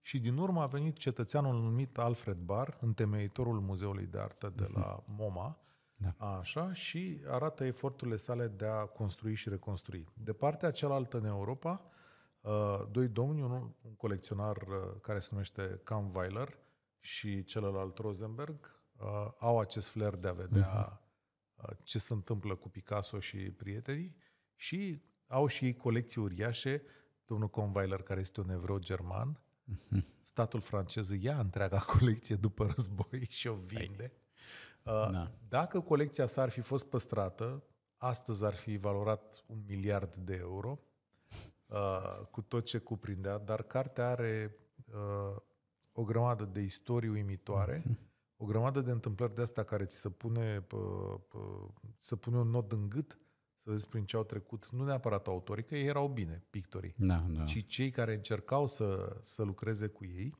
Și din urmă a venit cetățeanul numit Alfred Barr, întemeitorul Muzeului de Artă de mm-hmm. la mhm. MoMA, da. Așa, și arată eforturile sale de a construi și reconstrui. De partea cealaltă în Europa, uh, doi domni, un colecționar uh, care se numește Cam Kahnweiler, și celălalt Rosenberg uh, au acest flair de a vedea mhm. uh, ce se întâmplă cu Picasso și prietenii și au și ei colecții uriașe. Domnul Conweiler, care este un evreu german, uh-huh. statul francez ia întreaga colecție după război și o vinde. Uh, da. Dacă colecția sa ar fi fost păstrată, astăzi ar fi valorat un miliard de euro, uh, cu tot ce cuprindea, dar cartea are uh, o grămadă de istorii uimitoare, mhm. o grămadă de întâmplări de astea care ți se pune, pă, pă, să pune un nod în gât, să vezi prin ce au trecut, nu neapărat autorii, că ei erau bine, pictorii, da, da. ci cei care încercau să, să lucreze cu ei.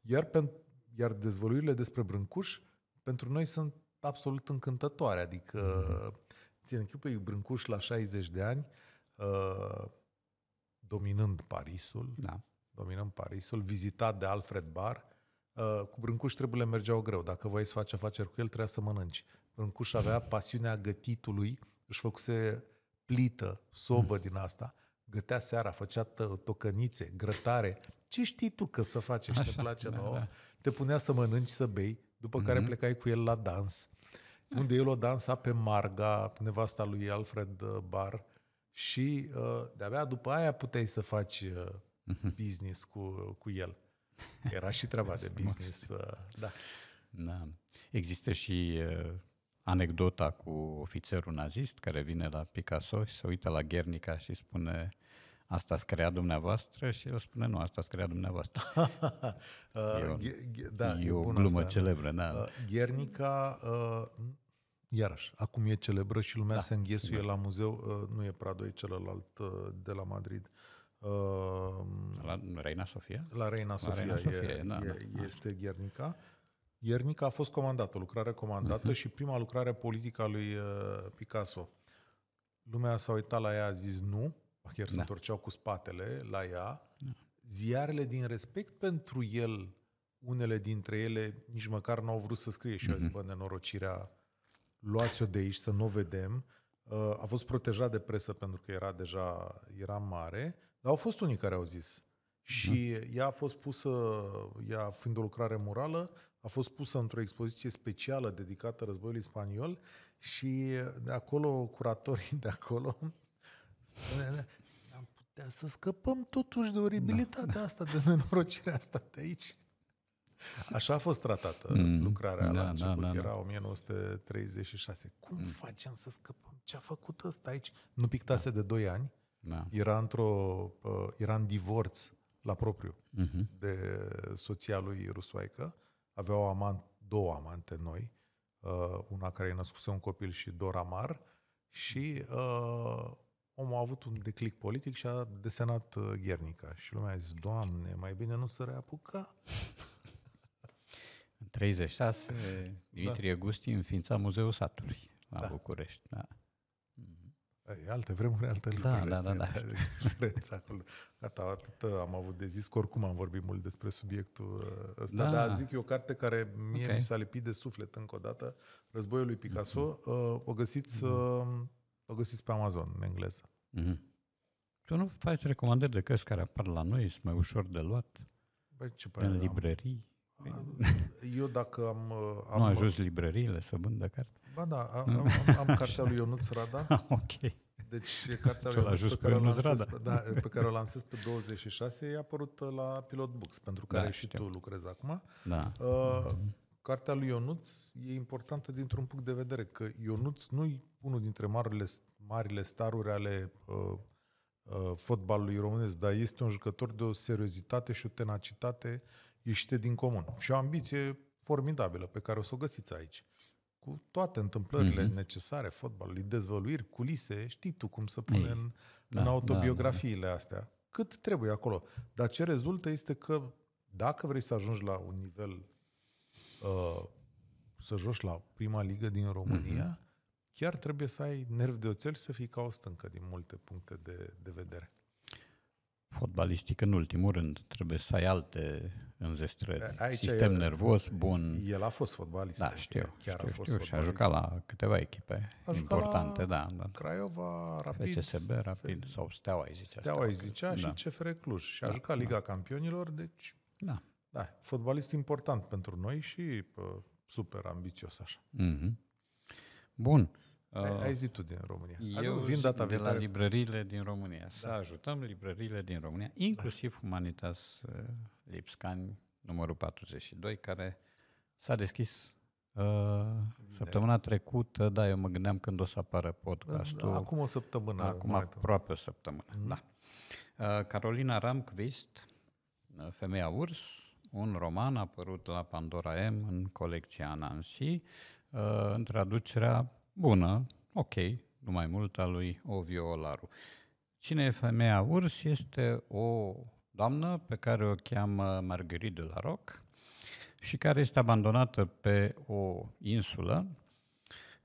Iar, pe, iar dezvăluirile despre Brâncuș, pentru noi sunt absolut încântătoare. Adică, mm-hmm. țin închipui Brâncuș la 60 de ani, uh, dominând Parisul, da dominăm Parisul, vizitat de Alfred Bar. Uh, cu Brâncuș trebuie mergeau greu. Dacă voiai să faci afaceri cu el, trebuia să mănânci. Brâncuș avea pasiunea gătitului, își făcuse plită, sobă din asta, gătea seara, făcea tocănițe, grătare. Ce știi tu că să faci și te place da, nouă? Da. Te punea să mănânci, să bei, după mm-hmm. care mhm. plecai cu el la dans, unde el o dansa pe Marga, nevasta lui Alfred uh, Bar, și uh, de-abia după aia puteai să faci Mhm. business cu, cu el. Era și treaba de business. Uh, da. da. Există și uh, anecdota cu ofițerul nazist care vine la Picasso și se uită la Guernica și spune asta ați creat dumneavoastră și el spune nu, asta ați creat dumneavoastră. Uh, e o, da, e o glumă asta. celebră. Da. Uh, Guernica, uh, iarăși, acum e celebră și lumea da, se înghesuie da. la muzeu, uh, nu e Prado, e celălalt uh, de la Madrid. Uh, la Reina Sofia? La Reina Sofia, la Reina Sofia e, da, e, da. este Ghernica. Ghernica a fost comandată, lucrare comandată uh-huh. și prima lucrare politică a lui uh, Picasso. Lumea s-a uitat la ea, a zis nu, chiar da. se întorceau cu spatele la ea. Da. Ziarele din respect pentru el, unele dintre ele nici măcar n-au vrut să scrie și uh-huh. a zis, mhm. bă, nenorocirea, luați-o de aici să nu o vedem. Uh, a fost protejat de presă pentru că era deja era mare dar au fost unii care au zis. Mhm. Și da. ea a fost pusă, ea fiind o lucrare murală, a fost pusă într-o expoziție specială dedicată războiului spaniol și de acolo, curatorii de acolo, am putea să scăpăm totuși de oribilitatea da. asta, de nenorocirea asta de aici. Așa a fost tratată mm, lucrarea da, la da, început, da, da, da. era 1936. Cum mm. facem să scăpăm? Ce a făcut ăsta aici? Nu pictase da. de 2 ani da. Era, într-o, uh, era în divorț la propriu uh-huh. de soția lui Rusoaică. Avea o amant, două amante noi, uh, una care i-a născut un copil și Dora Mar și uh, omul a avut un declic politic și a desenat uh, Ghernica. Și lumea a zis, Doamne, mai bine nu să reapuca. În 36, da. Dimitrie da. Gusti înființa Muzeul Satului la da. București. Da. E alte vremuri, alte da, lucruri. Da, da, da. da. acolo. Gata, atât am avut de zis, că oricum am vorbit mult despre subiectul ăsta, da. dar zic, e o carte care mie okay. mi s-a lipit de suflet încă o dată, Războiul lui Picasso, mm-hmm. o, găsiți, mm-hmm. o găsiți pe Amazon, în engleză. Mm-hmm. Tu nu faci recomandări de cărți care apar la noi, sunt mai ușor de luat, Băi, ce în librării? Am... Ah, eu dacă am... Uh, am nu ajuns librăriile să vândă carte? Ba da, mm. am, am, am cartea lui Ionuț Rada. ok. Deci e cartea lui Ionuț, pe, Ionuț Pe, da, pe care o lansez pe 26, e apărut la Pilot Books, pentru care da, și știu. tu lucrezi acum. Da. Uh, cartea lui Ionuț e importantă dintr-un punct de vedere, că Ionuț nu e unul dintre marile, marile staruri ale uh, uh, fotbalului românesc, dar este un jucător de o seriozitate și o tenacitate ieșite din comun. Și o ambiție formidabilă pe care o să o găsiți aici cu toate întâmplările mm-hmm. necesare, fotbalului, dezvăluiri, culise, știi tu cum să pune în, da, în da, autobiografiile da, da. astea. Cât trebuie acolo. Dar ce rezultă este că dacă vrei să ajungi la un nivel, uh, să joci la prima ligă din România, mm-hmm. chiar trebuie să ai nervi de oțel și să fii ca o stâncă din multe puncte de, de vedere fotbalistic în ultimul rând. Trebuie să ai alte înzestrări. Aici Sistem el, nervos bun. El a fost fotbalist. Da, știu. Chiar știu, a fost știu și a jucat la câteva echipe a importante. Da, da. Craiova, Rapid. FCSB, Rapid sau Steaua, ai zicea. Steaua, ai zicea și da. CFR Cluj. Și a da, jucat da. Liga da. Campionilor, deci... Da. Da, fotbalist important pentru noi și pă, super ambițios așa. Mm-hmm. Bun. Ai, uh, ai zis tu din România. Eu vin data de la librările din România. Da. Să ajutăm librările din România, inclusiv Humanitas uh, Lipscani, numărul 42, care s-a deschis uh, săptămâna trecută. Da, eu mă gândeam când o să apară podcastul. Da, acum o săptămână. Acum aproape o săptămână, mm-hmm. da. Uh, Carolina Ramquist, uh, Femeia Urs, un roman apărut la Pandora M în colecția Anansi, uh, în traducerea bună, ok, nu mai mult, a lui Ovio Olaru. Cine e femeia urs este o doamnă pe care o cheamă Marguerite de la Roc și care este abandonată pe o insulă.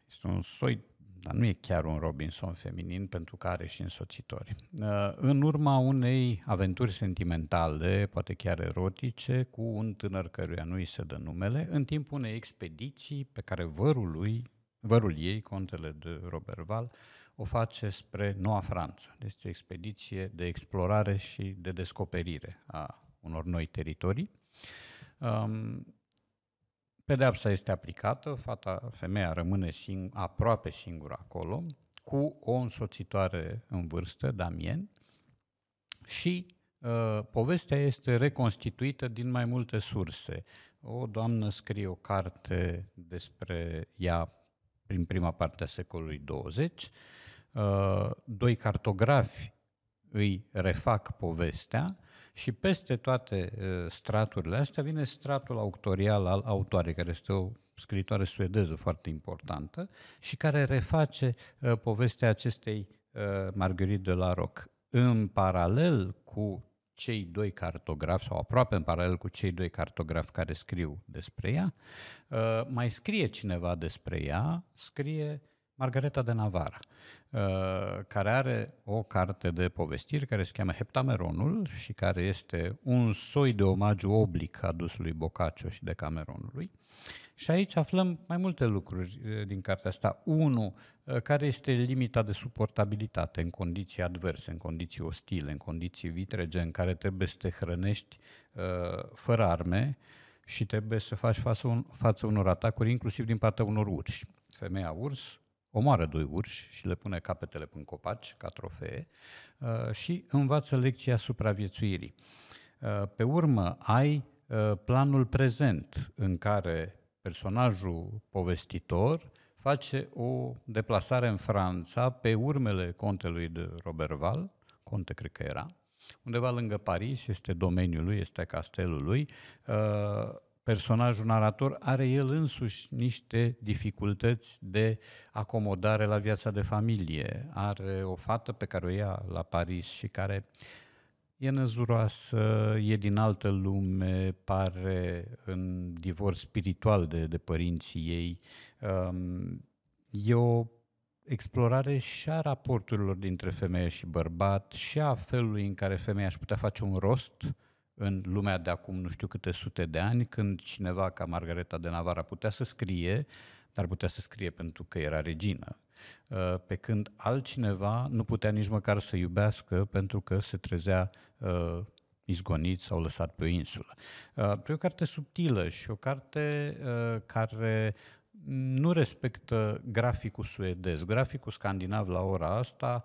Este un soi, dar nu e chiar un Robinson feminin pentru că are și însoțitori. Uh, în urma unei aventuri sentimentale, poate chiar erotice, cu un tânăr căruia nu i se dă numele, în timpul unei expediții pe care vărul lui vărul ei, contele de Robert Val, o face spre Noua Franță. Deci o expediție de explorare și de descoperire a unor noi teritorii. Um, Pedeapsa este aplicată, fata, femeia rămâne sing- aproape singură acolo, cu o însoțitoare în vârstă, Damien, și uh, povestea este reconstituită din mai multe surse. O doamnă scrie o carte despre ea prin prima parte a secolului 20. Uh, doi cartografi îi refac povestea și peste toate uh, straturile astea vine stratul autorial al autoarei, care este o scritoare suedeză foarte importantă și care reface uh, povestea acestei Marguerite de la Roc. În paralel cu cei doi cartografi, sau aproape în paralel cu cei doi cartografi care scriu despre ea, uh, mai scrie cineva despre ea, scrie Margareta de Navarra, uh, care are o carte de povestiri care se cheamă Heptameronul și care este un soi de omagiu oblic adus lui Boccaccio și de Cameronului. Și aici aflăm mai multe lucruri din cartea asta. Unu, care este limita de suportabilitate în condiții adverse, în condiții ostile, în condiții vitrege, în care trebuie să te hrănești fără arme și trebuie să faci față, un, față unor atacuri, inclusiv din partea unor urși. Femeia urs omoară doi urși și le pune capetele în copaci ca trofee și învață lecția supraviețuirii. Pe urmă, ai planul prezent în care personajul povestitor face o deplasare în Franța pe urmele contelui de Roberval, conte cred că era, undeva lângă Paris, este domeniul lui, este castelul lui, uh, personajul narator are el însuși niște dificultăți de acomodare la viața de familie. Are o fată pe care o ia la Paris și care uh, e năzuroasă, e din altă lume, pare în divorț spiritual de, de părinții ei. Um, e o explorare și a raporturilor dintre femeie și bărbat și a felului în care femeia își putea face un rost în lumea de acum nu știu câte sute de ani, când cineva ca Margareta de Navara putea să scrie, dar putea să scrie pentru că era regină, Uh, pe când altcineva nu putea nici măcar să iubească pentru că se trezea uh, izgonit sau lăsat pe o insulă. Uh, e o carte subtilă și o carte care nu respectă graficul suedez. Graficul scandinav la ora asta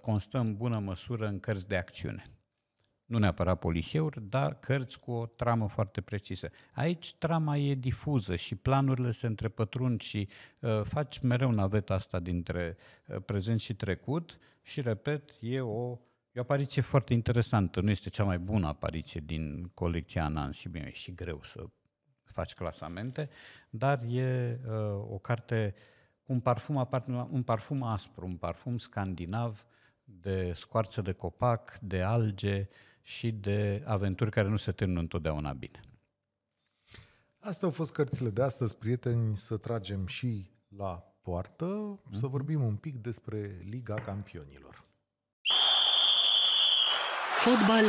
constă în bună măsură în cărți de acțiune nu neapărat poliseuri, dar cărți cu o tramă foarte precisă. Aici trama e difuză și planurile se întrepătrund și uh, faci mereu naveta asta dintre uh, prezent și trecut și, repet, e o, e o apariție foarte interesantă. Nu este cea mai bună apariție din colecția Anansi, bine, e și greu să faci clasamente, dar e uh, o carte un parfum, un parfum aspru, un parfum scandinav de scoarță de copac, de alge, uh, și de aventuri care nu se termină întotdeauna bine. Astea au fost cărțile de astăzi, prieteni, să tragem și la poartă, mm-hmm. să mhm. vorbim un pic despre Liga Campionilor. Fotbal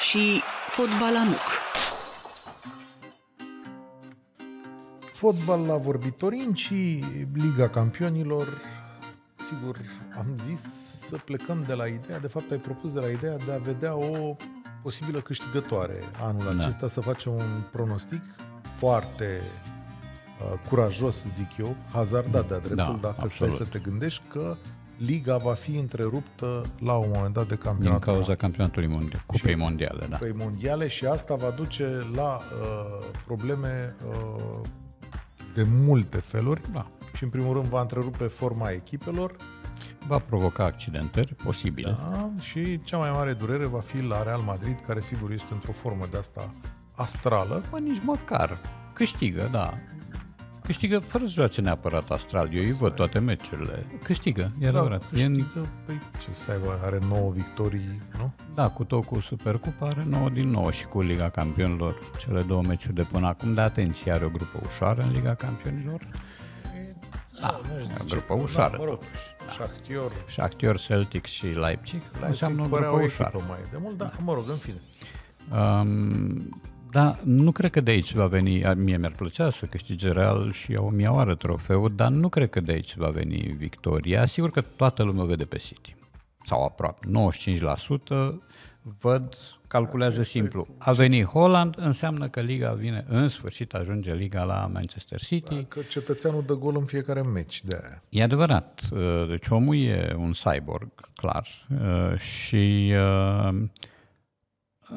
și fotbal amuc. Fotbal la vorbitorin și Liga Campionilor. Sigur, am zis să plecăm de la ideea, de fapt ai propus de la ideea de a vedea o posibilă câștigătoare anul da. acesta, să facem un pronostic foarte uh, curajos, zic eu, hazardat de-a dreptul, da, dacă absolut. stai să te gândești că liga va fi întreruptă la un moment dat de campionat Din cauza campionatului mondial, cupei mondiale, da. Cupei mondiale și asta va duce la uh, probleme uh, de multe feluri da. și în primul rând va întrerupe forma echipelor, va provoca accidentări posibile. Da, și cea mai mare durere va fi la Real Madrid, care sigur este într-o formă de asta astrală. Mă, nici măcar. Câștigă, da. Câștigă fără să joace neapărat astral. Eu îi văd toate meciurile. Câștigă, e da, adevărat. Câștigă, e în... păi, ce să aibă, are 9 victorii, nu? Da, cu tot cu Supercupa are 9 din 9 și cu Liga Campionilor. Cele două meciuri de până acum, de atenție, are o grupă ușoară în Liga Campionilor. Da, da grupă ușoară. Da, mă rog, Șahtior. Șahtior, Celtic și Leipzig. Leipzig înseamnă un grup ușor. Mai de mult, dar da. mă rog, în fine. Um, da, nu cred că de aici va veni, mie mi-ar plăcea să câștige Real și eu mi oară trofeul, dar nu cred că de aici va veni victoria. Sigur că toată lumea vede pe City, sau aproape 95% văd calculează simplu. A venit Holland, înseamnă că liga vine în sfârșit, ajunge liga la Manchester City. Da, că cetățeanul dă gol în fiecare meci de aia. E adevărat. Uh, deci omul e un cyborg, clar. Uh, și uh,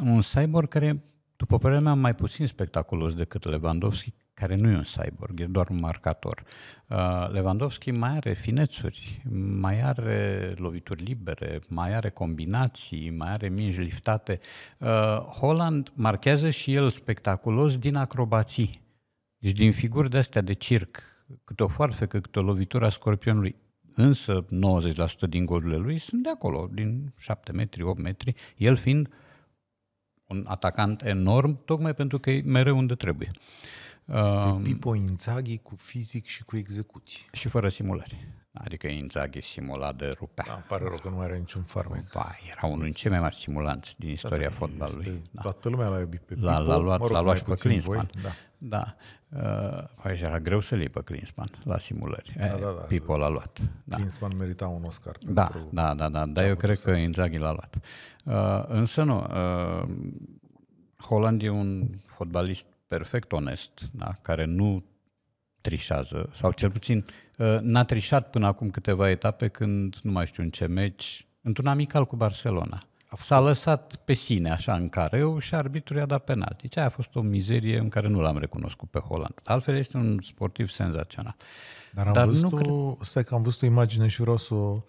un cyborg care, după părerea mea, mai puțin spectaculos decât Lewandowski, care nu e un cyborg, e doar un marcator. Uh, Lewandowski mai are finețuri, mai are lovituri libere, mai are combinații, mai are mingi liftate. Uh, Holland marchează și el spectaculos din acrobații. Deci din figuri de astea de circ, câte o foarfecă, câte o lovitură a scorpionului. Însă 90% din golurile lui sunt de acolo, din 7 metri, 8 metri, el fiind un atacant enorm, tocmai pentru că e mereu unde trebuie. Uh, este Pipo Inzaghi cu fizic și cu execuții. Și fără simulări. Adică Inzaghi simula de rupea. Da, pare rău că nu are niciun farmec. Ba, era unul din cei mai mari simulanți din da, istoria da, fotbalului. Da. Toată lumea l-a iubit pe Pipo. L-a, l-a luat, mă rog, l-a luat și pe Klinsmann. Voi, da. da. Uh, păi era greu să-l iei pe Klinsmann la simulări. Da, da, da. Pipo l-a luat. Da. Klinsmann merita un Oscar. Da, da, da, da, dar eu cred că Inzaghi l-a luat. Uh, însă nu, uh, Holland e un fotbalist perfect onest, da? care nu trișează, sau cel puțin uh, n-a trișat până acum câteva etape când, nu mai știu în ce meci, într-un amical cu Barcelona. S-a lăsat pe sine așa în care eu și arbitru i-a dat penalti. Deci aia a fost o mizerie în care nu l-am recunoscut pe Holland. Altfel este un sportiv senzațional. Dar am Dar văzut, nu o, cred... stai că am văzut o imagine și vreau să o...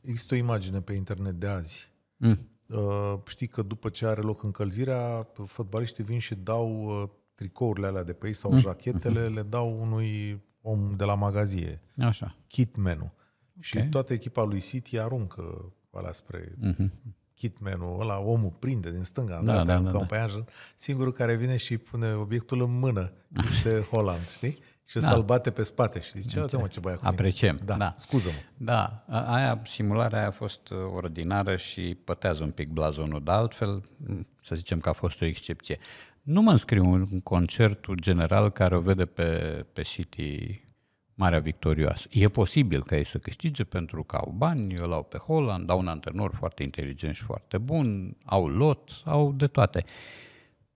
Există o imagine pe internet de azi. Mm. Uh, știi că după ce are loc încălzirea, fotbaliștii vin și dau uh, tricourile alea de pe ei sau mm. jachetele mm-hmm. le dau unui om de la magazie. Așa. Kitmanul. Okay. Și toată echipa lui City aruncă alea spre mm-hmm. kitmanul ăla, omul prinde din stânga, da da, da, da, da, da. da. singurul care vine și pune obiectul în mână este Holland, știi? Și ăsta da. îl bate pe spate și zice, uite mă ce băiat cu Apreciem, mine. da. da. Scuză-mă. Da, aia, simularea aia a fost uh, ordinară și pătează un pic blazonul, dar altfel, să zicem că a fost o excepție nu mă înscriu în concertul general care o vede pe, pe City Marea Victorioasă. E posibil ca ei să câștige pentru că au bani, l au pe Holland, au un antrenor foarte inteligent și foarte bun, au lot, au de toate.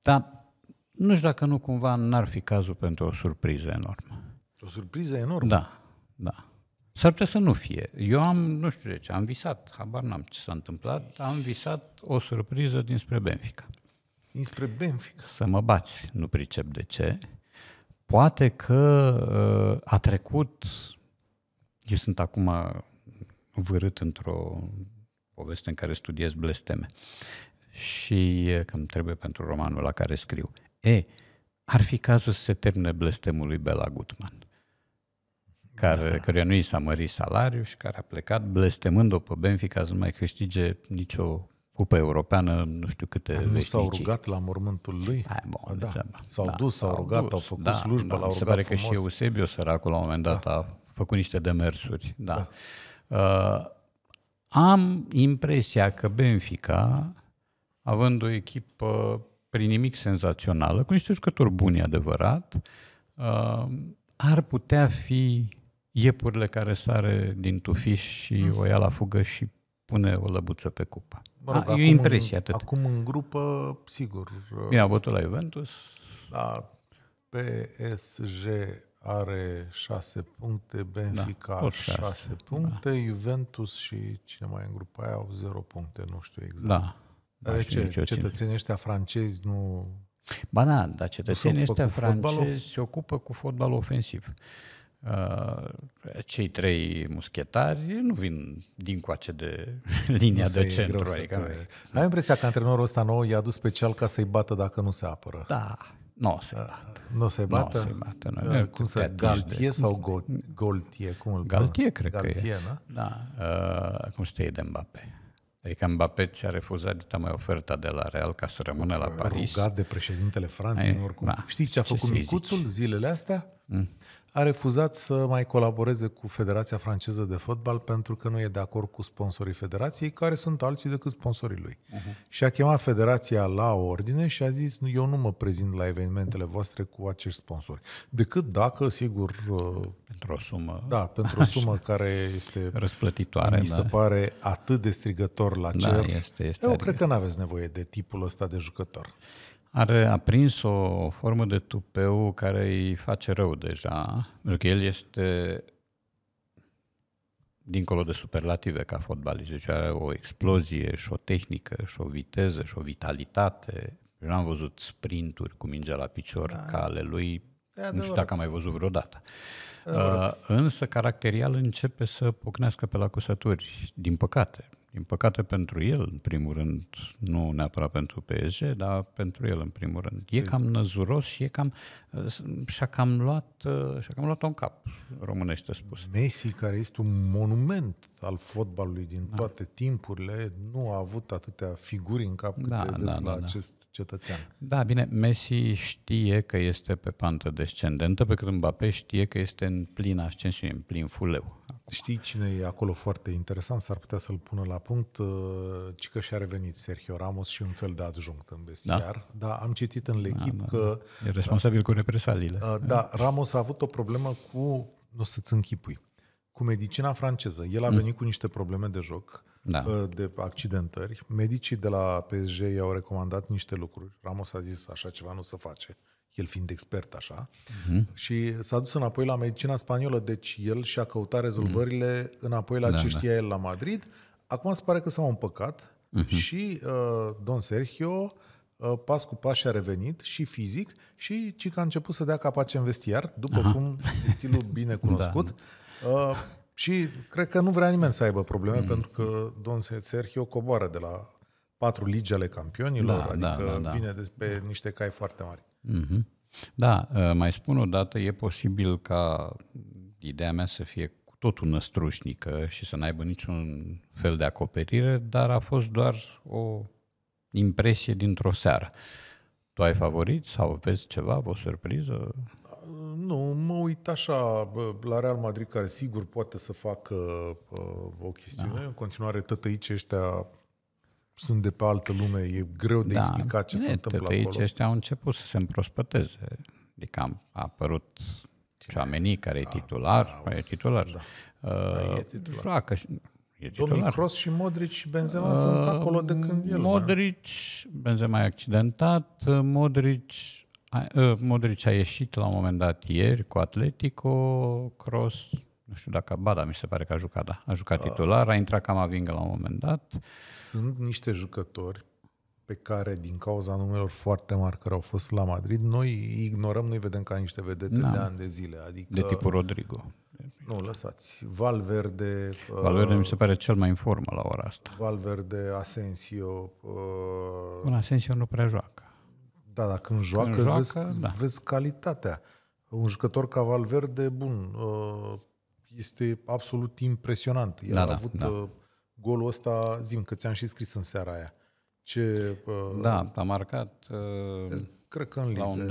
Dar nu știu dacă nu cumva n-ar fi cazul pentru o surpriză enormă. O surpriză enormă? Da, da. S-ar putea să nu fie. Eu am, nu știu de ce, am visat, habar n-am ce s-a întâmplat, am visat o surpriză dinspre Benfica. Înspre Benfica. Să mă bați, nu pricep de ce. Poate că uh, a trecut, eu sunt acum vârât într-o poveste în care studiez blesteme și că îmi trebuie pentru romanul la care scriu. E, ar fi cazul să se termine blestemul lui Bela Gutman, care, da. căruia nu i s-a mărit salariul și care a plecat blestemând-o pe Benfica să nu mai câștige nicio Cupa Europeană, nu știu câte Nu veșnicii. s-au rugat la mormântul lui? Hai, bă, da. S-au da, dus, s-au rugat, au făcut da, slujbă, da, l-au rugat Se pare frumos. că și Eusebio, săracul, la un moment dat da. a făcut niște demersuri. Da. da. Uh, am impresia că Benfica, având o echipă prin nimic senzațională, cu niște jucători buni adevărat, uh, ar putea fi iepurile care sare din tufiș și mm. o ia la fugă și pune o lăbuță pe cupă. Mă rog, A, acum, e impresia atât. Acum în grupă, sigur. Bine, uh, a votul la Juventus. Da, PSG are 6 puncte, Benfica da, 6. Da. puncte, da. Juventus și cine mai e în grupa aia au 0 puncte, nu știu exact. Da. Dar da, ce, cetățenii ăștia francezi nu... Ba da, dar cetățenii ăștia francezi se ocupă cu fotbal ofensiv. Uh, cei trei muschetari nu vin din coace de linia nu de centru. Adică Ai impresia că antrenorul ăsta nou i-a dus special ca să-i bată dacă nu se apără. Da, nu o să-i bată. Nu o să-i bată? Nu se bată. Nu. Ah, cum să, galtie sau go, Goltier? Cum îl galtie cred galtie, că e. Da? da. Uh, cum se de Mbappe? Adică Mbappé ți-a refuzat de mai oferta de la Real ca să rămână la Paris. Rugat de președintele Franței, oricum. Da. Știi ce a făcut ce micuțul zilele astea? Mm a refuzat să mai colaboreze cu Federația Franceză de Fotbal pentru că nu e de acord cu sponsorii federației, care sunt alții decât sponsorii lui. Uh-huh. Și a chemat federația la ordine și a zis, eu nu mă prezint la evenimentele voastre cu acești sponsori. Decât dacă, sigur... Uh, pentru o sumă. Da, pentru o sumă așa. care este... Răsplătitoare, Mi da. se da. pare atât de strigător la da, cer. Da, este, este eu adică... cred că nu aveți nevoie de tipul ăsta de jucător. Are aprins o formă de tupeu care îi face rău deja, pentru că el este dincolo de superlative ca fotbalist. Deci are o explozie și o tehnică și o viteză și o vitalitate. Eu n-am văzut sprinturi cu mingea la picior da. ca ale lui, nu știu dacă am mai văzut vreodată. Uh, însă caracterial începe să pocnească pe la cusături, din păcate. Din păcate pentru el, în primul rând, nu neapărat pentru PSG, dar pentru el în primul rând. E cam năzuros și e cam, uh, și-a cam luat, uh, și-a cam luat-o în cap, românește spus. Messi, care este un monument al fotbalului din da. toate timpurile, nu a avut atâtea figuri în cap câte da, da, la da, da. acest cetățean. Da, bine, Messi știe că este pe pantă descendentă, pe când Mbappé știe că este în plin ascensiune, în plin fuleu. Știi cine e acolo foarte interesant? S-ar putea să-l pună la punct. Uh, Ci că și-a revenit Sergio Ramos și un fel de adjunct în vestiar. Da, da am citit în echipă da, da, că... Da. E responsabil da, cu represaliile. Uh, da, Ramos a avut o problemă cu, nu o să-ți închipui, cu medicina franceză. El a mm. venit mm. cu niște probleme de joc, da. Uh, de accidentări. Medicii de la PSG i-au recomandat niște lucruri. Ramos a zis așa ceva nu se face el fiind expert așa, uh-huh. și s-a dus înapoi la medicina spaniolă, deci el și-a căutat mhm. rezolvările uh-huh. înapoi la da, ce da. știa da. el la Madrid. Acum se pare că s-au împăcat uh-huh. și uh, Don Sergio uh, pas cu pas și-a revenit și fizic și ci că a început să dea capace în vestiar, după Aha. cum stilul bine da. cunoscut. da. uh, și cred că nu vrea nimeni să aibă probleme, uh-huh. pentru că Don Sergio coboară de la patru ligi ale campionilor, da, adică da, da, da. vine de pe niște cai foarte mari. Mm-hmm. Da, ă, mai spun o dată, e posibil ca ideea mea să fie cu totul năstrușnică și să n-aibă niciun fel de acoperire, dar a fost doar o impresie dintr-o seară. Tu ai favorit sau vezi ceva, o surpriză? Nu, mă uit așa la Real Madrid, care sigur poate să facă uh, o chestiune. Da. În continuare, tot aici ăștia sunt de pe altă lume, e greu de da, explicat ce se întâmplă aici ăștia au început să se împrospăteze. Adică am, a apărut Ceamenii, care e da. titular, da, da, e titular. Da. Uh, da, e titular. Joacă, e titular. Cross și Modric și Benzema uh, sunt acolo de când el. Modric, Benzema e accidentat, Modric, uh, Modric a ieșit la un moment dat ieri cu Atletico, Cross nu știu dacă, ba da, mi se pare că a jucat, da. A jucat titular, a intrat avingă la un moment dat. Sunt niște jucători pe care, din cauza numelor foarte mari care au fost la Madrid, noi ignorăm, noi vedem ca niște vedete da. de ani de zile. Adică, de tipul Rodrigo. Nu, lăsați. Valverde... Uh, Valverde uh, mi se pare cel mai în formă la ora asta. Valverde, Asensio... Uh, un Asensio nu prea joacă. Da, dar când joacă, când joacă vezi, da. vezi calitatea. Un jucător ca Valverde, bun, uh, este absolut impresionant. El da, a da, avut da. Uh, golul ăsta, zim că ți-am și scris în seara aia. Ce, uh, da, uh, a marcat uh, eh, cred că în la un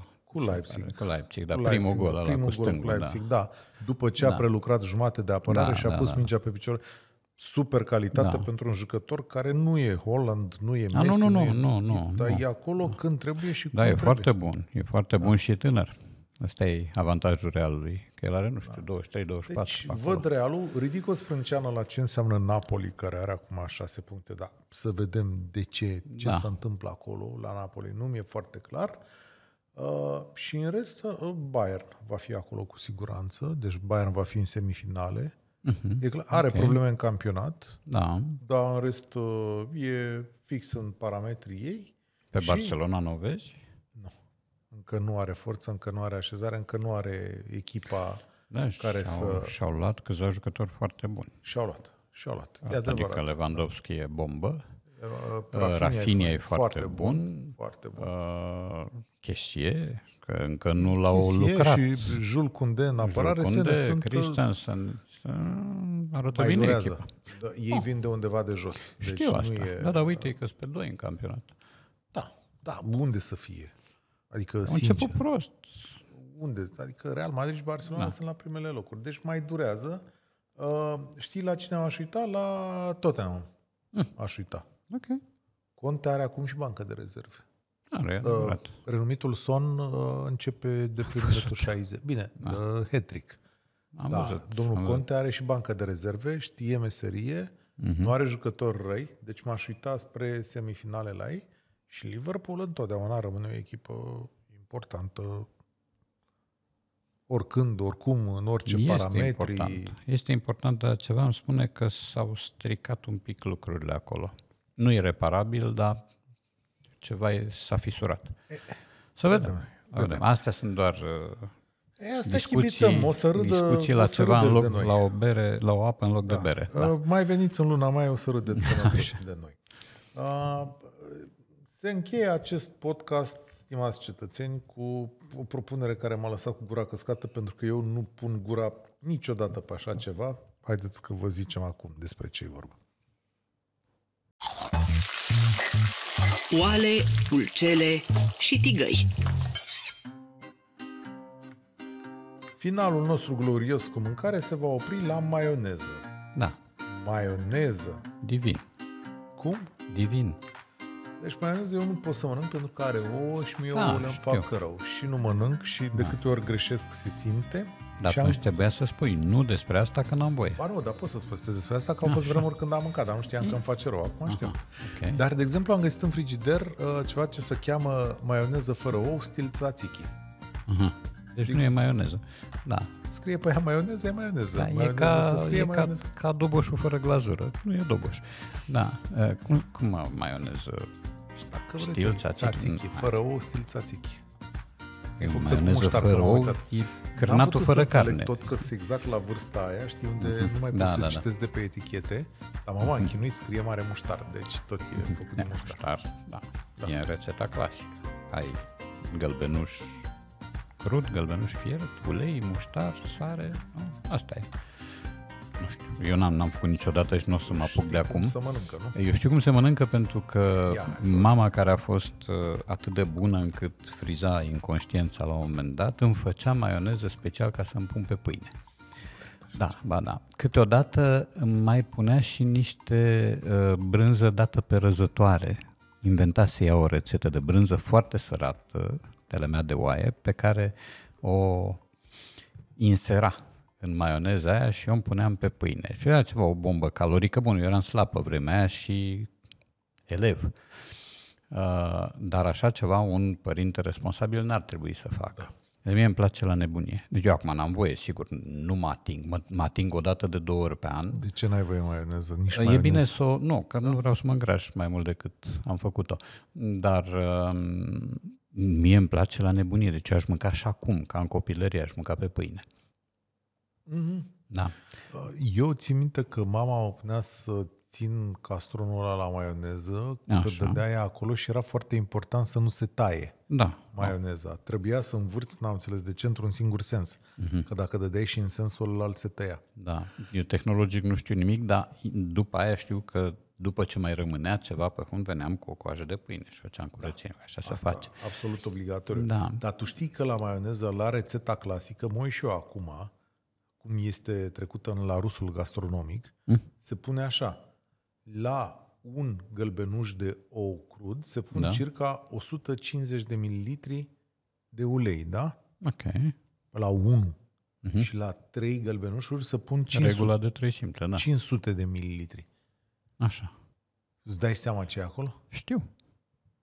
2-0. Cu Leipzig. Cu Leipzig, da, cu Leipzig, da, primul gol primul cu, stângul, cu Leipzig, da. da. După ce a da. prelucrat jumate de apărare da, și a da, pus da, mingea pe picior super calitate da. pentru un jucător care nu e Holland, nu e ah, Messi, a, nu, nu, nu, nu, nu, nu, dar nu. e acolo nu. când trebuie și da, cum e trebuie. foarte bun, e foarte da. bun și e tânăr. Asta e avantajul realului, el are, nu știu, da. 23, 24. Deci acolo. văd realul, ridic o sprânceană la ce înseamnă Napoli, care are acum 6 puncte, dar să vedem de ce, ce da. se întâmplă acolo la Napoli, nu mi-e foarte clar. Uh, și în rest, uh, Bayern va fi acolo cu siguranță, deci Bayern va fi în semifinale. Uh-huh. E clar, are okay. probleme în campionat, da. dar în rest uh, e fix în parametrii ei. Pe și... Barcelona nu o vezi? încă nu are forță, încă nu are așezare, încă nu are echipa da, care și-au, să... Și-au luat câțiva jucători foarte buni. Și-au luat. Și-au luat. E adică adevărat. Lewandowski da. e bombă, Rafinha, uh, Rafinha e foarte, foarte bun, bun, foarte bun. Uh, că încă nu l-au Chessie lucrat. și Jules Cundé în apărare. Jules Cundé, sunt... Uh, Christensen, uh, arată bine durează. echipa. Da, ei oh. vin de undeva de jos. Deci Știu deci asta. Nu e... Da, dar uite că sunt pe doi în campionat. Da, da, unde să fie? Adică, Am sincer. început prost. Unde? Adică Real Madrid și Barcelona da. sunt la primele locuri. Deci mai durează. Uh, știi la cine aș uita? La Tottenham. Mm. Aș uita. Ok. Conte are acum și bancă de rezerve. Are, uh, renumitul Son uh, începe de primul 60. Bine, da. uh, Hetric. Am da, văzut. Domnul am Conte are și bancă de rezerve, știe meserie, uh-huh. nu are jucători răi, deci m-aș uita spre semifinale la ei. Și Liverpool întotdeauna rămâne o echipă importantă oricând, oricum, în orice este parametri. Important. Este important, dar ceva îmi spune că s-au stricat un pic lucrurile acolo. Nu e reparabil, dar ceva e, s-a fisurat. să vedem. vedem. vedem. Astea sunt doar uh, e, astea discuții, o să râdă, discuții la o să ceva, în loc, la, o bere, la o apă în loc da. de bere. Uh, da. Uh, mai veniți în luna mai, o să râdeți să de noi. Uh, se încheie acest podcast, stimați cetățeni, cu o propunere care m-a lăsat cu gura căscată pentru că eu nu pun gura niciodată pe așa ceva. Haideți că vă zicem acum despre ce e vorba. Oale, pulcele și tigăi. Finalul nostru glorios cu mâncare se va opri la maioneză. Da. Maioneză. Divin. Cum? Divin. Deci mai ales eu nu pot să mănânc pentru că are ouă și mie da, ah, le fac rău. Și nu mănânc și de da. câte ori greșesc se simte. Dar atunci am... trebuia să spui, nu despre asta că n-am voie. Ba nu, dar pot să spui despre asta că au fost vremuri când am mâncat, dar nu știam că îmi face rău. Acum Aha, știu. Okay. Dar, de exemplu, am găsit în frigider uh, ceva ce se cheamă maioneză fără ou, stil tzatziki. Uh-huh. Deci Există. nu e maioneză. Da. Scrie pe ea maioneză, e maioneză. Da, maioneză e ca, scrie e maioneză. ca, ca doboșul fără glazură. Nu e doboș. Da. Uh, cum, cum maioneză deci dacă vreți, stil tzatziki. tzatziki. Fără ou, stil tzatziki. E făcută cu muștar, fără ou, cărnatul fără carne. tot că sunt exact la vârsta aia, știi, unde mm-hmm. nu mai da, poți da, să da. citesc de pe etichete, dar mama mm-hmm. chinuit scrie mare muștar, deci tot e mhm. făcut de muștar. muștar da. da. E în rețeta clasică. Ai gălbenuș crud, gălbenuș fiert, ulei, muștar, sare, asta e nu știu, eu n-am, n-am făcut niciodată și nu o să mă apuc de acum. Să mănâncă, nu? Eu știu cum se mănâncă pentru că Ia, mama care a fost uh, atât de bună încât friza inconștiența la un moment dat, îmi făcea maioneză special ca să-mi pun pe pâine. Da, ba da. Câteodată îmi mai punea și niște uh, brânză dată pe răzătoare. Inventase ea o rețetă de brânză foarte sărată, telemea de oaie, pe care o insera în maioneza aia și eu îmi puneam pe pâine. Și era ceva, o bombă calorică, bun, eu eram slab pe vremea aia și elev. Uh, dar așa ceva un părinte responsabil n-ar trebui să facă. De deci mie îmi place la nebunie. Deci eu acum n-am voie, sigur, nu mă ating. Mă, mă ating o dată de două ori pe an. De ce n-ai voie maioneză? Nici maioneză. E bine să o... Nu, că nu da. vreau să mă îngraș mai mult decât am făcut-o. Dar uh, mie îmi place la nebunie. Deci eu aș mânca și acum, ca în copilărie, aș mânca pe pâine. Mm-hmm. Da. Uh, eu țin minte că mama mă punea să țin castronul ăla la maioneză, Așa. că dădea ea acolo și era foarte important să nu se taie da. maioneza. Da. Trebuia să învârți, n-am înțeles de ce, într-un singur sens. Mm hmm Că dacă dădeai și în sensul ăla, se tăia. Da. Eu tehnologic nu știu nimic, dar după aia știu că după ce mai rămânea ceva pe fund veneam cu o coajă de pâine și făceam curățenie. Da. Așa se face. Absolut obligatoriu. Da. Dar tu știi că la maioneză, la rețeta clasică, mă și eu acum, cum este trecută în la rusul gastronomic, mm. se pune așa. La un gălbenuș de ou crud se pun da. circa 150 de mililitri de ulei, da? Ok. La 1. Mm-hmm. Și la 3 gălbenușuri se pun 500, Regula de 3 simple, da. 500 de mililitri. Așa. Îți dai seama ce e acolo? Știu.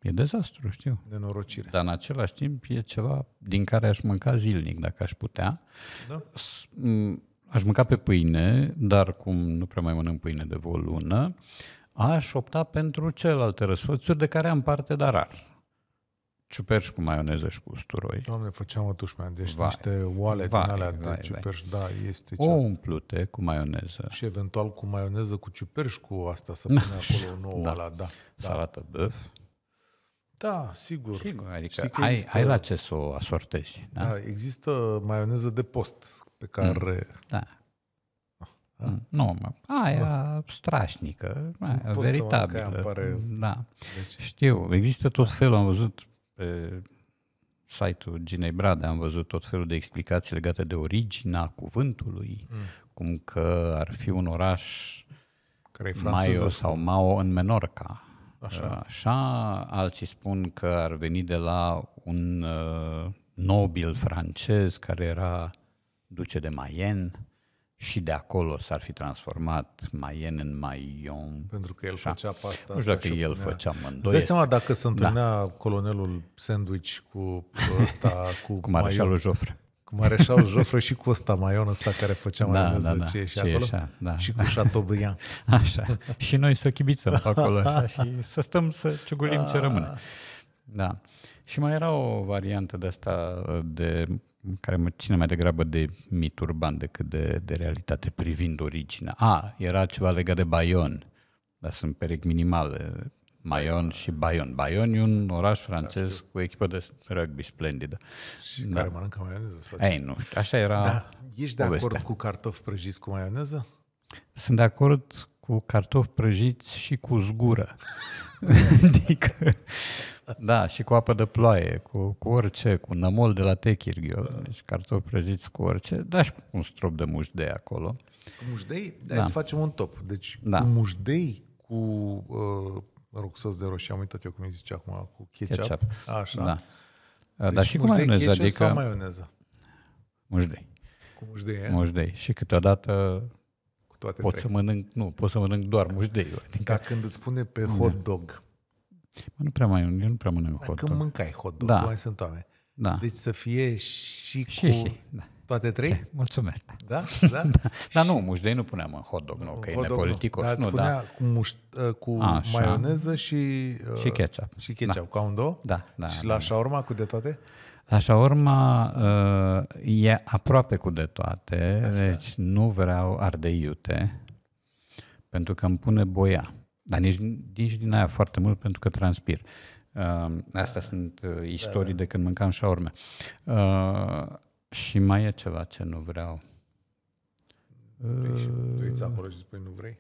E dezastru, știu. De norocire. Dar în același timp e ceva din care aș mânca zilnic, dacă aș putea. Da. Aș mânca pe pâine, dar cum nu prea mai mănânc pâine de vreo lună, aș opta pentru celelalte răsfățuri de care am parte, dar rar. Ciuperci cu maioneză și cu usturoi. Doamne, făceam atunci mai deci vai, niște oale vai, din alea vai, de ciuperci, vai. da, este cea... O umplute cu maioneză. Și eventual cu maioneză, cu ciuperci, cu asta să pune acolo acolo nouă da. ala, da. da. Salată băf. Da, sigur. sigur adică Știi că ai, există, ai la ce să o asortezi. Da? da, există maioneză de post pe mm, care... Da. da. Nu, aia da. strașnică, aia, Pot veritabilă. Pare... Da. Deci... Știu, există tot felul, am văzut pe site-ul Ginei Brade, am văzut tot felul de explicații legate de originea cuvântului, mm. cum că ar fi un oraș Maio sau Mao în Menorca Așa. Așa, alții spun că ar veni de la un uh, nobil francez care era duce de Mayenne și de acolo s-ar fi transformat Mayenne în Mayon. Pentru că el așa. făcea pasta Nu știu dacă el punea... făcea, mândoiesc. Îți dai seama dacă se da. întâlnea da. colonelul Sandwich cu ăsta, cu Cu mareșalul Joffre cu Mareșal Jofră și cu ăsta maion ăsta care făcea da, mai da, da, ce și acolo așa, da. și cu Chateaubriand. Așa. și noi să chibițăm acolo așa și să stăm să ciugulim da. ce rămâne. Da. Și mai era o variantă de asta de care mă ține mai degrabă de mit urban decât de, de realitate privind originea. A, era ceva legat de Bayon, dar sunt perechi minimale Mayon și Bayonne. Bayonne e un oraș da, francez da, cu echipă de rugby splendidă. Și da. care mănâncă maioneză? Sau Ei, nu știu. Așa era da. Ești de povestea. acord cu cartofi prăjiți cu maioneză? Sunt de acord cu cartofi prăjiți și cu zgură. adică, da, și cu apă de ploaie, cu, cu orice, cu nămol de la da. deci cartofi prăjiți cu orice, da, și cu un strop de mușdei acolo. Cu mușdei? Da. Hai să facem un top. Deci da. cu mușdei, cu uh, noroc sos de roșii, am uitat eu cum îi zice acum, cu ketchup. ketchup. Așa. Da. Deci Dar și cu maioneză, adică... Sau maioneză? Mușdei. Cu mușdei, Mușdei. Și câteodată cu toate pot trei. să mănânc, nu, pot să mănânc doar mușdei. Adică... Dar când îți spune pe da. hot dog... Mă, nu prea mai, eu nu prea mănânc hot dog. Când mâncai hot dog, da. mai sunt oameni. Da. Deci să fie și, și cu... Și, și. Da. Toate trei? Mulțumesc. Da? da? da? Dar nu, mușdei nu puneam în hot dog, nu, că hot e nepoliticos. Dar nu, da. cu, muș- ă, cu A, maioneză și... Uh, și ketchup. Și ketchup, da. ca un două? Da, da. Și da, la da. shawarma cu de toate? La shawarma uh, ă, e aproape cu de toate, Așa. deci nu vreau ardei iute, pentru că îmi pune boia. Dar nici, nici din aia foarte mult, pentru că transpir. Uh, astea da. sunt uh, istorii da, da. de când mâncam shawarma. Uh, și mai e ceva ce nu vreau. și deci, tu îți uh, acolo și spui nu vrei?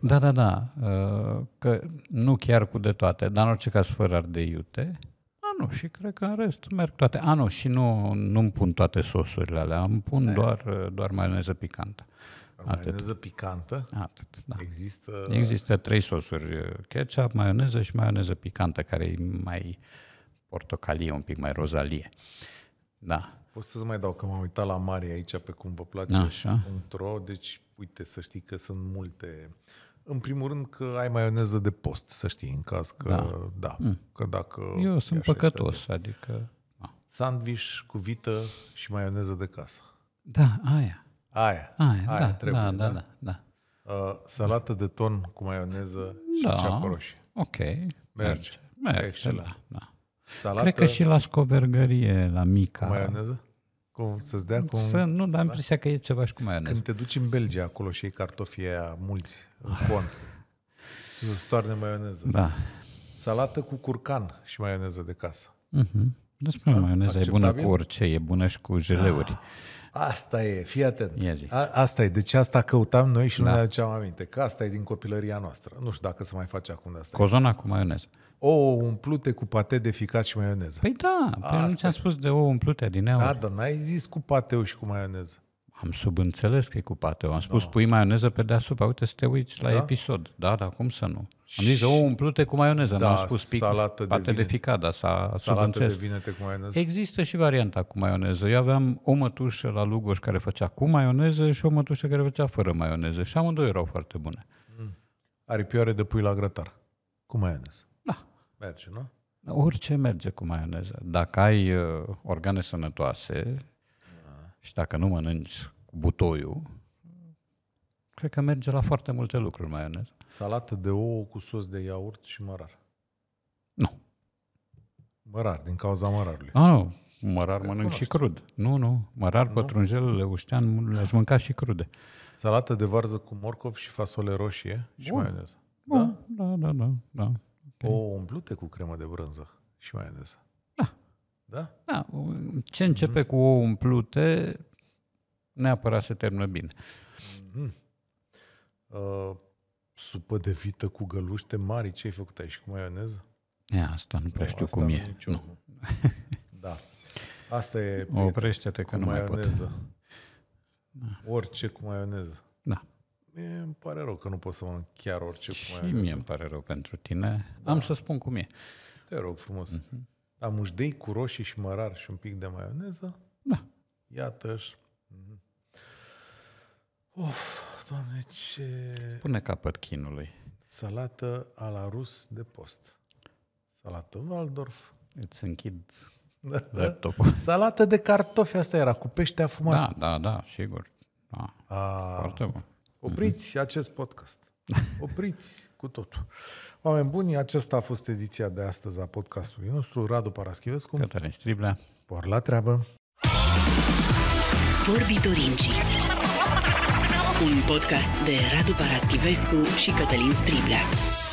Da, da, da. Uh, că nu chiar cu de toate, dar în orice caz fără ardei iute. A, nu, și cred că în rest merg toate. A, nu, și nu, nu-mi pun toate sosurile alea, îmi pun da. doar, doar maioneză picantă. Atât. Maioneză picantă? Atât, da. Există... Există trei sosuri, uh, ketchup, maioneză și maioneză picantă, care e mai portocalie, un pic mai rozalie. Da. O să mai dau că m-am uitat la mare aici pe cum vă place. Da, așa. .ro, deci, uite, să știi că sunt multe... În primul rând că ai maioneză de post, să știi, în caz că da. da mm. Că dacă Eu sunt păcătos, situație. adică... A. Ah. Sandwich cu vită și maioneză de casă. Da, aia. Aia. Aia, aia da, trebuie, da, da, da, da. da. Uh, salată da. de ton cu maioneză da. și ceapă roșie. Ok. Merge. Merge, Merge da, da. Salată, Cred că și la scovergărie, la mica. Maioneză? Cum să-ți dea cum... Să, nu, dar am impresia că e ceva și cu maioneză. Când te duci în Belgia acolo și iei cartofii aia mulți în ah. con, să stoarne maioneză. Da. Salată cu curcan și maioneză de casă. mm Nu Da, spune, da? maioneza e bună cu orice, e bună și cu jeleuri. Ah. Asta e, fii atent. A, asta e, deci asta căutam noi și da. nu ne aduceam aminte, că asta e din copilăria noastră. Nu știu dacă se mai face acum de asta. Cozona cu maioneză ouă umplute cu pate de ficat și maioneză. Păi da, păi nu ți-am spus de ouă umplute din Da, dar n-ai zis cu pateu și cu maioneză. Am subînțeles că e cu pateu. Am spus no. Da. pui maioneză pe deasupra. Uite să te uiți la da? episod. Da, da, cum să nu? Am zis ouă umplute cu maioneză. Da, am spus pic, salată pate de, vine. de ficat, da, a salată de vinete cu maioneză. Există și varianta cu maioneză. Eu aveam o mătușă la Lugoș care făcea cu maioneză și o mătușă care făcea fără maioneză. Și amândoi erau foarte bune. Mm. Aripioare de pui la grătar. Cu maioneză. Merge, nu? Orice merge cu maioneză. Dacă ai uh, organe sănătoase da. și dacă nu mănânci cu butoiul, cred că merge la foarte multe lucruri maioneză. Salată de ouă cu sos de iaurt și mărar. Nu. Mărar, din cauza mărarului. Ah, nu, mărar de mănânc și crud. Nu, nu, mărar, pătrunjel, leuștean, le-aș mânca și crude. Salată de varză cu morcov și fasole roșie Bun. și maioneză. Da, da, da, da. da. Okay. O umplute cu cremă de brânză și mai ales. Da. Da? Da. Ce începe mm cu o umplute, neapărat se termină bine. Mm-hmm. Uh, supă de vită cu găluște mari, ce ai făcut aici cu maioneză? E, asta nu prea nu, știu cum e. Niciun... Nu. da. Asta e... Oprește-te că nu mai pot. Da. Orice cu maioneză. Da. Mie îmi pare rău că nu pot să mănânc chiar orice. Și cum mie îmi pare rău pentru tine. Da. Am să spun cum e. Te rog frumos. Uh-huh. Am ușdei cu roșii și mărar și un pic de maioneză. Da. Iată-și. Uh-huh. Of, doamne, ce... Pune capăt chinului. Salată a la rus de post. Salată Waldorf. Îți închid da, Da. Salată de cartofi, asta era, cu pește afumat. Da, da, da, sigur. Da. A... Foarte bun. Opriți mm-hmm. acest podcast. Opriți cu totul. Oameni buni, aceasta a fost ediția de astăzi a podcastului nostru. Radu Paraschivescu. Cătălin Striblea. Por la treabă. Vorbitorinci. Un podcast de Radu Paraschivescu și Cătălin Striblea.